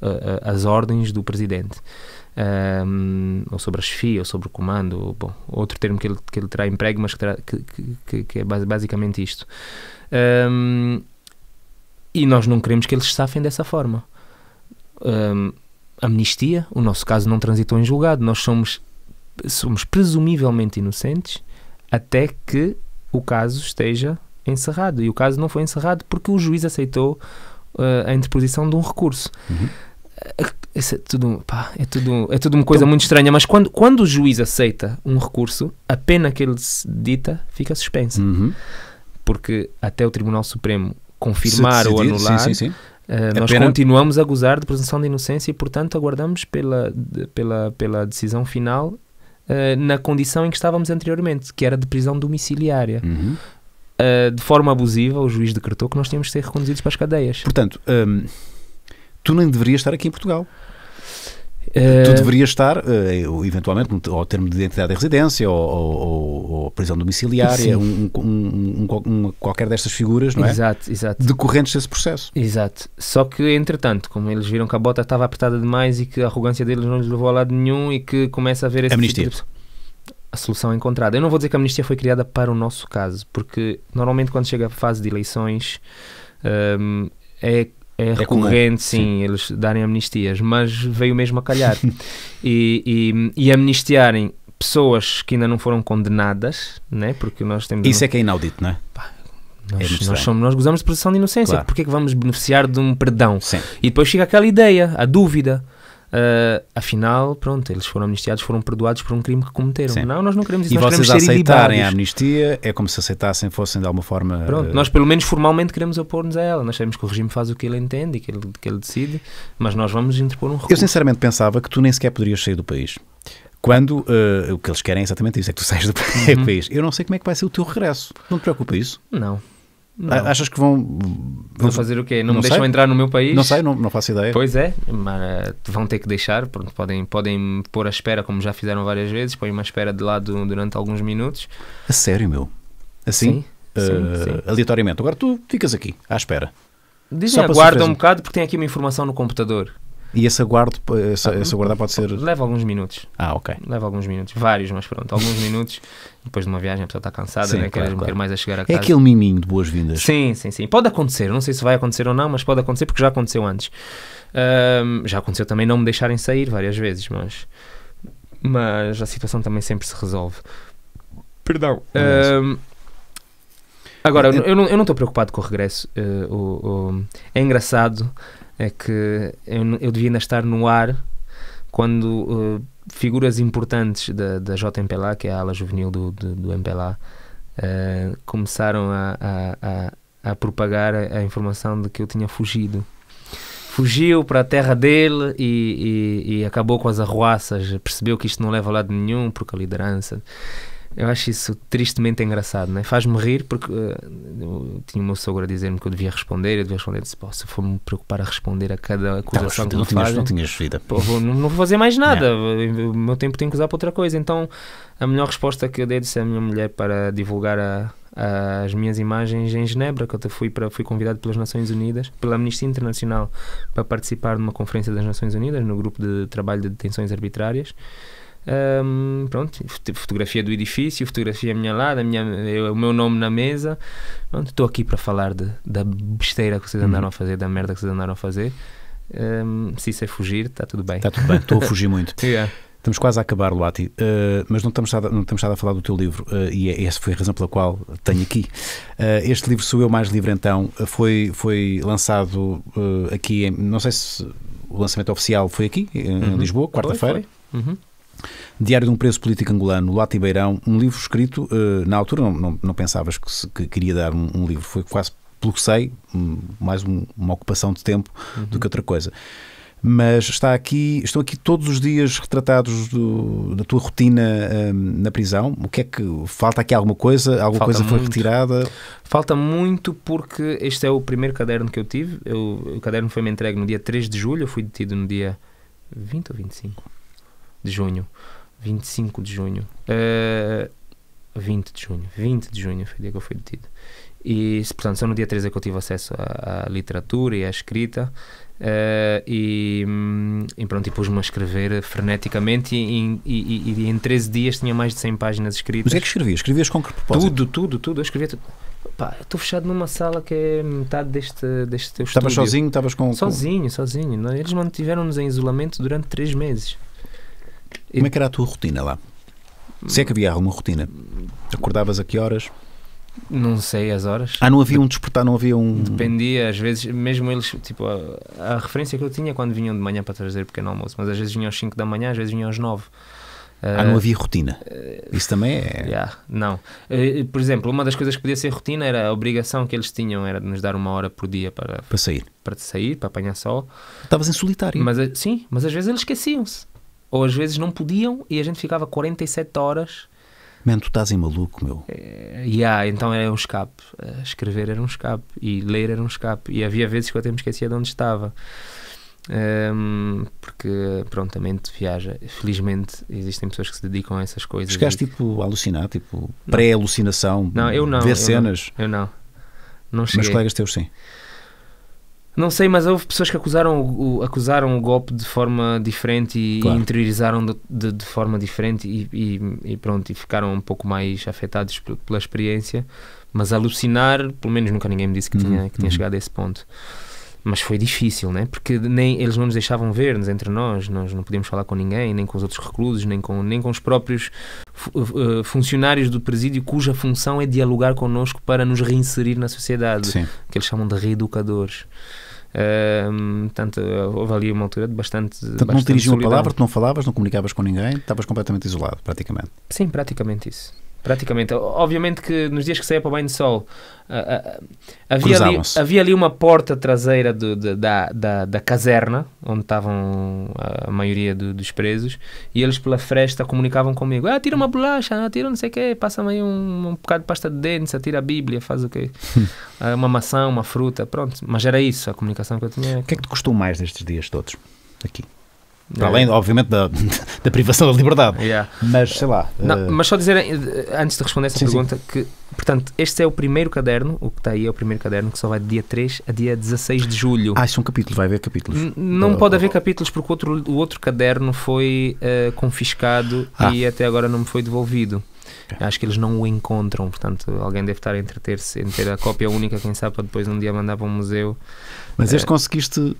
C: uh as ordens do presidente. Um, ou sobre a chefia, ou sobre o comando, ou, bom, outro termo que ele, que ele terá emprego, mas que, terá, que, que, que, é basicamente isto. Um, e nós não queremos que eles safem dessa forma. Um, amnistia, o nosso caso não transitou em julgado, nós somos, somos presumivelmente inocentes até que o caso esteja encerrado. E o caso não foi encerrado porque o juiz aceitou uh, a interposição de um recurso. Uhum. Eh, isso é tudo, pá, é tudo, é tudo uma coisa então, muito estranha, mas quando, quando o juiz aceita um recurso, a pena que ele dita fica suspensa. Uhum. Porque até o Tribunal Supremo confirmar decidir, ou anular, sim, sim, sim. Uh, eh, nós pena... continuamos a gozar de presunção de inocência e, portanto, aguardamos pela, de, pela, pela decisão final eh, na condição em que estávamos anteriormente, que era de prisão domiciliária. Uhum. Uh, de forma abusiva, o juiz decretou que nós tínhamos de ser reconduzidos para as cadeias. Portanto, hum, tu nem deverias estar aqui em Portugal. Eh, tu deverias estar,
B: eh, eventualmente, ao termo de identidade de residência ou, ou, ou prisão domiciliária, um, um, um, qualquer destas figuras, não é? Exato, exato. Decorrentes desse processo. Exato.
C: Só que, entretanto, como eles viram que a bota estava apertada demais e que a arrogância deles não lhes levou a lado nenhum e que começa a haver esse tipo Amnistia. Tipo de... A solução encontrada. Eu não vou dizer que a amnistia foi criada para o nosso caso, porque normalmente quando chega a fase de eleições ehm, é é, é recorrente, sim, sim, eles darem amnistias, mas veio mesmo a calhar. e, e, e, amnistiarem pessoas que ainda não foram condenadas, né? porque nós temos. Isso um... é que é inaudito, não é? Pá, nós, é nós, somos, nós gozamos de proteção de inocência, claro. porque é que vamos beneficiar de um perdão? Sim. E depois chega aquela ideia, a dúvida. Uh, afinal, pronto, eles foram amnistiados, foram perdoados por um crime que cometeram. Sim. Não, nós não queremos isso. E nós vocês aceitarem a amnistia
B: é como se aceitassem, fossem de alguma forma. Pronto, uh... nós
C: pelo menos formalmente queremos opor-nos a ela. Nós sabemos que o regime faz o que ele entende e que ele, que ele decide, mas nós vamos interpor um recurso. Eu
B: sinceramente pensava que tu nem sequer poderias sair do país. Quando uh, o que eles querem é exatamente isso, é que tu saias do uhum. país. Uhum. Eu não sei como é que vai ser o teu regresso. Não te preocupa isso? Não. Não. Achas que vão. Vão fazer o quê? Não, não me sei. deixam entrar no meu país? Não sei,
C: não, não faço ideia. Pois é, mas eh, vão ter que deixar. porque podem, podem pôr a espera, como já fizeram várias vezes, põem uma espera de lado durante alguns minutos.
B: A sério, meu? Assim? Sim, uh, sim.
C: Aleatoriamente. Agora tu ficas aqui, à espera. Dizem, aguarda um bocado porque tem aqui uma informação no computador. E esse aguardo, esse, ah, esse aguardar pode ser. Leva alguns minutos. Ah, ok. Leva alguns minutos, vários, mas pronto, alguns minutos. Depois de uma viagem a pessoa está cansada, sim, né? Claro, claro. mais a chegar a é casa. É aquele miminho de boas-vindas. Sim, sim, sim. Pode acontecer, não sei se vai acontecer ou não, mas pode acontecer porque já aconteceu antes. Um, já aconteceu também não me deixarem sair várias vezes, mas, mas a situação também sempre se resolve.
A: Perdão. Um, é assim. agora, eu, é- eu não estou
C: preocupado com o regresso. Uh, o, o... É engraçado é que eu, eu devia estar no ar quando uh, figuras importantes da, da JMPLA, que é a ala juvenil do, do, do MPLA, uh, eh, começaram a, a, a, a propagar a, a, informação de que eu tinha fugido. Fugiu para a terra dele e, e, e, acabou com as arruaças, percebeu que isto não leva a lado nenhum, porque a liderança. Eu acho isso tristemente engraçado, né? faz-me rir, porque uh, tinha o meu sogro a dizer-me que eu devia responder, eu devia responder, eu disse, se for me preocupar a responder a cada acusação tá, que não me fazem, não tinhas vida. Pô, vou, não, não, vou fazer mais nada, não. o meu tempo tenho que usar para outra coisa, então a melhor resposta que eu dei disse à minha mulher para divulgar a, a, as minhas imagens em Genebra, que eu fui, para, fui convidado pelas Nações Unidas, pela Amnistia Internacional, para participar de uma conferência das Nações Unidas, no grupo de trabalho de detenções arbitrárias, um, pronto, fotografia do edifício, fotografia a minha lado, a minha, eu, o meu nome na mesa. Estou aqui para falar de, da besteira que vocês uhum. andaram a fazer, da merda que vocês andaram a fazer. Um, se isso é fugir, está tudo bem. Está tudo bem, estou a fugir muito. yeah.
B: Estamos quase a acabar, Luati, uh, mas não estamos, a, não estamos a falar do teu livro uh, e é, essa foi a razão pela qual tenho aqui. Uh, este livro, Sou Eu Mais Livre Então, foi, foi lançado aqui, em, não sei se o lançamento oficial foi aqui, em, uhum. Lisboa, quarta-feira. Uhum. Diário de um Preso Político Angolano, Luati Beirão, um livro escrito, uh, na altura não, não, não pensavas que, se, que queria dar um, um, livro, foi quase, pelo que sei, um, mais um, uma ocupação de tempo uhum. do que outra coisa. Mas está aqui, estão aqui todos os dias retratados do, da tua rotina ehm, na prisão. O que é que falta aqui alguma coisa? Alguma falta coisa foi retirada?
C: Falta muito porque este é o primeiro caderno que eu tive. Eu, o caderno foi-me entregue no dia 3 de julho, eu fui detido no dia 20 ou 25 de junho. 25 de junho. Uh, eh, 20 de junho. 20 de junho foi o dia que eu fui detido. E, portanto, só no dia 13 é que eu tive acesso à, à literatura e à escrita. Uh, e, hum, e pronto, e pus-me a escrever freneticamente. E, e, e, em 13 dias tinha mais de 100 páginas escritas. Mas é que escrevias? Escrevias com que propósito? Tudo, tudo, tudo. Eu escrevia tudo. Pá, estou fechado numa sala que é metade deste, deste teu Estavas sozinho? Estavas com. Sozinho, sozinho. Eles mantiveram-nos em isolamento durante 3 meses.
B: Como é que era a tua rotina lá? Se é que havia alguma rotina? Acordavas a que horas?
C: Não sei as horas. Ah, não havia um
B: despertar, não havia um.
C: Dependia, às vezes, mesmo eles, tipo, a, a referência que eu tinha quando vinham de manhã para trazer pequeno almoço, mas às vezes vinham às 5 da manhã, às vezes vinham às 9. Ah, não havia rotina. Uh, Isso também é. Yeah, não. Uh, por exemplo, uma das coisas que podia ser rotina era a obrigação que eles tinham era de nos dar uma hora por dia para, para sair. Para sair, para apanhar sol. Estavas em solitário. Mas, eh, sim, mas às vezes eles esqueciam-se. Ou às vezes não podiam e a gente ficava 47 horas. Man, tu estás em maluco, meu. e é, yeah, então era um escape. Eh, escrever era um escape e ler era um escape. E havia vezes que eu até me esquecia de onde estava. Um, ehm, porque pronto, a mente viaja. Felizmente existem pessoas que se dedicam a essas coisas. Chegaste tipo a alucinar, tipo pré-alucinação, Não, eu Não, eu não. Eu não, não Mas colegas teus sim. Não sei, mas houve pessoas que acusaram o, acusaram o golpe de forma diferente e, claro. e interiorizaram de, de, de, forma diferente e, e, e, pronto, e ficaram um pouco mais afetados pela experiência. Mas alucinar, pelo menos nunca ninguém me disse que uhum. tinha, que tinha uhum. chegado a esse ponto. Mas foi difícil, né? Porque nem eles não nos deixavam ver-nos entre nós, nós não podíamos falar com ninguém, nem com os outros reclusos, nem com, nem com os próprios uh, funcionários do presídio, cuja função é dialogar connosco para nos reinserir na sociedade, Sim. que eles chamam de reeducadores portanto, houve ali uma altura de bastante. Portanto, bastante não dirigiu a palavra, tu
B: não falavas, não comunicavas com ninguém, estavas completamente isolado, praticamente. Sim, praticamente isso.
C: Praticamente. Obviamente que nos dias que saía para o banho de sol uh, uh, havia, ali, havia ali uma porta traseira de, da, da, da, caserna onde estavam a maioria do, dos presos e eles pela fresta comunicavam comigo. Ah, tira uma bolacha, ah, tira não sei o quê, passa-me aí um, um bocado de pasta de dentes, tira a Bíblia, faz o quê? Ah, uma maçã, uma fruta, pronto. Mas era isso a comunicação que eu tinha. O que é que
B: te custou mais nestes dias todos aqui? Para é. além, obviamente, da, da privação da liberdade. Yeah. Mas sei lá. Não, uh...
C: Mas só dizer, eh, antes de responder essa sim, pergunta, sim. que Portanto, este é o primeiro caderno, o que está aí é o primeiro caderno, que só vai de dia 3 a dia 16 de julho. Ah, são é capítulos, vai haver capítulos. N não oh, pode oh, haver capítulos porque outro, o outro caderno foi uh, confiscado ah. e até agora não me foi devolvido. Okay. Acho que eles não o encontram, portanto, alguém deve estar a entreter-se em ter a cópia única, quem sabe, para depois um dia mandar para um museu. Mas este uh, conseguiste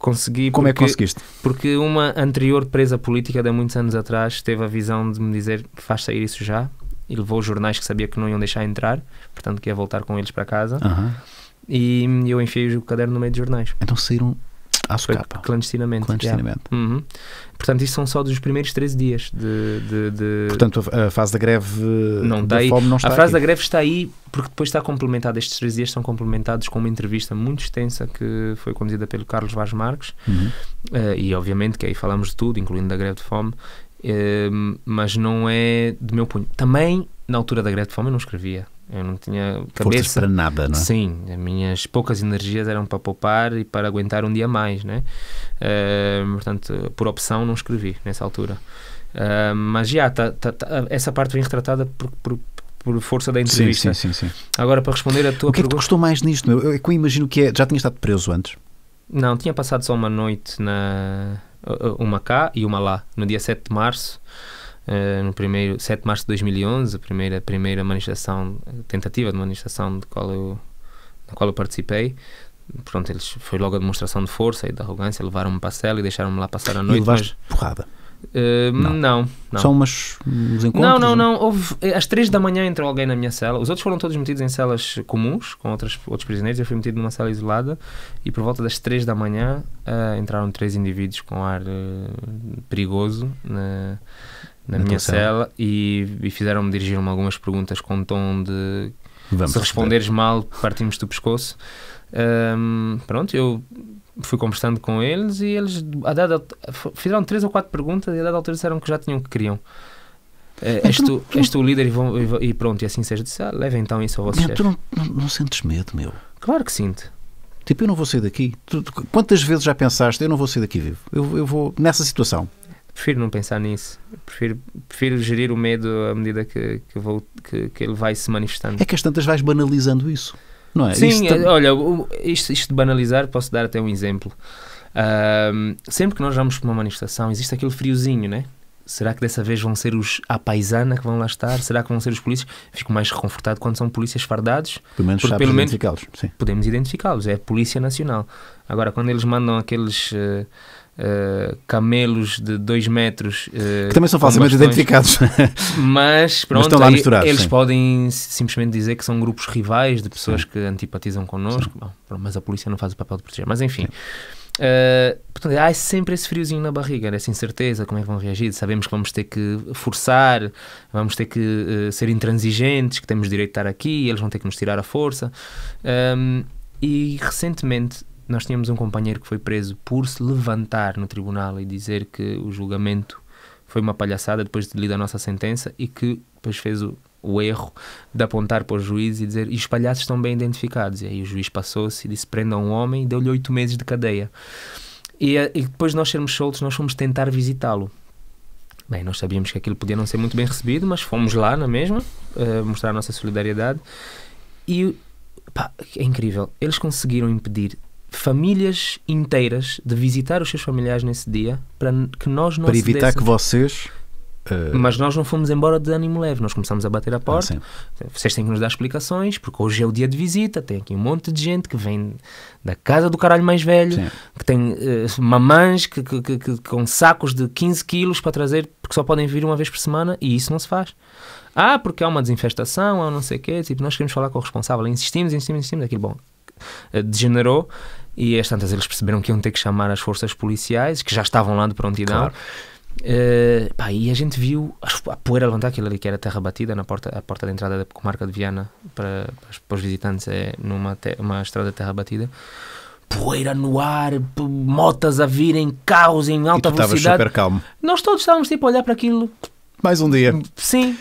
C: Consegui. Como porque, é que conseguiste? Porque uma anterior presa política de muitos anos atrás teve a visão de me dizer faz sair isso já e levou os jornais que sabia que não iam deixar entrar, portanto que ia voltar com eles para casa. Uhum. E eu enfiei o caderno no meio de jornais. Então saíram à sua capa. clandestinamente. Clandestinamente. Yeah. Uhum. Portanto, isso são só dos primeiros 13 dias de. de, de... Portanto, a fase da greve não da fome não está A fase da greve está aí porque depois está complementada, estes 13 dias são complementados com uma entrevista muito extensa que foi conduzida pelo Carlos Vaz Marques uhum. uh, e, obviamente, que aí falamos de tudo, incluindo da greve de fome, uh, mas não é do meu punho. Também, na altura da greve de fome, eu não escrevia eu não tinha cabeça Forças para nada, não é? Sim, as minhas poucas energias eram para poupar e para aguentar um dia mais, né? Uh, portanto, por opção não escrevi nessa altura. Uh, mas já, tá, tá, tá, essa parte vem retratada por, por por força da entrevista. Sim, sim, sim, sim. Agora, para responder a tua pergunta... O que pergunta... é que te
B: gostou mais nisto? Eu, é eu, eu imagino que é... Já tinha estado preso antes?
C: Não, tinha passado só uma noite na... Eh, uma cá e uma lá, no dia 7 de março. Eh, no primeiro 7 de março de 2011, a primeira, a primeira manifestação, eh, tentativa de manifestação de qual eu, na qual eu participei. Pronto, eles, foi logo a demonstração de força e de arrogância, levaram-me para a cela e deixaram-me lá passar a noite. E levaste mas, porrada? Uh, não. não. não, umas, uns encontros? Não, não, não. Houve, às 3 da manhã entrou alguém na minha cela. Os outros foram todos metidos em celas comuns, com outras, outros prisioneiros. Eu fui metido numa cela isolada. E por volta das 3 da manhã uh, entraram três indivíduos com ar uh, perigoso na, minha cela, cela e, e fizeram-me dirigir-me algumas perguntas com um tom de Vamos se responderes responder. mal, partimos do pescoço. Um, pronto, eu fui conversando com eles e eles a dada, fizeram três ou quatro perguntas e a dada altura disseram que já tinham o que queriam. É, és, tu, tu, és tu o líder e, vão, e, pronto, e assim seja. Disse, ah, levem então isso ao vosso chefe. Tu não,
B: não, não, sentes medo, meu? Claro que sinto. Tipo, eu não vou sair daqui. Tu, quantas vezes já pensaste, eu não vou sair daqui vivo? Eu, eu vou, nessa situação,
C: prefiro não pensar nisso. Prefiro, prefiro gerir o medo à medida que, que, vou, que, que ele vai se manifestando. É
B: que às tantas vais banalizando isso, não é? Sim, isto...
C: olha, isto, isto de banalizar, posso dar até um exemplo. Uh, sempre que nós vamos para uma manifestação, existe aquele friozinho, né? Será que dessa vez vão ser os à paisana que vão lá estar? Será que vão ser os polícias? Fico mais reconfortado quando são polícias fardados. Pelo menos porque pelo identificá-los. Podemos identificá-los, é a Polícia Nacional. Agora, quando eles mandam aqueles. Uh, eh, camelos de 2 metros. Uh, que também são facilmente bastões, identificados. Mas, pronto, mas estão lá eles sim. podem simplesmente dizer que são grupos rivais de pessoas sim. que antipatizam connosco. Bom, pronto, mas a polícia não faz o papel de proteger. Mas enfim. Uh, portanto, há sempre esse friozinho na barriga, né? essa incerteza, como é que vão reagir. Sabemos que vamos ter que forçar, vamos ter que ser intransigentes, que temos direito de estar aqui, eles vão ter que nos tirar a força. Um, ehm, e recentemente nós tínhamos um companheiro que foi preso por se levantar no tribunal e dizer que o julgamento foi uma palhaçada depois de lida a nossa sentença e que depois fez o, o erro de apontar para o juiz e dizer e os palhaços estão bem identificados. E aí o juiz passou-se e disse: prenda um homem e deu-lhe oito meses de cadeia. E, eh, e depois de nós sermos soltos, nós fomos tentar visitá-lo. Bem, nós sabíamos que aquilo podia não ser muito bem recebido, mas fomos lá na mesma, uh, mostrar a nossa solidariedade. E pá, é incrível, eles conseguiram impedir famílias inteiras de visitar os seus familiares nesse dia para que nós não Para evitar que vocês eh, mas nós não fomos embora de ânimo leve, nós começamos a bater à ah, porta. Ah, Vocês têm que nos dar explicações, porque hoje é o dia de visita, tem aqui um monte de gente que vem da casa do caralho mais velho, sim. que tem uh, mamães que, que, que, que, com sacos de 15 quilos para trazer, porque só podem vir uma vez por semana e isso não se faz. Ah, porque há uma desinfestação, há um não sei o quê, tipo, nós queremos falar com o responsável, insistimos, insistimos, insistimos, aquilo, bom, eh, degenerou e as tantas eles perceberam que iam ter que chamar as forças policiais, que já estavam lá de prontidão. Claro. Uh, pá, e a gente viu a poeira levantar aquilo ali que era terra batida na porta, a porta de entrada da comarca de Viana para, para os visitantes é numa te, uma estrada de terra batida poeira no ar, motas a virem, carros em alta e tu velocidade. super calmo. Nós todos estávamos tipo a olhar para aquilo. Mais um dia. Sim,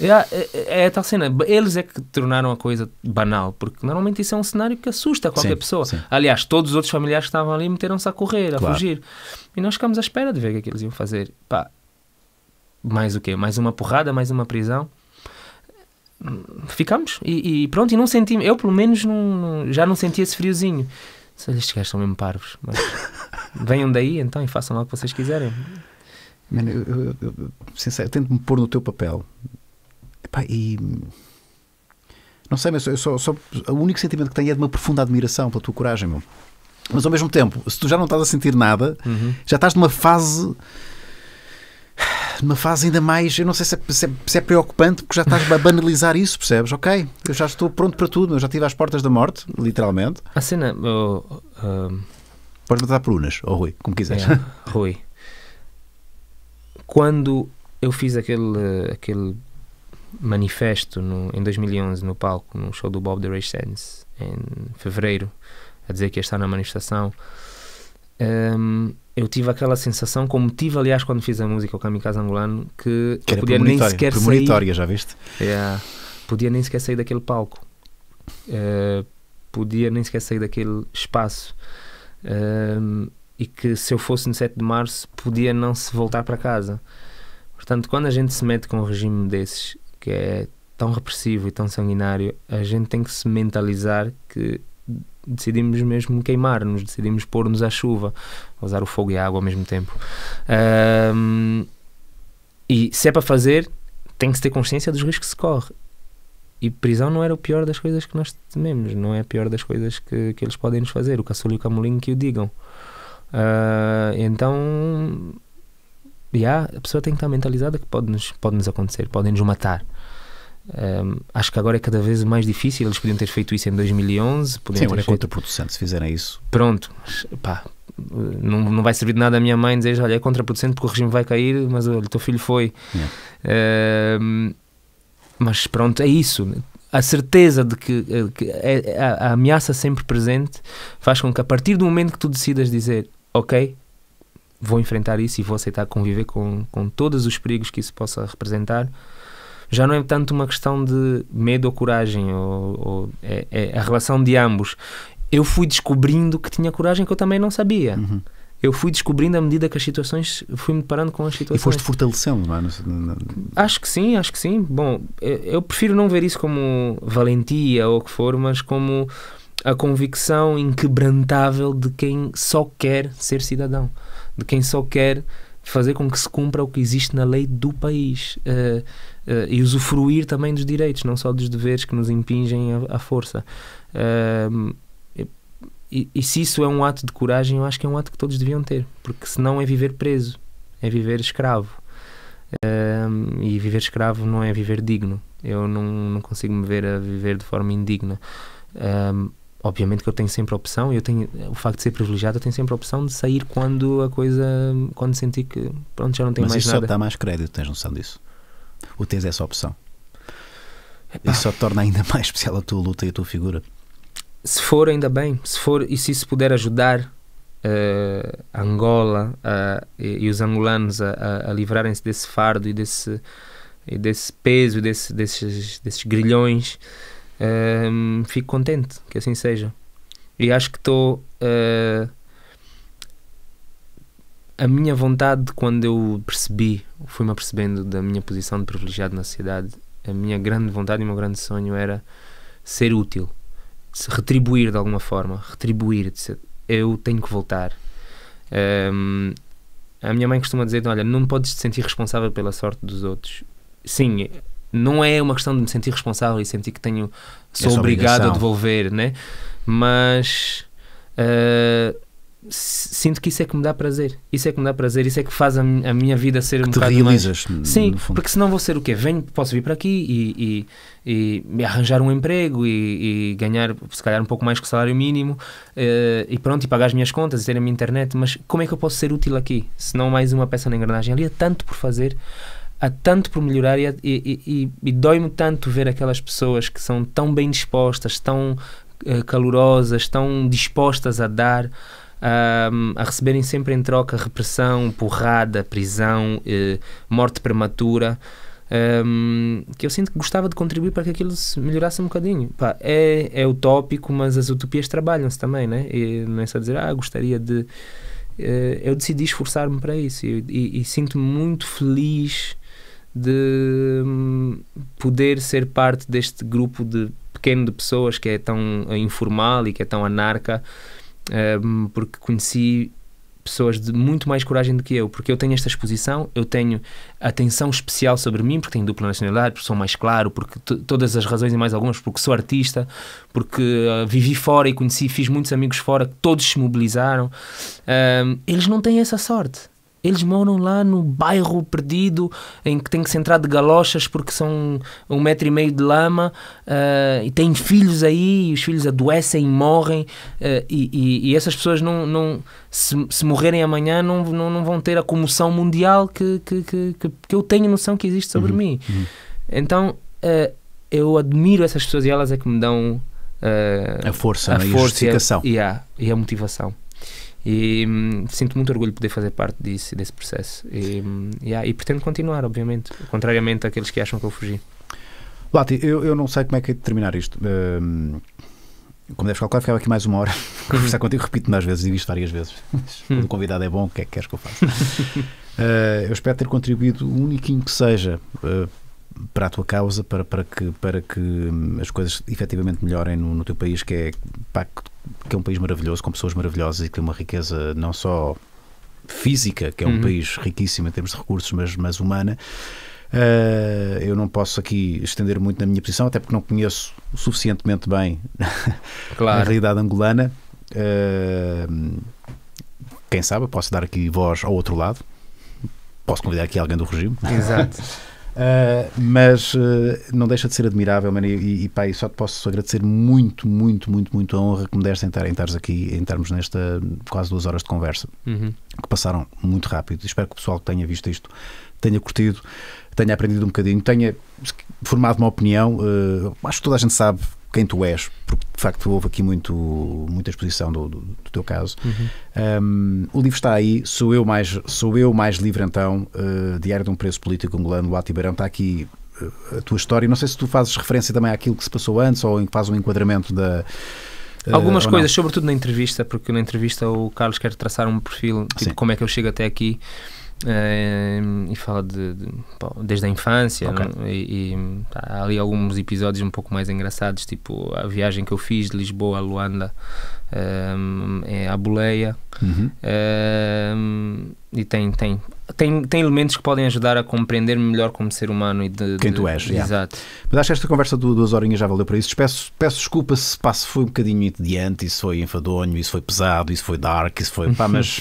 C: é, é, é, é tal cena. Eles é que tornaram a coisa banal, porque normalmente isso é um cenário que assusta qualquer sim, pessoa. Sim. Aliás, todos os outros familiares que estavam ali meteram-se a correr, a claro. fugir. E nós ficamos à espera de ver o que, é que eles iam fazer. Pá, mais o quê? Mais uma porrada, mais uma prisão? Ficamos e, e pronto, e não senti, eu pelo menos não, já não senti esse friozinho. Se estes gajos são mesmo parvos, mas venham daí então e façam lá o que vocês quiserem. Mano, eu, eu, eu, sincero, tento me pôr no teu papel Epá, e.
B: Não sei, mas eu só, só, o único sentimento que tenho é de uma profunda admiração pela tua coragem, meu. Mas ao mesmo tempo, se tu já não estás a sentir nada, uhum. já estás numa fase. Numa fase ainda mais. Eu não sei se é, se é, se é preocupante, porque já estás a banalizar isso, percebes? Ok, eu já estou pronto para tudo, eu já estive às portas da morte, literalmente.
C: A cena. Oh, um... Podes por prunas, ou Rui, como quiseres. Yeah, é, Rui. Quando eu fiz aquele, aquele manifesto no, em 2011 no palco, no show do Bob the Rage Sense, em fevereiro, a dizer que ia estar na manifestação, um, eu tive aquela sensação, como tive aliás quando fiz a música O Kamikaze Angolano, que, que eu podia nem sequer sair. já viste? Yeah, podia nem sequer sair daquele palco. Uh, podia nem sequer sair daquele espaço. Hum, e que se eu fosse no 7 de março, podia não se voltar para casa. Portanto, quando a gente se mete com um regime desses que é tão repressivo e tão sanguinário, a gente tem que se mentalizar que decidimos mesmo queimar-nos, decidimos pôr-nos à chuva, usar o fogo e a água ao mesmo tempo. Um, e se é para fazer, tem que se ter consciência dos riscos que se corre. E prisão não era o pior das coisas que nós tememos, não é a pior das coisas que, que eles podem nos fazer, o caçulho e o camolinho que o digam. Uh, então, yeah, a pessoa tem que estar mentalizada que pode-nos pode -nos acontecer, podem nos matar. Um, acho que agora é cada vez mais difícil. Eles podiam ter feito isso em 2011. Podiam Sim, ter é feito... contraproducente se fizerem isso. Pronto, pá, não, não vai servir de nada a minha mãe dizer: olha, é contraproducente porque o regime vai cair, mas olha, o teu filho foi. Yeah. Um, mas pronto, é isso. A certeza de que, eh, que é, a, a ameaça sempre presente faz com que, a partir do momento que tu decidas dizer: ok, vou enfrentar isso e vou aceitar conviver com, com todos os perigos que isso possa representar já não é tanto uma questão de medo ou coragem, ou, ou é, é, a relação de ambos. Eu fui descobrindo que tinha coragem que eu também não sabia. Uhum. Eu fui descobrindo à medida que as situações fui-me deparando com as situações. E foste fortalecendo, não é? Acho que sim, acho que sim. Bom, eu prefiro não ver isso como valentia ou o que for, mas como a convicção inquebrantável de quem só quer ser cidadão, de quem só quer fazer com que se cumpra o que existe na lei do país. Uh, uh, e usufruir também dos direitos, não só dos deveres que nos impingem à, força. Uh, e, e, se isso é um ato de coragem, eu acho que é um ato que todos deviam ter, porque senão é viver preso, é viver escravo. Uh, e viver escravo não é viver digno. Eu não, não consigo me ver a viver de forma indigna. Ehm, obviamente que eu tenho sempre a opção eu tenho o facto de ser privilegiado eu tenho sempre a opção de sair quando a coisa quando sentir que pronto já não tenho mas mais isso nada mas só dá mais
B: crédito tens noção disso ou tens essa opção? Epá. Isso só torna ainda mais especial a tua luta e a tua figura.
C: Se for, ainda bem. Se for e se isso puder ajudar uh, Angola uh, e, e, os angolanos a, a, a livrarem-se desse fardo e desse, e desse peso, desse, desses, desses grilhões, uh, fico contente que assim seja. E acho que estou. Uh, a minha vontade, quando eu percebi, fui-me apercebendo da minha posição de privilegiado na sociedade, a minha grande vontade e o meu grande sonho era ser útil, se retribuir de alguma forma, retribuir, eu tenho que voltar. Um, a minha mãe costuma dizer: Olha, não podes te sentir responsável pela sorte dos outros. Sim, não é uma questão de me sentir responsável e sentir que tenho sou Essa obrigado obrigação. a devolver, né? Mas uh, sinto que isso é que me dá prazer. Isso é que me dá prazer, isso é que faz a, a minha vida ser que um bocado realizas, mais... Sim, porque senão vou ser o quê? Venho, posso vir para aqui e, e, e arranjar um emprego e, e, ganhar, se calhar, um pouco mais que o salário mínimo eh, e pronto, e pagar as minhas contas e ter a minha internet. Mas como é que eu posso ser útil aqui? Se não mais uma peça na engrenagem. Ali há é tanto por fazer, há tanto por melhorar é, e, e, e dói-me tanto ver aquelas pessoas que são tão bem dispostas, tão eh, calorosas, tão dispostas a dar um, a receberem sempre em troca repressão, porrada, prisão, eh, morte prematura. Um, que eu sinto que gostava de contribuir para que aquilo se melhorasse um bocadinho. Pá, é, é utópico, mas as utopias trabalham-se também, né? E não é só dizer, ah, gostaria de. Uh, eu decidi esforçar-me para isso e, e, e sinto-me muito feliz de um, poder ser parte deste grupo de pequeno de pessoas que é tão eh, informal e que é tão anarca porque conheci pessoas de muito mais coragem do que eu, porque eu tenho esta exposição, eu tenho atenção especial sobre mim, porque tenho dupla nacionalidade, porque sou mais claro, porque todas as razões e mais algumas, porque sou artista, porque uh, vivi fora e conheci, fiz muitos amigos fora, todos se mobilizaram. eles não têm essa sorte. Eles moram lá no bairro perdido, em que tem que se entrar de galochas porque são um metro e meio de lama, uh, e têm filhos aí, e os filhos adoecem e morrem, uh, e, e, e, essas pessoas não, não se, se morrerem amanhã não, não, não, vão ter a comoção mundial que, que, que, que eu tenho noção que existe sobre uhum, mim. Uhum. Então uh, eu admiro essas pessoas e elas é que me dão a força, a, né, a força, justificação. E a, e a motivação. E hum, sinto muito orgulho de poder fazer parte disso, desse processo. E, hum, yeah, e pretendo continuar, obviamente, contrariamente àqueles que acham que eu fugi. Lati, eu, eu não sei como é que é de terminar
B: isto. Hum, como deves calcular, ficava aqui mais uma hora a conversar contigo. Repito-me às vezes, e isto várias vezes. Quando o convidado é bom, o que é que queres que eu faça? uh, eu espero ter contribuído, o único que seja, uh, para a tua causa, para, para, que, para que hum, as coisas efetivamente melhorem no, no teu país, que é, pá, que é um país maravilhoso, com pessoas maravilhosas e que tem uma riqueza não só física, que é um uhum. país riquíssimo em termos de recursos, mas, mas humana. Uh, eu não posso aqui estender muito na minha posição, até porque não conheço suficientemente bem claro. a realidade angolana. Uh, quem sabe, posso dar aqui voz ao outro lado. Posso convidar aqui alguém do regime. Exato. Uh, mas uh, não deixa de ser admirável, mano, e, e, pá, e só te posso agradecer muito, muito, muito, muito a honra que me deste em, estares aqui, em estarmos nesta quase duas horas de conversa, uhum. que passaram muito rápido. Espero que o pessoal que tenha visto isto tenha curtido, tenha aprendido um bocadinho, tenha formado uma opinião. Uh, acho que toda a gente sabe quem tu és, porque de facto houve aqui muito, muita exposição do, do, do teu caso. Uhum. Um, o livro está aí, sou eu mais, sou eu mais livre então, uh, Diário de um Preso Político Angolano, o Ibarão, está aqui uh, a tua história. Não sei se tu fazes referência também àquilo que se passou antes ou em, faz um enquadramento da. Uh, Algumas coisas, não?
C: sobretudo na entrevista, porque na entrevista o Carlos quer traçar um perfil, tipo Sim. como é que eu chego até aqui. Uh, e fala de, de desde a infância okay. não, e, e há ali alguns episódios um pouco mais engraçados tipo a viagem que eu fiz de Lisboa a Luanda Ehm, é a boleia uhum. Ehm, e tem, tem, tem, tem elementos que podem ajudar a compreender melhor como ser humano e de, quem de, tu és. De, yeah. Exato.
B: Mas acho que esta conversa do, duas horinhas já valeu para isso. Peço, peço desculpa se pá, foi um bocadinho entediante, isso foi enfadonho, isso foi pesado, isso foi dark, isso foi pá, mas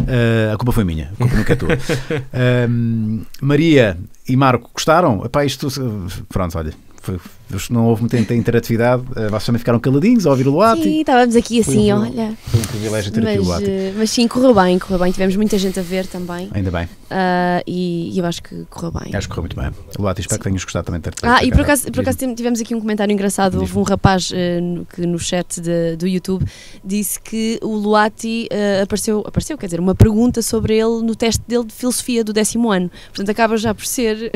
B: uh, a culpa foi minha, a culpa nunca é tua. Uh, Maria e Marco gostaram? Epá, isto, eh, pronto, olha. Foi, os que não houve muita interatividade, eh, vocês também ficaram caladinhos a ouvir o Luati. Sim,
A: estávamos aqui assim, um, olha.
B: Foi um privilégio ter aqui o Luati.
A: Eh, mas sim, correu bem, correu bem. Tivemos muita gente a ver também. Ainda bem. Uh, e, e, eu acho que correu bem.
B: Acho que correu muito bem. Luati, espero sim. que tenhas gostado também de ter Ah, e por acaso, por acaso
A: tivemos aqui um comentário engraçado. Houve um rapaz uh, que no chat de, do YouTube disse que o Luati apareceu, apareceu, quer dizer, uma pergunta sobre ele no teste dele de filosofia do décimo ano. Portanto, acaba já por ser.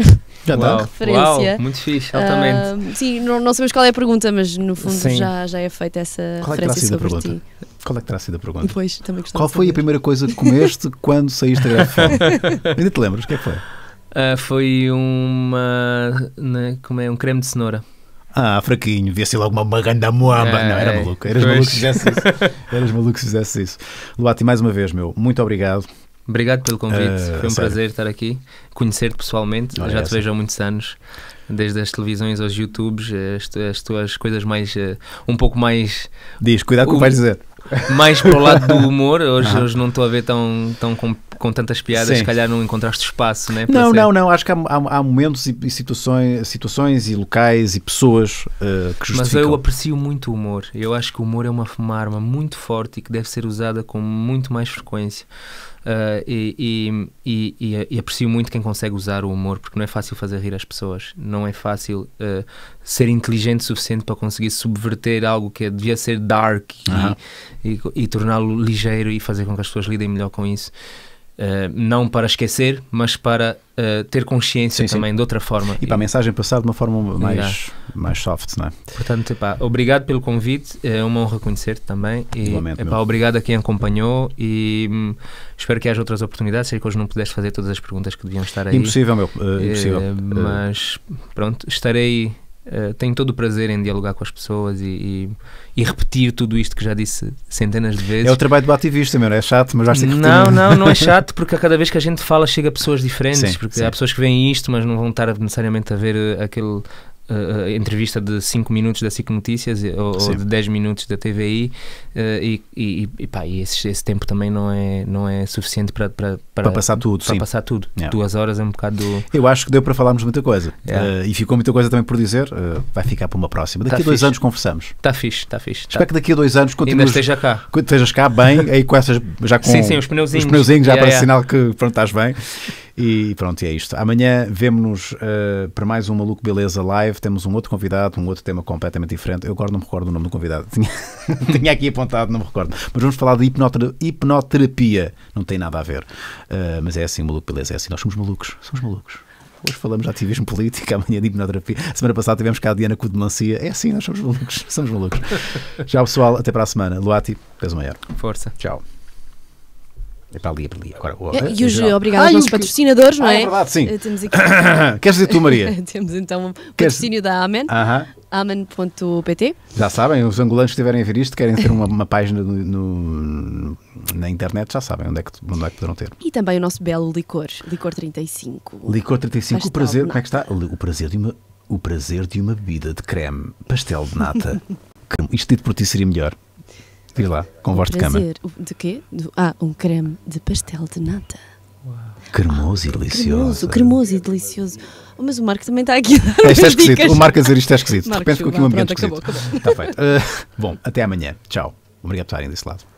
A: Já está. Referência. Uau, muito fixe, altamente. Uh, sim, não, não, sabemos qual é a pergunta, mas no fundo já, já é feita essa qual é que referência sobre pergunta? ti.
B: Qual é que terá sido a pergunta? Pois, também Qual foi a primeira coisa que comeste quando saíste da
C: Ainda te lembras? O que é que foi?
B: Uh,
C: foi uma. Né, como é? Um creme de cenoura. Ah, fraquinho, devia ser logo uma maganda moamba. É, não, era é. maluco. Eras maluco se fizesse isso.
B: Eras maluco se fizesse isso. Luati, mais uma vez, meu, muito obrigado Obrigado
C: pelo convite, uh, foi um sério. prazer estar aqui, conhecer-te pessoalmente, já é te assim. vejo há muitos anos, desde as televisões aos YouTubes, eh, as, tu, as tuas coisas mais, uh, um pouco mais... Diz, cuidado com o que vais dizer. Mais para o lado do humor, hoje, uhum. hoje não estou a ver tão, tão com, com tantas piadas, Sim. se calhar não encontraste espaço, né, não Não,
B: não, acho que há, há, há momentos e, e situações, situações e locais e pessoas uh, que justificam. Mas eu
C: aprecio muito o humor, eu acho que o humor é uma, uma arma muito forte e que deve ser usada com muito mais frequência. Uh, e, e, e, e, aprecio muito quem consegue usar o humor, porque não é fácil fazer rir as pessoas, não é fácil uh, ser inteligente o suficiente para conseguir subverter algo que é, devia ser dark uhum. e, torná-lo ligeiro e fazer com que as pessoas lidem melhor com isso. Eh, não para esquecer, mas para uh, ter consciência sim, também sim. de outra forma. E para a mensagem
B: passar de uma forma mais, mais soft, não é?
C: Portanto, epá, obrigado pelo convite, é uma honra conhecer-te também. E, epá, obrigado a quem acompanhou e hum, espero que haja outras oportunidades. Sei que hoje não pudeste fazer todas as perguntas que deviam estar aí. Impossível, meu, uh, impossível. mas pronto, estarei eh, tenho todo o prazer em dialogar com as pessoas e, e, e, repetir tudo isto que já disse centenas de vezes. É o trabalho do ativista, meu, é? é chato, mas já que Não, não, não é chato, porque a cada vez que a gente fala chega pessoas diferentes, sim, porque sim. há pessoas que veem isto, mas não vão estar necessariamente a ver eh, aquele, uh, entrevista de 5 minutos da SIC Notícias eh, ou, ou de 10 minutos da TVI uh, eh, e, e, e, pá, e esse, esse, tempo também não é, não é suficiente para, para, para, para passar tudo. Para sim. passar tudo. Yeah. Duas horas é um bocado. Do... Eu acho
B: que deu para falarmos muita
C: coisa yeah. uh, e ficou muita coisa também por dizer. vai ficar para uma próxima. Daqui tá a dois
B: fixe. anos conversamos. Está fixe, está fixe. Tá. Espero tá. que daqui a dois anos continues. Ainda esteja cá. Estejas cá bem, aí com essas. Já com sim, sim, os pneuzinhos. Os pneuzinhos já yeah, para sinal que pronto, estás bem. E pronto, é isto. Amanhã vemo-nos uh, para mais um Maluco Beleza Live. Temos um outro convidado, um outro tema completamente diferente. Eu agora não me recordo o nome do convidado. Tinha, tinha aqui apontado, não me recordo. Mas vamos falar de hipnoterapia. hipnoterapia. Não tem nada a ver. Uh, mas é assim, Maluco Beleza. É assim. Nós somos malucos. Somos malucos. Hoje falamos de ativismo político, amanhã de hipnoterapia. Semana passada tivemos cá a Diana Cudemancia. É assim, nós somos malucos. Somos malucos. Tchau, pessoal. Até para a semana. Luati, peso maior. Força. Tchau. É para ali, é para ali. Agora, é, e os
A: obrigado ah, aos nossos que... patrocinadores, não ah, é? Ah, é verdade, sim. Eh, temos aqui... Queres dizer tu, Maria? Temos então o patrocínio Queres... da Amen. Aham. Uh -huh. Amen.pt
B: Já sabem, os angolanos que estiverem a ver isto, querem ter uma, uma página no, no, na internet, já sabem onde é, que, onde é que poderão ter.
A: E também o nosso belo licor, Licor 35. Licor 35, o prazer, como é que
B: está? O prazer de uma, o prazer de uma bebida de creme, pastel de nata. Isto dito por ti seria melhor. Diz lá, com voz de cama.
A: De quê? Do, ah, um creme de pastel de nata.
B: Uau. Cremoso ah, e delicioso. Cremoso,
A: cremoso e delicioso. Oh, mas o Marco também está aqui. A é, isto é esquisito. O Marco a dizer isto é esquisito. Marcos, de repente ficou aqui um ambiente pronto, é esquisito. Acabou, acabou. Está
B: feito. Uh, bom, até amanhã. Tchau. Obrigado por estarem desse lado.